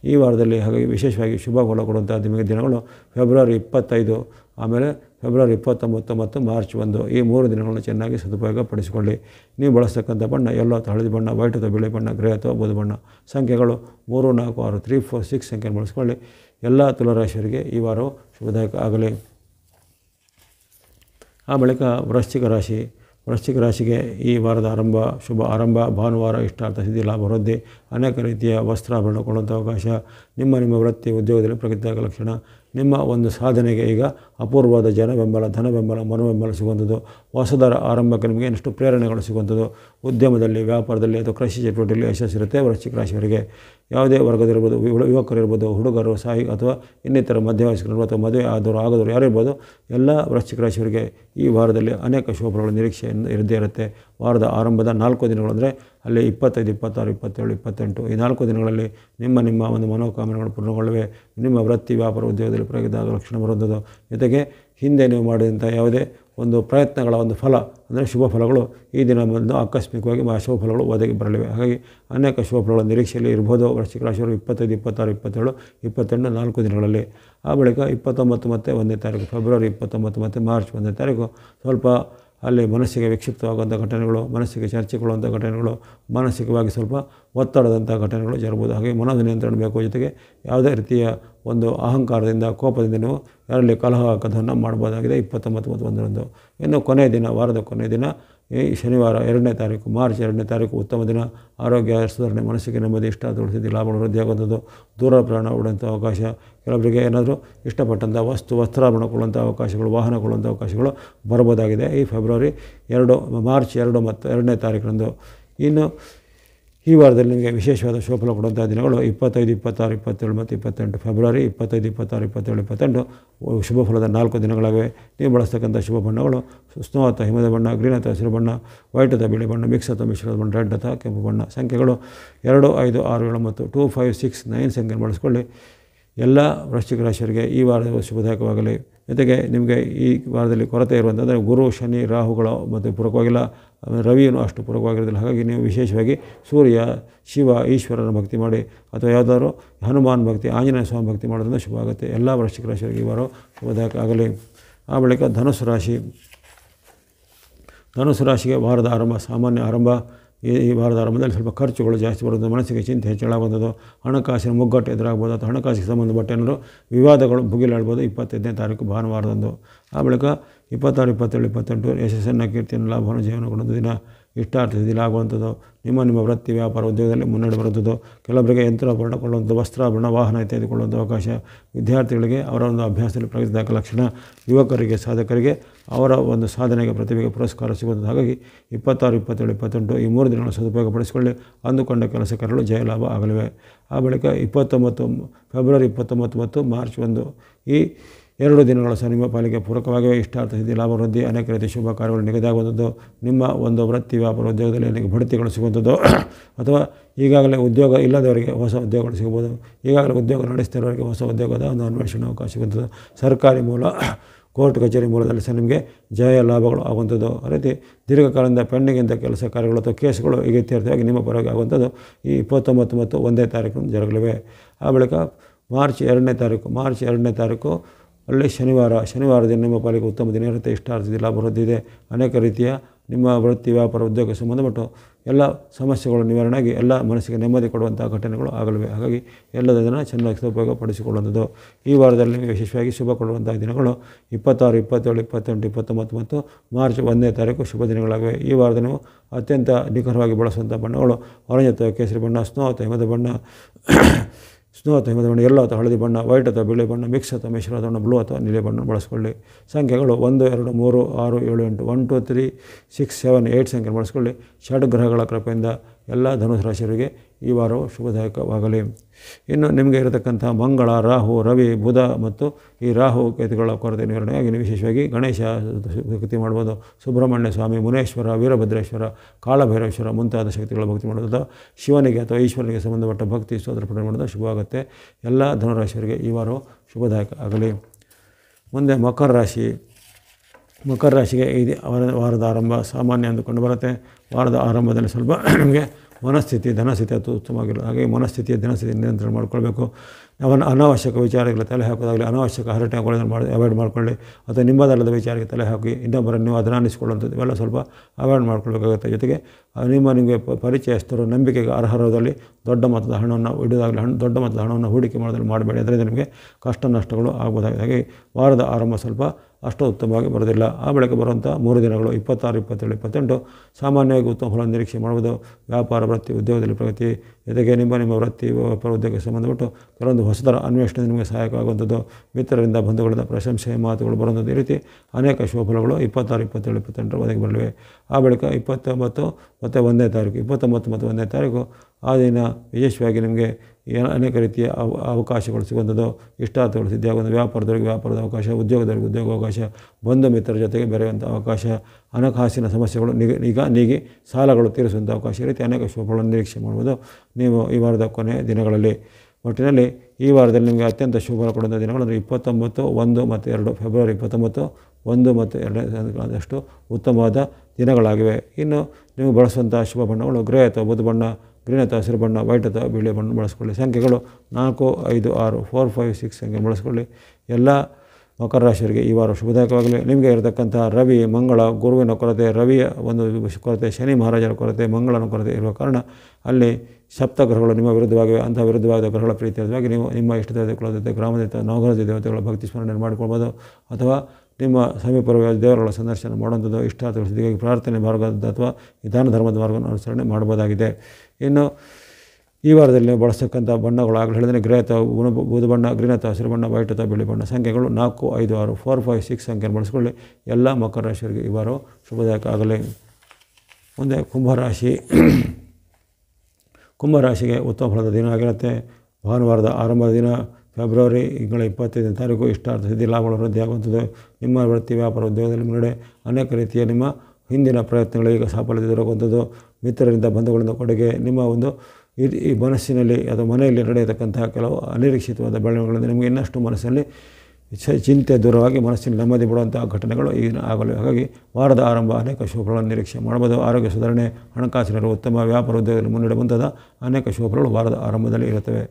ಈ ವಾರದಲ್ಲಿ ಹಾಗಾಗಿ ವಿಶೇಷವಾಗಿ ಶುಭ ಕೊಡುವಂಥ ನಿಮಗೆ ದಿನಗಳು ಫೆಬ್ರವರಿ ಇಪ್ಪತ್ತೈದು ಆಮೇಲೆ ಫೆಬ್ರವರಿ ಇಪ್ಪತ್ತೊಂಬತ್ತು ಮತ್ತು ಮಾರ್ಚ್ ಒಂದು ಈ ಮೂರು ದಿನಗಳನ್ನು ಚೆನ್ನಾಗಿ ಸದುಪಯೋಗ ಪಡಿಸಿಕೊಳ್ಳಿ ನೀವು ಬಳಸ್ತಕ್ಕಂಥ ಬಣ್ಣ ಎಲ್ಲೋ ಅಥವಾ ಹಳದಿ ಬಣ್ಣ ವೈಟ್ ಅಥವಾ ಬಿಳಿ ಬಣ್ಣ ಗ್ರೇ ಅಥವಾ ಬೂದು ಬಣ್ಣ ಸಂಖ್ಯೆಗಳು ಮೂರು ನಾಲ್ಕು ಆರು ತ್ರೀ ಫೋರ್ ಸಿಕ್ಸ್ ಸಂಖ್ಯೆಯನ್ನು ಬಳಸ್ಕೊಳ್ಳಿ ಎಲ್ಲ ತುಲಾರಾಶಿಯವರಿಗೆ ಈ ವಾರವು ಶುಭದಾಯಕ ಆಗಲಿ ಆ ಬಳಿಕ ವೃಶ್ಚಿಕ ರಾಶಿ ವೃಶ್ಚಿಕ ರಾಶಿಗೆ ಈ ವಾರದ ಆರಂಭ ಶುಭ ಆರಂಭ ಭಾನುವಾರ ಇಷ್ಟಾರ್ಥ ಸಿದ್ಧಿ ಲಾಭ ವೃದ್ಧಿ ಅನೇಕ ರೀತಿಯ ವಸ್ತ್ರಾಭರಣ ಕೊಡುವಂಥ ಅವಕಾಶ ನಿಮ್ಮ ನಿಮ್ಮ ವೃತ್ತಿ ಉದ್ಯೋಗದಲ್ಲಿ ಪ್ರಗತಿಯಾಗ ಲಕ್ಷಣ ನಿಮ್ಮ ಒಂದು ಸಾಧನೆಗೆ ಈಗ ಅಪೂರ್ವವಾದ ಜನ ಬೆಂಬಲ ಧನ ಬೆಂಬಲ ಮನೋಬೆಂಬಲ ಸಿಗುವಂಥದ್ದು ಹೊಸದರ ಆರಂಭಕ್ಕೆ ನಿಮಗೆ ಇನ್ನಷ್ಟು ಪ್ರೇರಣೆಗಳು ಸಿಗುವಂಥದ್ದು ಉದ್ಯಮದಲ್ಲಿ ವ್ಯಾಪಾರದಲ್ಲಿ ಅಥವಾ ಕೃಷಿ ಚಟುವಟಿಕೆಯಲ್ಲಿ ಯಶಸ್ಸಿರುತ್ತೆ ವೃಶ್ಚಿಕ ರಾಶಿಯವರಿಗೆ ಯಾವುದೇ ವರ್ಗದಿರ್ಬೋದು ಯುವಕರಿರ್ಬೋದು ಹುಡುಗರು ಸಾಯಿ ಅಥವಾ ಇನ್ನಿತರ ಮಧ್ಯವಯಸ್ಕರು ಅಥವಾ ಮದುವೆ ಆದವರು ಆಗದವರು ಇರ್ಬೋದು ಎಲ್ಲ ವೃಶ್ಚಿಕ ರಾಶಿಯವರಿಗೆ ಈ ವಾರದಲ್ಲಿ ಅನೇಕ ಶುಭಗಳ ನಿರೀಕ್ಷೆಯನ್ನು ಇರದೇ ಇರುತ್ತೆ ವಾರದ ಆರಂಭದ ನಾಲ್ಕು ಅಂದರೆ ಅಲ್ಲಿ ಇಪ್ಪತ್ತೈದು ಇಪ್ಪತ್ತಾರು ಇಪ್ಪತ್ತೇಳು ಇಪ್ಪತ್ತೆಂಟು ಈ ನಾಲ್ಕು ದಿನಗಳಲ್ಲಿ ನಿಮ್ಮ ನಿಮ್ಮ ಒಂದು ಮನೋಕಾಮನೆಗಳು ಪೂರ್ಣಗೊಳ್ಳುವೆ ನಿಮ್ಮ ವೃತ್ತಿ ವ್ಯಾಪಾರ ಉದ್ಯೋಗದಲ್ಲಿ ಪ್ರಯೋಗ ಲಕ್ಷಣ ಬರುವಂಥದ್ದು ಜೊತೆಗೆ ಹಿಂದೆ ನೀವು ಮಾಡಿದಂಥ ಯಾವುದೇ ಒಂದು ಪ್ರಯತ್ನಗಳ ಒಂದು ಫಲ ಅಂದರೆ ಶುಭ ಫಲಗಳು ಈ ದಿನ ಬಂದು ಆಕಸ್ಮಿಕವಾಗಿ ಶುಭ ಫಲಗಳು ಒದಗಿ ಬರಲಿವೆ ಹಾಗಾಗಿ ಅನೇಕ ಶುಭ ಫಲಗಳ ನಿರೀಕ್ಷೆಯಲ್ಲಿ ಇರ್ಬೋದು ವೃಶ್ಚಿಕ ರಾಶಿಯವರು ಇಪ್ಪತ್ತೈದು ಇಪ್ಪತ್ತಾರು ಇಪ್ಪತ್ತೇಳು ಇಪ್ಪತ್ತೆಂಟು ನಾಲ್ಕು ದಿನಗಳಲ್ಲಿ ಆ ಬಳಿಕ ಇಪ್ಪತ್ತೊಂಬತ್ತು ಮತ್ತು ಒಂದನೇ ತಾರೀಕು ಫೆಬ್ರವರಿ ಇಪ್ಪತ್ತೊಂಬತ್ತು ಮತ್ತು ಮಾರ್ಚ್ ಒಂದನೇ ತಾರೀಕು ಸ್ವಲ್ಪ ಅಲ್ಲಿ ಮನಸ್ಸಿಗೆ ವಿಕ್ಷಿಪ್ತವಾಗುವಂಥ ಘಟನೆಗಳು ಮನಸ್ಸಿಗೆ ಚರ್ಚೆಗೊಳ್ಳುವಂಥ ಘಟನೆಗಳು ಮಾನಸಿಕವಾಗಿ ಸ್ವಲ್ಪ ಒತ್ತಡದಂಥ ಘಟನೆಗಳು ಜರಬಹುದು ಹಾಗೆ ಮನೋ ನಿಯಂತ್ರಣ ಬೇಕು ಜೊತೆಗೆ ಯಾವುದೇ ರೀತಿಯ ಒಂದು ಅಹಂಕಾರದಿಂದ ಕೋಪದಿಂದ ನೀವು ಅದರಲ್ಲಿ ಕಲಹ ಕಥನ ಮಾಡ್ಬೋದಾಗಿದೆ ಇಪ್ಪತ್ತೊಂಬತ್ತು ಒಂದರಂದು ಇನ್ನು ಕೊನೆಯ ದಿನ ವಾರದ ಕೊನೆಯ ದಿನ ಈ ಶನಿವಾರ ಎರಡನೇ ತಾರೀಕು ಮಾರ್ಚ್ ಎರಡನೇ ತಾರೀಕು ಉತ್ತಮ ದಿನ ಆರೋಗ್ಯ ಸುಧಾರಣೆ ಮನಸ್ಸಿಗೆ ನೆಮ್ಮದಿ ಇಷ್ಟ ತೋರಿಸಿದ್ದು ಲಾಭ ವೃದ್ಧಿ ದೂರ ಪ್ರಯಾಣ ಉಡುವಂಥ ಅವಕಾಶ ಕೆಲವರಿಗೆ ಏನಾದರೂ ಇಷ್ಟಪಟ್ಟಂಥ ವಸ್ತು ವಸ್ತ್ರಾಭರಣ ಕೊಡುವಂಥ ಅವಕಾಶಗಳು ವಾಹನ ಕೊಡುವಂಥ ಅವಕಾಶಗಳು ಬರ್ಬೋದಾಗಿದೆ ಈ ಫೆಬ್ರವರಿ ಎರಡು ಮಾರ್ಚ್ ಎರಡು ಮತ್ತು ಎರಡನೇ ತಾರೀಕರಂದು ಇನ್ನು ಈ ವಾರದಲ್ಲಿ ನಿಮಗೆ ವಿಶೇಷವಾದ ಶೋಫಲ ಕೊಡುವಂಥ ದಿನಗಳು ಇಪ್ಪತ್ತೈದು ಇಪ್ಪತ್ತಾರು ಇಪ್ಪತ್ತೇಳು ಮತ್ತು ಇಪ್ಪತ್ತೆಂಟು ಫೆಬ್ರವರಿ ಇಪ್ಪತ್ತೈದು ಇಪ್ಪತ್ತಾರು ಇಪ್ಪತ್ತೇಳು ಇಪ್ಪತ್ತೆಂಟು ಶುಭ ಫಲದ ನಾಲ್ಕು ದಿನಗಳಾಗಿವೆ ನೀವು ಬಳಸ್ತಕ್ಕಂಥ ಶುಭ ಬಣ್ಣಗಳು ಸ್ನೋ ಅಥವಾ ಹಿಮದ ಬಣ್ಣ ಗ್ರೀನ್ ಅಥವಾ ಹಸಿರು ಬಣ್ಣ ವೈಟ್ ಅಥವಾ ಬಿಳಿ ಬಣ್ಣ ಮಿಕ್ಸ್ ಅಥವಾ ಮಿಶ್ರದ ಬಣ್ಣ ರೆಡ್ ಅಥವಾ ಕೆಂಪು ಬಣ್ಣ ಸಂಖ್ಯೆಗಳು ಎರಡು ಐದು ಆರು ಏಳು ಮತ್ತು ಟೂ ಫೈವ್ ಸಿಕ್ಸ್ ನೈನ್ ಸಂಖ್ಯೆಯನ್ನು ಬಳಸ್ಕೊಳ್ಳಿ ಎಲ್ಲ ವೃಶ್ಚಿಕ ರಾಶಿಯರಿಗೆ ಈ ವಾರದ ಶುಭದಾಯಕವಾಗಲಿ ಜೊತೆಗೆ ನಿಮಗೆ ಈ ವಾರದಲ್ಲಿ ಕೊರತೆ ಇರುವಂಥದ್ದು ಗುರು ಶನಿ ರಾಹುಗಳು ಮತ್ತು ಪೂರಕವಾಗಿಲ್ಲ ರವಿಯನ್ನು ಅಷ್ಟು ಪೂರಕವಾಗಿರೋದಿಲ್ಲ ಹಾಗಾಗಿ ನೀವು ವಿಶೇಷವಾಗಿ ಸೂರ್ಯ ಶಿವ ಈಶ್ವರನ ಭಕ್ತಿ ಮಾಡಿ ಅಥವಾ ಯಾವುದಾದ್ರು ಹನುಮಾನ್ ಭಕ್ತಿ ಆಂಜನೇಯ ಸ್ವಾಮಿ ಭಕ್ತಿ ಮಾಡೋದ್ರಿಂದ ಶುಭ ಆಗುತ್ತೆ ಎಲ್ಲ ವೃಶ್ಚಿಕ ರಾಶಿಯವರಿಗೆ ಈ ವಾರ ಆಗಲಿ ಆ ಬಳಿಕ ಧನುಸು ರಾಶಿ ಧನುಸು ರಾಶಿಗೆ ವಾರದ ಆರಂಭ ಸಾಮಾನ್ಯ ಆರಂಭ ಈ ವಾರದ ಆರಂಭದಲ್ಲಿ ಸ್ವಲ್ಪ ಖರ್ಚುಗಳು ಜಾಸ್ತಿ ಬರೋದು ಮನಸ್ಸಿಗೆ ಚಿಂತೆ ಹೆಚ್ಚಳವಾದದ್ದು ಹಣಕಾಸಿನ ಮುಗ್ಗಟ್ಟು ಎದುರಾಗ್ಬೋದು ಅಥವಾ ಹಣಕಾಸಿಗೆ ಸಂಬಂಧಪಟ್ಟ ಏನಾದರೂ ವಿವಾದಗಳು ಭುಗಿಲಾಡ್ಬೋದು ಇಪ್ಪತ್ತೈದನೇ ತಾರೀಕು ಭಾನುವಾರದಂದು ಆ ಬಳಿಕ ಇಪ್ಪತ್ತಾರು ಇಪ್ಪತ್ತೇಳು ಇಪ್ಪತ್ತೆಂಟು ಯಶಸ್ಸನ್ನ ಕೀರ್ತಿಯನ್ನು ಲಾಭವನ್ನು ಜೀವನ ಜೀವನಗಳನ್ನು ದಿನ ಇಷ್ಟಾರ್ಥ ಸ್ಥಿತಿ ಆಗುವಂಥದ್ದು ನಿಮ್ಮ ನಿಮ್ಮ ವೃತ್ತಿ ವ್ಯಾಪಾರ ಉದ್ಯೋಗದಲ್ಲಿ ಮುನ್ನಡೆ ಬರುತ್ತದೆ ಕೆಲವರಿಗೆ ಯಂತ್ರಾಭರಣ ಕೊಳ್ಳುವಂಥ ವಸ್ತ್ರಾಭರಣ ವಾಹನ ಇತ್ಯಾದಿ ಕೊಳ್ಳುವಂಥ ಅವಕಾಶ ವಿದ್ಯಾರ್ಥಿಗಳಿಗೆ ಅವರ ಒಂದು ಅಭ್ಯಾಸದಲ್ಲಿ ಪ್ರಗತಿದಾಯಕ ಲಕ್ಷಣ ಯುವಕರಿಗೆ ಸಾಧಕರಿಗೆ ಅವರ ಒಂದು ಸಾಧನೆಗೆ ಪ್ರತಿಭೆಗೆ ಪುರಸ್ಕಾರ ಸಿಗುವಂಥದ್ದು ಹಾಗಾಗಿ ಇಪ್ಪತ್ತಾರು ಇಪ್ಪತ್ತೇಳು ಇಪ್ಪತ್ತೆಂಟು ಈ ಮೂರು ದಿನಗಳ ಸದುಪಯೋಗ ಪಡಿಸಿಕೊಳ್ಳಿ ಅಂದುಕೊಂಡ ಕೆಲಸ ಕರಲು ಲಾಭ ಆಗಲಿವೆ ಆ ಬಳಿಕ ಇಪ್ಪತ್ತೊಂಬತ್ತು ಫೆಬ್ರವರಿ ಇಪ್ಪತ್ತೊಂಬತ್ತು ಮತ್ತು ಮಾರ್ಚ್ ಒಂದು ಈ ಎರಡು ದಿನಗಳ ಸಹ ನಿಮ್ಮ ಪಾಲಿಕೆ ಪೂರಕವಾಗಿ ಇಷ್ಟಾರ್ಥ ಸಿದ್ಧಿ ಲಾಭ ವೃದ್ಧಿ ಅನೇಕ ರೀತಿಯ ಶುಭ ಕಾರ್ಯಗಳು ನಿಗದಿಯಾಗುವಂಥದ್ದು ನಿಮ್ಮ ಒಂದು ವೃತ್ತಿ ವ್ಯಾಪಾರ ಉದ್ಯೋಗದಲ್ಲಿ ಅನೇಕ ಬಡ್ತಿಗಳು ಸಿಗುವಂಥದ್ದು <clears throat> ಅಥವಾ ಈಗಾಗಲೇ ಉದ್ಯೋಗ ಇಲ್ಲದವರಿಗೆ ಹೊಸ ಉದ್ಯೋಗಗಳು ಸಿಗ್ಬೋದು ಈಗಾಗಲೇ ಉದ್ಯೋಗ ನಡೆಸ್ತಿರೋರಿಗೆ ಹೊಸ ಉದ್ಯೋಗದ ಒಂದು ಅನ್ವೇಷಣೆ ಅವಕಾಶ ಸಿಗುವಂಥದ್ದು ಸರ್ಕಾರಿ ಮೂಲ ಕೋರ್ಟ್ ಕಚೇರಿ ಮೂಲದಲ್ಲಿ ಸಹ ನಿಮಗೆ ಜಯ ಲಾಭಗಳು ಆಗುವಂಥದ್ದು ರೀತಿ ದೀರ್ಘಕಾಲದಿಂದ ಪೆಂಡಿಂಗ್ ಕೆಲಸ ಕಾರ್ಯಗಳು ಅಥವಾ ಕೇಸ್ಗಳು ಈಗ ಇತ್ಯರ್ಥವಾಗಿ ನಿಮ್ಮ ಪರವಾಗಿ ಆಗುವಂಥದ್ದು ಈ ಇಪ್ಪತ್ತೊಂಬತ್ತು ಮತ್ತು ಒಂದನೇ ತಾರೀಕು ಜರುಗಲಿವೆ ಆ ಬಳಿಕ ಮಾರ್ಚ್ ಎರಡನೇ ತಾರೀಕು ಮಾರ್ಚ್ ಎರಡನೇ ತಾರೀಕು ಅಲ್ಲಿ ಶನಿವಾರ ಶನಿವಾರದಿಂದ ನಿಮ್ಮ ಪಾಲಿಗೆ ಉತ್ತಮ ದಿನ ಇರುತ್ತೆ ಇಷ್ಟಾರ್ಥಿದೆ ಲಾಭ ಅನೇಕ ರೀತಿಯ ನಿಮ್ಮ ವೃತ್ತಿ ವ್ಯಾಪಾರ ಉದ್ಯೋಗಕ್ಕೆ ಸಂಬಂಧಪಟ್ಟು ಎಲ್ಲ ಸಮಸ್ಯೆಗಳು ನಿವಾರಣೆಯಾಗಿ ಎಲ್ಲ ಮನಸ್ಸಿಗೆ ನೆಮ್ಮದಿ ಕೊಡುವಂಥ ಘಟನೆಗಳು ಆಗಲಿವೆ ಹಾಗಾಗಿ ಎಲ್ಲದನ್ನು ಚೆನ್ನಾಗಿ ಸದುಪಯೋಗ ಈ ವಾರದಲ್ಲಿ ನೀವು ಯಶಸ್ವಿಯಾಗಿ ಶುಭ ಕೊಡುವಂಥ ದಿನಗಳು ಇಪ್ಪತ್ತಾರು ಇಪ್ಪತ್ತೇಳು ಇಪ್ಪತ್ತೆಂಟು ಇಪ್ಪತ್ತೊಂಬತ್ತು ಮತ್ತು ಮಾರ್ಚ್ ಒಂದನೇ ತಾರೀಕು ಶುಭ ದಿನಗಳಾಗಿವೆ ಈ ವಾರದ ನೀವು ಅತ್ಯಂತ ನಿಖರವಾಗಿ ಬಳಸುವಂಥ ಬಣ್ಣಗಳು ಅಥವಾ ಕೇಸರಿ ಬಣ್ಣ ಸ್ನೋ ಅಥವಾ ಬಣ್ಣ ಸ್ನೋ ಅಥವಾ ಹಿಮದ ಬಣ್ಣ ಎಲ್ಲೋ ಅಥವಾ ಹಳದಿ ಬಣ್ಣ ವೈಟ್ ಅಥವಾ ಬಿಳಿ ಬಣ್ಣ ಮಿಕ್ಸ್ ಅಥವಾ ಮಿಶ್ರ ಬಣ್ಣ ಬ್ಲೂ ಅಥವಾ ನೀಲಿ ಬಣ್ಣ ಬಳಸ್ಕೊಳ್ಳಿ ಸಂಖ್ಯೆಗಳು ಒಂದು ಎರಡು ಮೂರು ಆರು ಏಳು ಎಂಟು one two three six seven eight ಸಂಖ್ಯೆ ಬಳಸ್ಕೊಳ್ಳಿ ಷಡ್ ಗ್ರಹಗಳ ಕೃಪೆಯಿಂದ ಎಲ್ಲ ಧನುಸ್ ರಾಶಿಯವರಿಗೆ ಈ ವಾರವು ಶುಭದಾಯಕವಾಗಲಿ ಇನ್ನು ನಿಮಗೆ ಇರತಕ್ಕಂಥ ಮಂಗಳ ರಾಹು ರವಿ ಬುಧ ಮತ್ತು ಈ ರಾಹು ಕೇತುಗಳ ಕೊರತೆ ನಿವಾರಣೆಯಾಗಿ ವಿಶೇಷವಾಗಿ ಗಣೇಶ ಭಕ್ತಿ ಮಾಡ್ಬೋದು ಸುಬ್ರಹ್ಮಣ್ಯ ಸ್ವಾಮಿ ಮುನೇಶ್ವರ ವೀರಭದ್ರೇಶ್ವರ ಕಾಳಭೈರೇಶ್ವರ ಮುಂತಾದ ಶಕ್ತಿಗಳ ಭಕ್ತಿ ಮಾಡೋದು ಶಿವನಿಗೆ ಅಥವಾ ಈಶ್ವರನಿಗೆ ಸಂಬಂಧಪಟ್ಟ ಭಕ್ತಿ ಸ್ತೋತ್ರ ಮಾಡೋದು ಶುಭವಾಗುತ್ತೆ ಎಲ್ಲ ಧನುರಾಶಿಯವರಿಗೆ ಈ ವಾರವು ಶುಭದಾಯಕ ಆಗಲಿ ಮುಂದೆ ಮಕರ ರಾಶಿ ಮಕರ ರಾಶಿಗೆ ಈ ವಾರದ ಆರಂಭ ಸಾಮಾನ್ಯ ಅಂದುಕೊಂಡು ಬರುತ್ತೆ ವಾರದ ಆರಂಭದಲ್ಲಿ ಸ್ವಲ್ಪ ನಿಮಗೆ ಮನಸ್ಥಿತಿ ಧನಸ್ಥಿತಿ ಅದು ಉತ್ತಮವಾಗಿಲ್ಲ ಹಾಗೆ ಮನಸ್ಥಿತಿ ಧನಸ್ಥಿತಿ ನಿಯಂತ್ರಣ ಮಾಡಿಕೊಳ್ಬೇಕು ಅವನ ಅನಾವಶ್ಯಕ ವಿಚಾರಗಳ ತಲೆ ಹಾಕೋದಾಗಲಿ ಅನಾವಶ್ಯಕ ಹರಟೆಗಳನ್ನು ಮಾಡಿ ಅವಾಯ್ಡ್ ಮಾಡಿಕೊಳ್ಳಿ ಅಥವಾ ನಿಮ್ಮದಲ್ಲದ ವಿಚಾರಕ್ಕೆ ತಲೆ ಹಾಕಿ ಇನ್ನೊಬ್ಬರನ್ನು ನೀವು ಅನಿಸಿಕೊಳ್ಳುವಂಥದ್ದು ಇವೆಲ್ಲ ಸ್ವಲ್ಪ ಅವಾಯ್ಡ್ ಮಾಡ್ಕೊಳ್ಬೇಕಾಗುತ್ತೆ ಜೊತೆಗೆ ನಿಮ್ಮ ನಿಮಗೆ ಪರಿಚಯಸ್ಥರು ನಂಬಿಕೆಗೆ ಅರ್ಹರದಲ್ಲಿ ದೊಡ್ಡ ಮೊತ್ತದ ಹಣವನ್ನು ಇಡೋದಾಗಲಿ ಹಣ ದೊಡ್ಡ ಮೊತ್ತದ ಹಣವನ್ನು ಹೂಡಿಕೆ ಮಾಡೋದ್ರಲ್ಲಿ ಮಾಡಬೇಡಿ ಅದರಿಂದ ನಿಮಗೆ ಕಷ್ಟ ನಷ್ಟಗಳು ಆಗ್ಬೋದಾಗಿದೆ ಹಾಗೆ ವಾರದ ಆರಂಭ ಸ್ವಲ್ಪ ಅಷ್ಟು ಉತ್ತಮವಾಗಿ ಬರೋದಿಲ್ಲ ಆ ಬಳಿಕ ಬರುವಂಥ ಮೂರು ದಿನಗಳು ಇಪ್ಪತ್ತಾರು ಇಪ್ಪತ್ತೇಳು ಇಪ್ಪತ್ತೆಂಟು ಸಾಮಾನ್ಯವಾಗಿ ಉತ್ತಮ ಫಲ ನಿರೀಕ್ಷೆ ಮಾಡುವುದು ವ್ಯಾಪಾರ ವೃತ್ತಿ ಉದ್ಯೋಗದಲ್ಲಿ ಪ್ರಗತಿ ಜೊತೆಗೆ ನಿಮ್ಮ ನಿಮ್ಮ ವೃತ್ತಿ ವ್ಯಾಪಾರ ಉದ್ಯೋಗಕ್ಕೆ ಸಂಬಂಧಪಟ್ಟು ಕೆಲವೊಂದು ಹೊಸದರ ಅನ್ವೇಷಣೆ ನಿಮಗೆ ಸಹಾಯಕವಾಗುವಂಥದ್ದು ಮಿತ್ರರಿಂದ ಬಂಧುಗಳಿಂದ ಪ್ರಶಂಸೆ ಮಾತುಗಳು ಬರುವಂಥದ್ದು ಈ ರೀತಿ ಅನೇಕ ಶುಭಫಲಗಳು ಇಪ್ಪತ್ತಾರು ಇಪ್ಪತ್ತೇಳು ಇಪ್ಪತ್ತೆಂಟರ ಒದಗಿ ಬರಲಿವೆ ಆ ಬಳಿಕ ಇಪ್ಪತ್ತೊಂಬತ್ತು ಮತ್ತು ಒಂದನೇ ತಾರೀಕು ಇಪ್ಪತ್ತೊಂಬತ್ತು ಮತ್ತು ಒಂದನೇ ತಾರೀಕು ಆ ದಿನ ಯಶಸ್ವಿಯಾಗಿ ನಿಮಗೆ ಏನು ಅನೇಕ ರೀತಿಯ ಅವ ಅವಕಾಶಗಳು ಸಿಗುವಂಥದ್ದು ಇಷ್ಟಾರ್ಥಗಳು ಸಿದ್ಧಿಯಾಗುವಂಥ ವ್ಯಾಪಾರದವರಿಗೆ ವ್ಯಾಪಾರದ ಅವಕಾಶ ಉದ್ಯೋಗದವರಿಗೆ ಉದ್ಯೋಗಾವಕಾಶ ಬಂಧು ಮಿತ್ರರ ಜೊತೆಗೆ ಬೆರೆಯುವಂಥ ಅವಕಾಶ ಹಣಕಾಸಿನ ಸಮಸ್ಯೆಗಳು ನಿಗ ಈಗ ನೀಗಿ ಸಾಲಗಳು ತೀರಿಸುವಂಥ ಅವಕಾಶ ರೀತಿ ಅನೇಕ ಶುಭಗಳನ್ನು ನಿರೀಕ್ಷೆ ಮಾಡುವುದು ನೀವು ಈ ವಾರದ ಕೊನೆಯ ದಿನಗಳಲ್ಲಿ ಒಟ್ಟಿನಲ್ಲಿ ಈ ವಾರದಲ್ಲಿ ನಿಮಗೆ ಅತ್ಯಂತ ಶುಭ ಕೊಡುವಂಥ ದಿನಗಳು ಅಂದರೆ ಇಪ್ಪತ್ತೊಂಬತ್ತು ಒಂದು ಮತ್ತು ಎರಡು ಫೆಬ್ರವರಿ ಇಪ್ಪತ್ತೊಂಬತ್ತು ಒಂದು ಮತ್ತು ಎರಡನೇ ಉತ್ತಮವಾದ ದಿನಗಳಾಗಿವೆ ಇನ್ನು ನೀವು ಬಳಸುವಂಥ ಶುಭ ಬಣ್ಣಗಳು ಗ್ರಹ ಅಥವಾ ಬುಧ ಬಣ್ಣ ಗ್ರೀನ್ ಅಥವಾ ಹಸಿರು ಬಣ್ಣ ವೈಟ್ ಅಥವಾ ಬಿಳಿ ಬಣ್ಣ ಬಳಸ್ಕೊಳ್ಳಿ ಸಂಖ್ಯೆಗಳು ನಾಲ್ಕು ಐದು ಆರು ಫೋರ್ ಫೈವ್ ಸಿಕ್ಸ್ ಸಂಖ್ಯೆ ಬಳಸ್ಕೊಳ್ಳಿ ಎಲ್ಲ ಮಕರ ರಾಶಿಯವರಿಗೆ ಈ ವಾರ ಶುಭದಾಯಕವಾಗಲಿ ನಿಮಗೆ ಇರತಕ್ಕಂಥ ರವಿ ಮಂಗಳ ಗುರುವಿನ ಕೊರತೆ ರವಿಯ ಒಂದು ಕೊರತೆ ಶನಿ ಮಹಾರಾಜರ ಕೊರತೆ ಮಂಗಳನ ಕೊರತೆ ಇರುವ ಕಾರಣ ಅಲ್ಲಿ ಸಪ್ತ ಗ್ರಹಗಳು ನಿಮ್ಮ ವಿರುದ್ಧವಾಗಿವೆ ಅಂತಹ ವಿರುದ್ಧವಾದ ಗ್ರಹಗಳ ಪ್ರೀತಿಯಾದವಾಗಿ ನೀವು ನಿಮ್ಮ ಇಷ್ಟ ದೇವತೆಗಳ ಗ್ರಾಮದೇವತೆ ನವಗ್ರಹ ದೇವತೆಗಳ ಭಕ್ತಿ ಸ್ಮರಣೆ ಮಾಡಿಕೊಳ್ಬೋದು ಅಥವಾ ನಿಮ್ಮ ಸಮೀಪ ದೇವರುಗಳ ಸಂದರ್ಶನ ಮಾಡುವಂಥದ್ದು ಇಷ್ಟ ಅಥವಾ ಸಿದ್ಧಿಗಾಗಿ ಪ್ರಾರ್ಥನೆ ಮಾರ್ಗದ ಅಥವಾ ವಿಧಾನ ಧರ್ಮದ ಮಾರ್ಗವನ್ನು ಅನುಸರಣೆ ಮಾಡ್ಬೋದಾಗಿದೆ ಇನ್ನು ಈ ವಾರದಲ್ಲಿ ನೀವು ಬಳಸ್ತಕ್ಕಂಥ ಬಣ್ಣಗಳಾಗಲಿ ಹೇಳಿದರೆ ಗ್ರೇ ಅಥವಾ ಬೂದು ಬಣ್ಣ ಗ್ರೀನ್ ಅಥವಾ ಹಸಿರು ಬಣ್ಣ ವೈಟ್ ಅಥವಾ ಬಿಳಿ ಬಣ್ಣ ಸಂಖ್ಯೆಗಳು ನಾಲ್ಕು ಐದು ಆರು ಫೋರ್ ಫೈವ್ ಸಿಕ್ಸ್ ಸಂಖ್ಯೆಯನ್ನು ಬಳಸ್ಕೊಳ್ಳಿ ಎಲ್ಲ ಮಕರ ರಾಶಿಯವರಿಗೆ ಈ ವಾರ ಶುಭದಾಯಕ ಆಗಲಿ ಮುಂದೆ ಕುಂಭರಾಶಿ ಕುಂಭರಾಶಿಗೆ ಉತ್ತಮ ಫಲದ ದಿನ ಆಗಿರುತ್ತೆ ಭಾನುವಾರದ ಆರಂಭದ ದಿನ ಫೆಬ್ರವರಿ ತಿಂಗಳ ಇಪ್ಪತ್ತೈದನೇ ತಾರೀಕು ಇಷ್ಟಾರ್ಥ ಸಿದ್ಧಿ ಲಾಭಗಳು ವೃದ್ಧಿಯಾಗುವಂಥದ್ದು ನಿಮ್ಮ ವೃತ್ತಿ ವ್ಯಾಪಾರ ಉದ್ಯೋಗದಲ್ಲಿ ಮುನ್ನಡೆ ಅನೇಕ ರೀತಿಯ ನಿಮ್ಮ ಹಿಂದಿನ ಪ್ರಯತ್ನಗಳಿಗೆ ಸಾಫಲ್ಯ ದೊರಕುವಂಥದ್ದು ಮಿತ್ರರಿಂದ ಬಂಧುಗಳಿಂದ ಕೊಡುಗೆ ನಿಮ್ಮ ಒಂದು ಈ ಮನಸ್ಸಿನಲ್ಲಿ ಅಥವಾ ಮನೆಯಲ್ಲಿ ನಡೆಯತಕ್ಕಂತಹ ಕೆಲವು ಅನಿರೀಕ್ಷಿತವಾದ ಬೆಳವಣಿಗೆಗಳಿಂದ ನಿಮಗೆ ಇನ್ನಷ್ಟು ಮನಸ್ಸಲ್ಲಿ ಚಿಂತೆ ದೂರವಾಗಿ ಮನಸ್ಸಿನಲ್ಲಿ ನೆಮ್ಮದಿ ಬಿಡುವಂತಹ ಘಟನೆಗಳು ಈಗಿನ ಆಗಲು ಹಾಗಾಗಿ ವಾರದ ಆರಂಭ ಅನೇಕ ಶುಭಗಳನ್ನು ನಿರೀಕ್ಷೆ ಮಾಡಬಹುದು ಆರೋಗ್ಯ ಸುಧಾರಣೆ ಹಣಕಾಸಿನ ಉತ್ತಮ ವ್ಯಾಪಾರ ಉದ್ಯೋಗದಲ್ಲಿ ಮುನ್ನಡೆ ಅನೇಕ ಶುಭಗಳು ವಾರದ ಆರಂಭದಲ್ಲಿ ಇರುತ್ತವೆ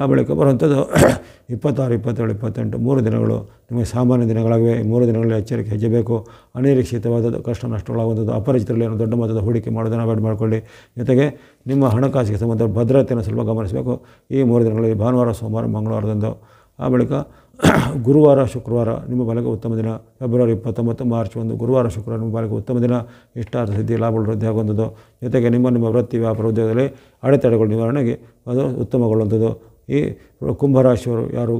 ಆ ಬಳಿಕ ಬರುವಂಥದ್ದು <coughs> ಇಪ್ಪತ್ತಾರು ಇಪ್ಪತ್ತೇಳು ಇಪ್ಪತ್ತೆಂಟು ಮೂರು ದಿನಗಳು ನಿಮಗೆ ಸಾಮಾನ್ಯ ದಿನಗಳಾಗಿವೆ ಈ ಮೂರು ದಿನಗಳಲ್ಲಿ ಎಚ್ಚರಿಕೆ ಹೆಜ್ಜಬೇಕು ಅನಿರೀಕ್ಷಿತವಾದದ್ದು ಕಷ್ಟ ನಷ್ಟಗಳಾಗುವಂಥದ್ದು ಅಪರಿಚಿತರಲ್ಲಿ ಏನು ದೊಡ್ಡ ಮೊತ್ತದ ಹೂಡಿಕೆ ಮಾಡೋದನ್ನು ಅವಾಯ್ಡ್ ಮಾಡಿಕೊಳ್ಳಿ ಜೊತೆಗೆ ನಿಮ್ಮ ಹಣಕಾಸಿಗೆ ಸಂಬಂಧ ಭದ್ರತೆಯನ್ನು ಸ್ವಲ್ಪ ಗಮನಿಸಬೇಕು ಈ ಮೂರು ದಿನಗಳಲ್ಲಿ ಭಾನುವಾರ ಸೋಮವಾರ ಮಂಗಳವಾರದಂದು ಆ ಬಳಿಕ <coughs> ಗುರುವಾರ ಶುಕ್ರವಾರ ನಿಮ್ಮ ಬಾಲಕ ಉತ್ತಮ ದಿನ ಫೆಬ್ರವರಿ ಇಪ್ಪತ್ತೊಂಬತ್ತು ಮಾರ್ಚ್ ಒಂದು ಗುರುವಾರ ಶುಕ್ರವಾರ ನಿಮ್ಮ ಬಾಲಕ ಉತ್ತಮ ದಿನ ಇಷ್ಟಾರ್ಥ ಸಿದ್ಧಿ ಲಾಭ ವೃದ್ಧಿ ಆಗುವಂಥದ್ದು ಜೊತೆಗೆ ನಿಮ್ಮ ನಿಮ್ಮ ವೃತ್ತಿ ವ್ಯಾಪಾರ ಉದ್ಯೋಗದಲ್ಲಿ ಅಡೆತಡೆಗಳು ನಿವಾರಣೆಗೆ ಅದು ಉತ್ತಮಗೊಳ್ಳುವಂಥದ್ದು ಈ ಕುಂಭರಾಶಿಯವರು ಯಾರು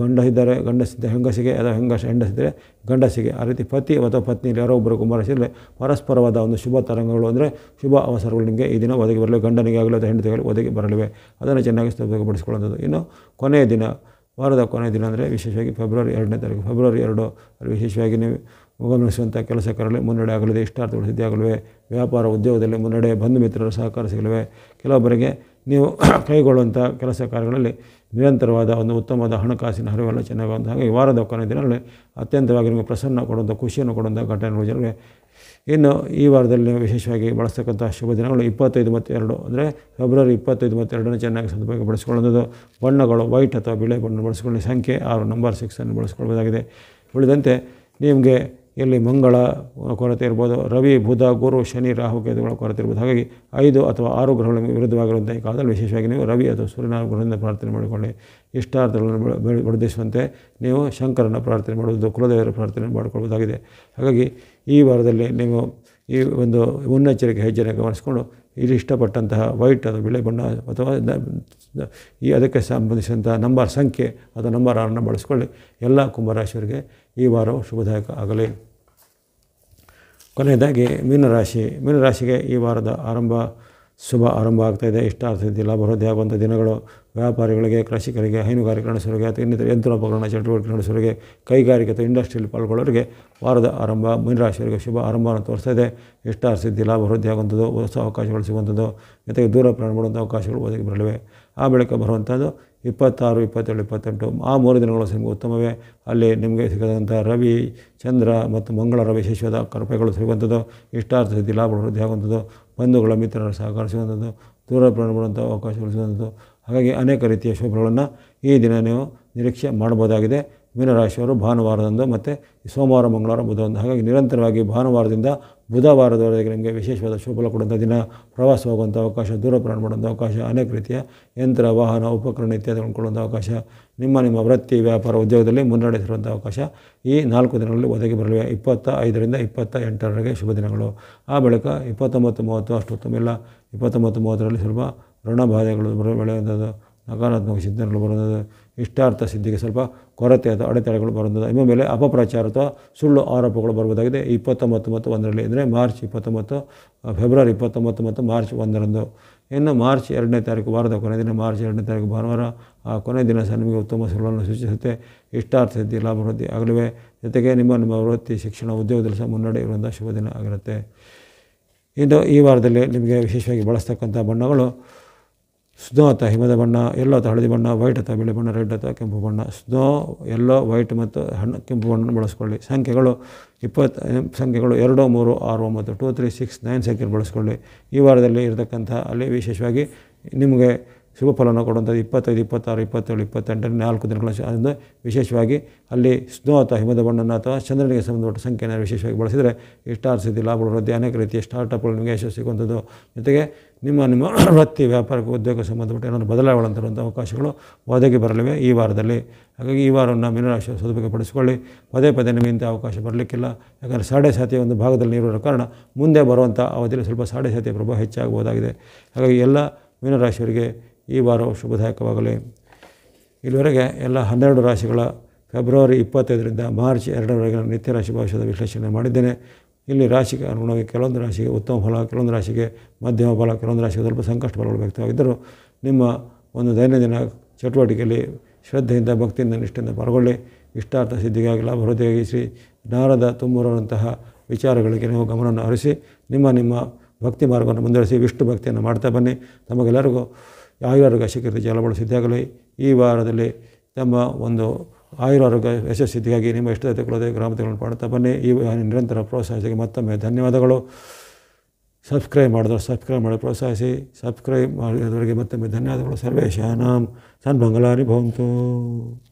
ಗಂಡ ಇದ್ದಾರೆ ಗಂಡಸಿದ್ದ ಹೆಂಗಸಿಗೆ ಅಥವಾ ಹೆಂಗಸ ಹೆಂಡಸಿದ್ದರೆ ಗಂಡಸಿಗೆ ಆ ರೀತಿ ಪತಿ ಅಥವಾ ಪತ್ನಿಯಲ್ಲಿ ಯಾರೋ ಒಬ್ಬರು ಕುಂಭರಾಶಿಯಲ್ಲಿ ಪರಸ್ಪರವಾದ ಒಂದು ಶುಭ ತರಂಗಗಳು ಅಂದರೆ ಶುಭ ಅವಸರಗಳು ನಿಮಗೆ ಈ ದಿನ ಒದಗಿ ಬರಲಿವೆ ಗಂಡನಿಗೆ ಆಗಲಿ ಅಥವಾ ಹೆಂಡತಿಗೆ ಒದಗಿ ಬರಲಿವೆ ಅದನ್ನು ಚೆನ್ನಾಗಿ ಸದುಪಯೋಗಪಡಿಸಿಕೊಳ್ಳುವಂಥದ್ದು ಇನ್ನು ಕೊನೆಯ ದಿನ ವಾರದ ಕೊನೆಯ ದಿನ ಅಂದರೆ ವಿಶೇಷವಾಗಿ ಫೆಬ್ರವರಿ ಎರಡನೇ ತಾರೀಕು ಫೆಬ್ರವರಿ ಎರಡು ಅಲ್ಲಿ ವಿಶೇಷವಾಗಿ ನೀವು ಮುಗಮಿಸುವಂಥ ಕೆಲಸ ಮುನ್ನಡೆ ಆಗಲಿದೆ ಇಷ್ಟಾರ್ಥಗಳು ಸಿದ್ಧಿಯಾಗಲಿವೆ ವ್ಯಾಪಾರ ಉದ್ಯೋಗದಲ್ಲಿ ಮುನ್ನಡೆ ಬಂಧು ಮಿತ್ರರ ಸಹಕಾರ ಸಿಗಲಿವೆ ಕೆಲವೊಬ್ಬರಿಗೆ ನೀವು <coughs> ಕೈಗೊಳ್ಳುವಂಥ ಕೆಲಸ ಕಾರ್ಯಗಳಲ್ಲಿ ನಿರಂತರವಾದ ಒಂದು ಉತ್ತಮವಾದ ಹಣಕಾಸಿನ ಹರಿವೆಲ್ಲ ಚೆನ್ನಾಗುವಂಥ ಹಾಗೆ ವಾರದ ಕೊನೆಯ ದಿನಗಳಲ್ಲಿ ಅತ್ಯಂತವಾಗಿ ನಿಮಗೆ ಪ್ರಸನ್ನ ಕೊಡುವಂಥ ಖುಷಿಯನ್ನು ಕೊಡುವಂಥ ಘಟನೆಗಳು ಜನರಿಗೆ ಇನ್ನು ಈ ವಾರದಲ್ಲಿ ವಿಶೇಷವಾಗಿ ಬಳಸ್ತಕ್ಕಂಥ ಶುಭ ದಿನಗಳು ಇಪ್ಪತ್ತೈದು ಮತ್ತು ಎರಡು ಅಂದರೆ ಫೆಬ್ರವರಿ ಇಪ್ಪತ್ತೈದು ಮತ್ತು ಎರಡನೇ ಚೆನ್ನಾಗಿ ಸದುಪಯೋಗ ಬಳಸ್ಕೊಳ್ಳೋದು ಬಣ್ಣಗಳು ವೈಟ್ ಅಥವಾ ಬಿಳೆ ಬಣ್ಣ ಬಳಸಿಕೊಳ್ಳಿ ಸಂಖ್ಯೆ ಆರು ನಂಬರ್ ಸಿಕ್ಸನ್ನು ಬಳಸ್ಕೊಳ್ಬೋದಾಗಿದೆ ಉಳಿದಂತೆ ನಿಮಗೆ ಇಲ್ಲಿ ಮಂಗಳ ಕೊರತೆ ಇರ್ಬೋದು ರವಿ ಬುಧ ಗುರು ಶನಿ ರಾಹುಕೇತುಗಳ ಕೊರತೆ ಇರ್ಬೋದು ಹಾಗಾಗಿ ಐದು ಅಥವಾ ಆರು ಗ್ರಹಗಳ ವಿರುದ್ಧವಾಗಿರುವಂಥ ಈ ಕಾಲದಲ್ಲಿ ವಿಶೇಷವಾಗಿ ನೀವು ರವಿ ಅಥವಾ ಸೂರ್ಯನ ಗ್ರಹದಿಂದ ಪ್ರಾರ್ಥನೆ ಮಾಡಿಕೊಳ್ಳಿ ಇಷ್ಟಾರ್ಥಗಳನ್ನು ಬಡದಿಸುವಂತೆ ನೀವು ಶಂಕರನ ಪ್ರಾರ್ಥನೆ ಮಾಡುವುದು ಕುಲದೇವರ ಪ್ರಾರ್ಥನೆ ಮಾಡಿಕೊಳ್ಳಬಹುದಾಗಿದೆ ಹಾಗಾಗಿ ಈ ವಾರದಲ್ಲಿ ನೀವು ಈ ಒಂದು ಮುನ್ನೆಚ್ಚರಿಕೆ ಹೆಜ್ಜೆನ ಗಮನಿಸಿಕೊಂಡು ಇಲ್ಲಿ ಇಷ್ಟಪಟ್ಟಂತಹ ವೈಟ್ ಅಥವಾ ಬಿಳಿ ಬಣ್ಣ ಅಥವಾ ಈ ಅದಕ್ಕೆ ಸಂಬಂಧಿಸಿದಂಥ ನಂಬರ್ ಸಂಖ್ಯೆ ಅಥವಾ ನಂಬರ್ ಆರನ್ನು ಬಳಸ್ಕೊಳ್ಳಿ ಎಲ್ಲ ಕುಂಭರಾಶಿಯವರಿಗೆ ಈ ವಾರವು ಶುಭದಾಯಕ ಆಗಲಿ ಕೊನೆಯದಾಗಿ ಮೀನರಾಶಿ ಮೀನರಾಶಿಗೆ ಈ ವಾರದ ಆರಂಭ ಶುಭ ಆರಂಭ ಆಗ್ತಾಯಿದೆ ಇಷ್ಟಾರ್ಥ ಲಾಭ ಲಾಭವೃದ್ಧಿ ಆಗುವಂಥ ದಿನಗಳು ವ್ಯಾಪಾರಿಗಳಿಗೆ ಕೃಷಿಕರಿಗೆ ಹೈನುಗಾರಿಕೆ ನಡೆಸೋರಿಗೆ ಅಥವಾ ಇನ್ನಿತರ ಯಂತ್ರೋಪಕರಣ ಚಟುವಟಿಕೆ ನಡೆಸುವರಿಗೆ ಕೈಗಾರಿಕೆ ಅಥವಾ ಇಂಡಸ್ಟ್ರಿಯಲ್ಲಿ ಪಾಲ್ಗೊಳ್ಳೋರಿಗೆ ವಾರದ ಆರಂಭ ಮೀನರಾಶಿಯವರಿಗೆ ಶುಭ ಆರಂಭವನ್ನು ತೋರಿಸ್ತಾ ಇಷ್ಟಾರ್ಥ ಸಿದ್ಧಿ ಲಾಭ ಆಗುವಂಥದ್ದು ಹೊಸ ಅವಕಾಶಗಳು ಸಿಗುವಂಥದ್ದು ಜೊತೆಗೆ ದೂರ ಪ್ರಯಾಣ ಮಾಡುವಂಥ ಅವಕಾಶಗಳು ಒದಗಿ ಬರಲಿವೆ ಆ ಬಳಿಕ ಬರುವಂಥದ್ದು ಇಪ್ಪತ್ತಾರು ಇಪ್ಪತ್ತೇಳು ಇಪ್ಪತ್ತೆಂಟು ಆ ಮೂರು ದಿನಗಳು ನಿಮಗೆ ಉತ್ತಮವೇ ಅಲ್ಲಿ ನಿಮಗೆ ಸಿಗದಂಥ ರವಿ ಚಂದ್ರ ಮತ್ತು ಮಂಗಳ ರವಿ ಶಿಶುವದ ಸಿಗುವಂಥದ್ದು ಇಷ್ಟಾರ್ಥ ಸಿದ್ಧಿ ಲಾಭ ವೃದ್ಧಿ ಆಗುವಂಥದ್ದು ಬಂಧುಗಳ ಮಿತ್ರರ ಸಹಕಾರ ಸಿಗುವಂಥದ್ದು ದೂರ ಪ್ರಯಾಣ ಮಾಡುವಂಥ ಅವಕಾಶಗಳು ಸಿಗುವಂಥದ್ದು ಹಾಗಾಗಿ ಅನೇಕ ರೀತಿಯ ಶುಭಗಳನ್ನು ಈ ದಿನ ನೀವು ನಿರೀಕ್ಷೆ ಮಾಡಬಹುದಾಗಿದೆ ಮೀನರಾಶಿಯವರು ಭಾನುವಾರದಂದು ಮತ್ತು ಸೋಮವಾರ ಮಂಗಳವಾರ ಬುಧವಾರ ಹಾಗಾಗಿ ನಿರಂತರವಾಗಿ ಭಾನುವಾರದಿಂದ ಬುಧವಾರದವರೆಗೆ ನಿಮಗೆ ವಿಶೇಷವಾದ ಶುಭಲ ಕೊಡುವಂಥ ದಿನ ಪ್ರವಾಸ ಹೋಗುವಂಥ ಅವಕಾಶ ದೂರ ಪ್ರಯಾಣ ಮಾಡುವಂಥ ಅವಕಾಶ ಅನೇಕ ರೀತಿಯ ಯಂತ್ರ ವಾಹನ ಉಪಕರಣ ಇತ್ಯಾದಿ ಉಳ್ಕೊಳ್ಳುವಂಥ ಅವಕಾಶ ನಿಮ್ಮ ನಿಮ್ಮ ವೃತ್ತಿ ವ್ಯಾಪಾರ ಉದ್ಯೋಗದಲ್ಲಿ ಮುನ್ನಡೆಸಿರುವಂಥ ಅವಕಾಶ ಈ ನಾಲ್ಕು ದಿನಗಳಲ್ಲಿ ಒದಗಿ ಬರಲಿವೆ ಇಪ್ಪತ್ತ ಐದರಿಂದ ಇಪ್ಪತ್ತ ಎಂಟರವರೆಗೆ ಶುಭ ದಿನಗಳು ಆ ಬಳಿಕ ಇಪ್ಪತ್ತೊಂಬತ್ತು ಮೂವತ್ತು ಇಲ್ಲ ಇಪ್ಪತ್ತೊಂಬತ್ತು ಮೂವತ್ತರಲ್ಲಿ ಸ್ವಲ್ಪ ಋಣಬಾಧೆಗಳು ಬರೋ ಬೆಳೆಯುವಂಥದ್ದು ನಕಾರಾತ್ಮಕ ಚಿಂತನೆಗಳು ಬರುವಂಥದ್ದು ಇಷ್ಟಾರ್ಥ ಸಿದ್ಧಿಗೆ ಸ್ವಲ್ಪ ಕೊರತೆ ಅಥವಾ ಅಡೆತಡೆಗಳು ಬರುತ್ತದೆ ನಿಮ್ಮ ಮೇಲೆ ಅಪಪ್ರಚಾರ ಅಥವಾ ಸುಳ್ಳು ಆರೋಪಗಳು ಬರುವುದಾಗಿದೆ ಇಪ್ಪತ್ತೊಂಬತ್ತು ಮತ್ತು ಒಂದರಲ್ಲಿ ಅಂದರೆ ಮಾರ್ಚ್ ಇಪ್ಪತ್ತೊಂಬತ್ತು ಫೆಬ್ರವರಿ ಇಪ್ಪತ್ತೊಂಬತ್ತು ಮತ್ತು ಮಾರ್ಚ್ ಒಂದರಂದು ಇನ್ನು ಮಾರ್ಚ್ ಎರಡನೇ ತಾರೀಕು ವಾರದ ಕೊನೆಯ ದಿನ ಮಾರ್ಚ್ ಎರಡನೇ ತಾರೀಕು ಭಾನುವಾರ ಆ ಕೊನೆಯ ದಿನ ಸಹ ನಿಮಗೆ ಉತ್ತಮ ಸುಳ್ಳನ್ನು ಸೂಚಿಸುತ್ತೆ ಇಷ್ಟಾರ್ಥ ಸಿದ್ಧಿ ಲಾಭವೃದ್ಧಿ ಆಗಲಿವೆ ಜೊತೆಗೆ ನಿಮ್ಮ ನಿಮ್ಮ ವೃತ್ತಿ ಶಿಕ್ಷಣ ಉದ್ಯೋಗದಲ್ಲಿ ಸಹ ಮುನ್ನಡೆ ಇರುವಂಥ ಶುಭ ದಿನ ಆಗಿರುತ್ತೆ ಇದು ಈ ವಾರದಲ್ಲಿ ನಿಮಗೆ ವಿಶೇಷವಾಗಿ ಬಳಸ್ತಕ್ಕಂಥ ಬಣ್ಣಗಳು ಸ್ನೋ ಹಿಮದ ಬಣ್ಣ ಎಲ್ಲೋ ಅಥವಾ ಹಳದಿ ಬಣ್ಣ ವೈಟ್ ಅಥವಾ ಬಿಳಿ ಬಣ್ಣ ರೆಡ್ ಅಥವಾ ಕೆಂಪು ಬಣ್ಣ ಸ್ನೋ ಎಲ್ಲೋ ವೈಟ್ ಮತ್ತು ಹಣ್ಣು ಕೆಂಪು ಬಣ್ಣ ಬಳಸ್ಕೊಳ್ಳಿ ಸಂಖ್ಯೆಗಳು ಇಪ್ಪತ್ತು ಸಂಖ್ಯೆಗಳು ಎರಡು ಮೂರು ಆರು ಒಂಬತ್ತು ಟೂ ತ್ರೀ ಸಿಕ್ಸ್ ನೈನ್ ಸಂಖ್ಯೆ ಬಳಸ್ಕೊಳ್ಳಿ ಈ ವಾರದಲ್ಲಿ ಇರತಕ್ಕಂಥ ಅಲ್ಲಿ ವಿಶೇಷವಾಗಿ ನಿಮಗೆ ಶುಭ ಫಲವನ್ನು ಕೊಡುವಂಥದ್ದು ಇಪ್ಪತ್ತೈದು ಇಪ್ಪತ್ತಾರು ಇಪ್ಪತ್ತೇಳು ಇಪ್ಪತ್ತೆಂಟರ ನಾಲ್ಕು ದಿನಗಳ ವಿಶೇಷವಾಗಿ ಅಲ್ಲಿ ಸ್ನೋ ಅಥವಾ ಹಿಮದ ಬಣ್ಣನ ಅಥವಾ ಚಂದ್ರನಿಗೆ ಸಂಬಂಧಪಟ್ಟ ಸಂಖ್ಯೆಯನ್ನು ವಿಶೇಷವಾಗಿ ಬಳಸಿದರೆ ಇಷ್ಟಾರ್ ಸಿದ್ಧಿ ಲಾಭ ವೃದ್ಧಿ ಅನೇಕ ರೀತಿಯ ಸ್ಟಾರ್ಟಪ್ಗಳು ನಿಮಗೆ ಯಶಸ್ಸು ಸಿಗುವಂಥದ್ದು ಜೊತೆಗೆ ನಿಮ್ಮ ನಿಮ್ಮ <clears throat> ವೃತ್ತಿ ವ್ಯಾಪಾರಕ್ಕೆ ಉದ್ಯೋಗಕ್ಕೆ ಸಂಬಂಧಪಟ್ಟ ಏನಾದರೂ ಬದಲಾವಣೆ ಅವಕಾಶಗಳು ಒದಗಿ ಬರಲಿವೆ ಈ ವಾರದಲ್ಲಿ ಹಾಗಾಗಿ ಈ ವಾರವನ್ನು ಮೀನರಾಶಿ ಸದುಪಯೋಗಪಡಿಸಿಕೊಳ್ಳಿ ಪದೇ ಪದೇ ನಿಮಗೆ ಇಂಥ ಅವಕಾಶ ಬರಲಿಕ್ಕಿಲ್ಲ ಯಾಕಂದರೆ ಸಾಡೆ ಸಾತಿಯ ಒಂದು ಭಾಗದಲ್ಲಿ ನೀಡಿರೋ ಕಾರಣ ಮುಂದೆ ಬರುವಂಥ ಅವಧಿಯಲ್ಲಿ ಸ್ವಲ್ಪ ಸಾಡೆ ಸಾತಿಯ ಪ್ರಭಾವ ಹೆಚ್ಚಾಗಬಹುದಾಗಿದೆ ಹಾಗಾಗಿ ಎಲ್ಲ ಮೀನರಾಶಿಯವರಿಗೆ ಈ ವಾರವು ಶುಭದಾಯಕವಾಗಲಿ ಇಲ್ಲಿವರೆಗೆ ಎಲ್ಲ ಹನ್ನೆರಡು ರಾಶಿಗಳ ಫೆಬ್ರವರಿ ಇಪ್ಪತ್ತೈದರಿಂದ ಮಾರ್ಚ್ ಎರಡರವರೆಗೆ ನಿತ್ಯ ರಾಶಿ ಭವಿಷ್ಯದ ವಿಶ್ಲೇಷಣೆ ಮಾಡಿದ್ದೇನೆ ಇಲ್ಲಿ ರಾಶಿಗೆ ಅನುಗುಣವಾಗಿ ಕೆಲವೊಂದು ರಾಶಿಗೆ ಉತ್ತಮ ಫಲ ಕೆಲವೊಂದು ರಾಶಿಗೆ ಮಧ್ಯಮ ಫಲ ಕೆಲವೊಂದು ರಾಶಿಗೆ ಸ್ವಲ್ಪ ಸಂಕಷ್ಟ ಫಲಗಳು ವ್ಯಕ್ತವಾಗಿದ್ದರೂ ನಿಮ್ಮ ಒಂದು ದೈನಂದಿನ ಚಟುವಟಿಕೆಯಲ್ಲಿ ಶ್ರದ್ಧೆಯಿಂದ ಭಕ್ತಿಯಿಂದ ನಿಷ್ಠೆಯಿಂದ ಪಾಲ್ಗೊಳ್ಳಿ ಇಷ್ಟಾರ್ಥ ಸಿದ್ಧಿಗಾಗಿ ಲಾಭವೃದ್ಧಿಯಾಗಿ ಶ್ರೀ ನಾರದ ತುಂಬರಂತಹ ವಿಚಾರಗಳಿಗೆ ನೀವು ಗಮನವನ್ನು ಹರಿಸಿ ನಿಮ್ಮ ನಿಮ್ಮ ಭಕ್ತಿ ಮಾರ್ಗವನ್ನು ಮುಂದುವರಿಸಿ ವಿಷ್ಣು ಭಕ್ತಿಯನ್ನು ಮಾಡ್ತಾ ಬನ್ನಿ ತಮಗೆಲ್ಲರಿಗೂ ಆಯುರಾರೋಗ್ಯ ಸಿಕ್ಕಿರುತ್ತೆ ಸಿದ್ಧ ಬಳಸಿದ್ದಾಗಲೇ ಈ ವಾರದಲ್ಲಿ ತಮ್ಮ ಒಂದು ಆಯುರಾರೋಗ್ಯ ಯಶಸ್ಸಿದ್ದಿಗಾಗಿ ನಿಮ್ಮ ಇಷ್ಟ ತೆಗೊಳ್ಳೋದೇ ಗ್ರಾಮದಲ್ಲಿ ಮಾಡುತ್ತಾ ಬನ್ನಿ ಈ ನಿರಂತರ ಪ್ರೋತ್ಸಾಹಿಸಿ ಮತ್ತೊಮ್ಮೆ ಧನ್ಯವಾದಗಳು ಸಬ್ಸ್ಕ್ರೈಬ್ ಮಾಡಿದ್ರು ಸಬ್ಸ್ಕ್ರೈಬ್ ಮಾಡಿ ಪ್ರೋತ್ಸಾಹಿಸಿ ಸಬ್ಸ್ಕ್ರೈಬ್ ಮಾಡಿದವರಿಗೆ ಮತ್ತೊಮ್ಮೆ ಧನ್ಯವಾದಗಳು ಸನ್ ಬಂಗಲಾರಿ ಭವಂತು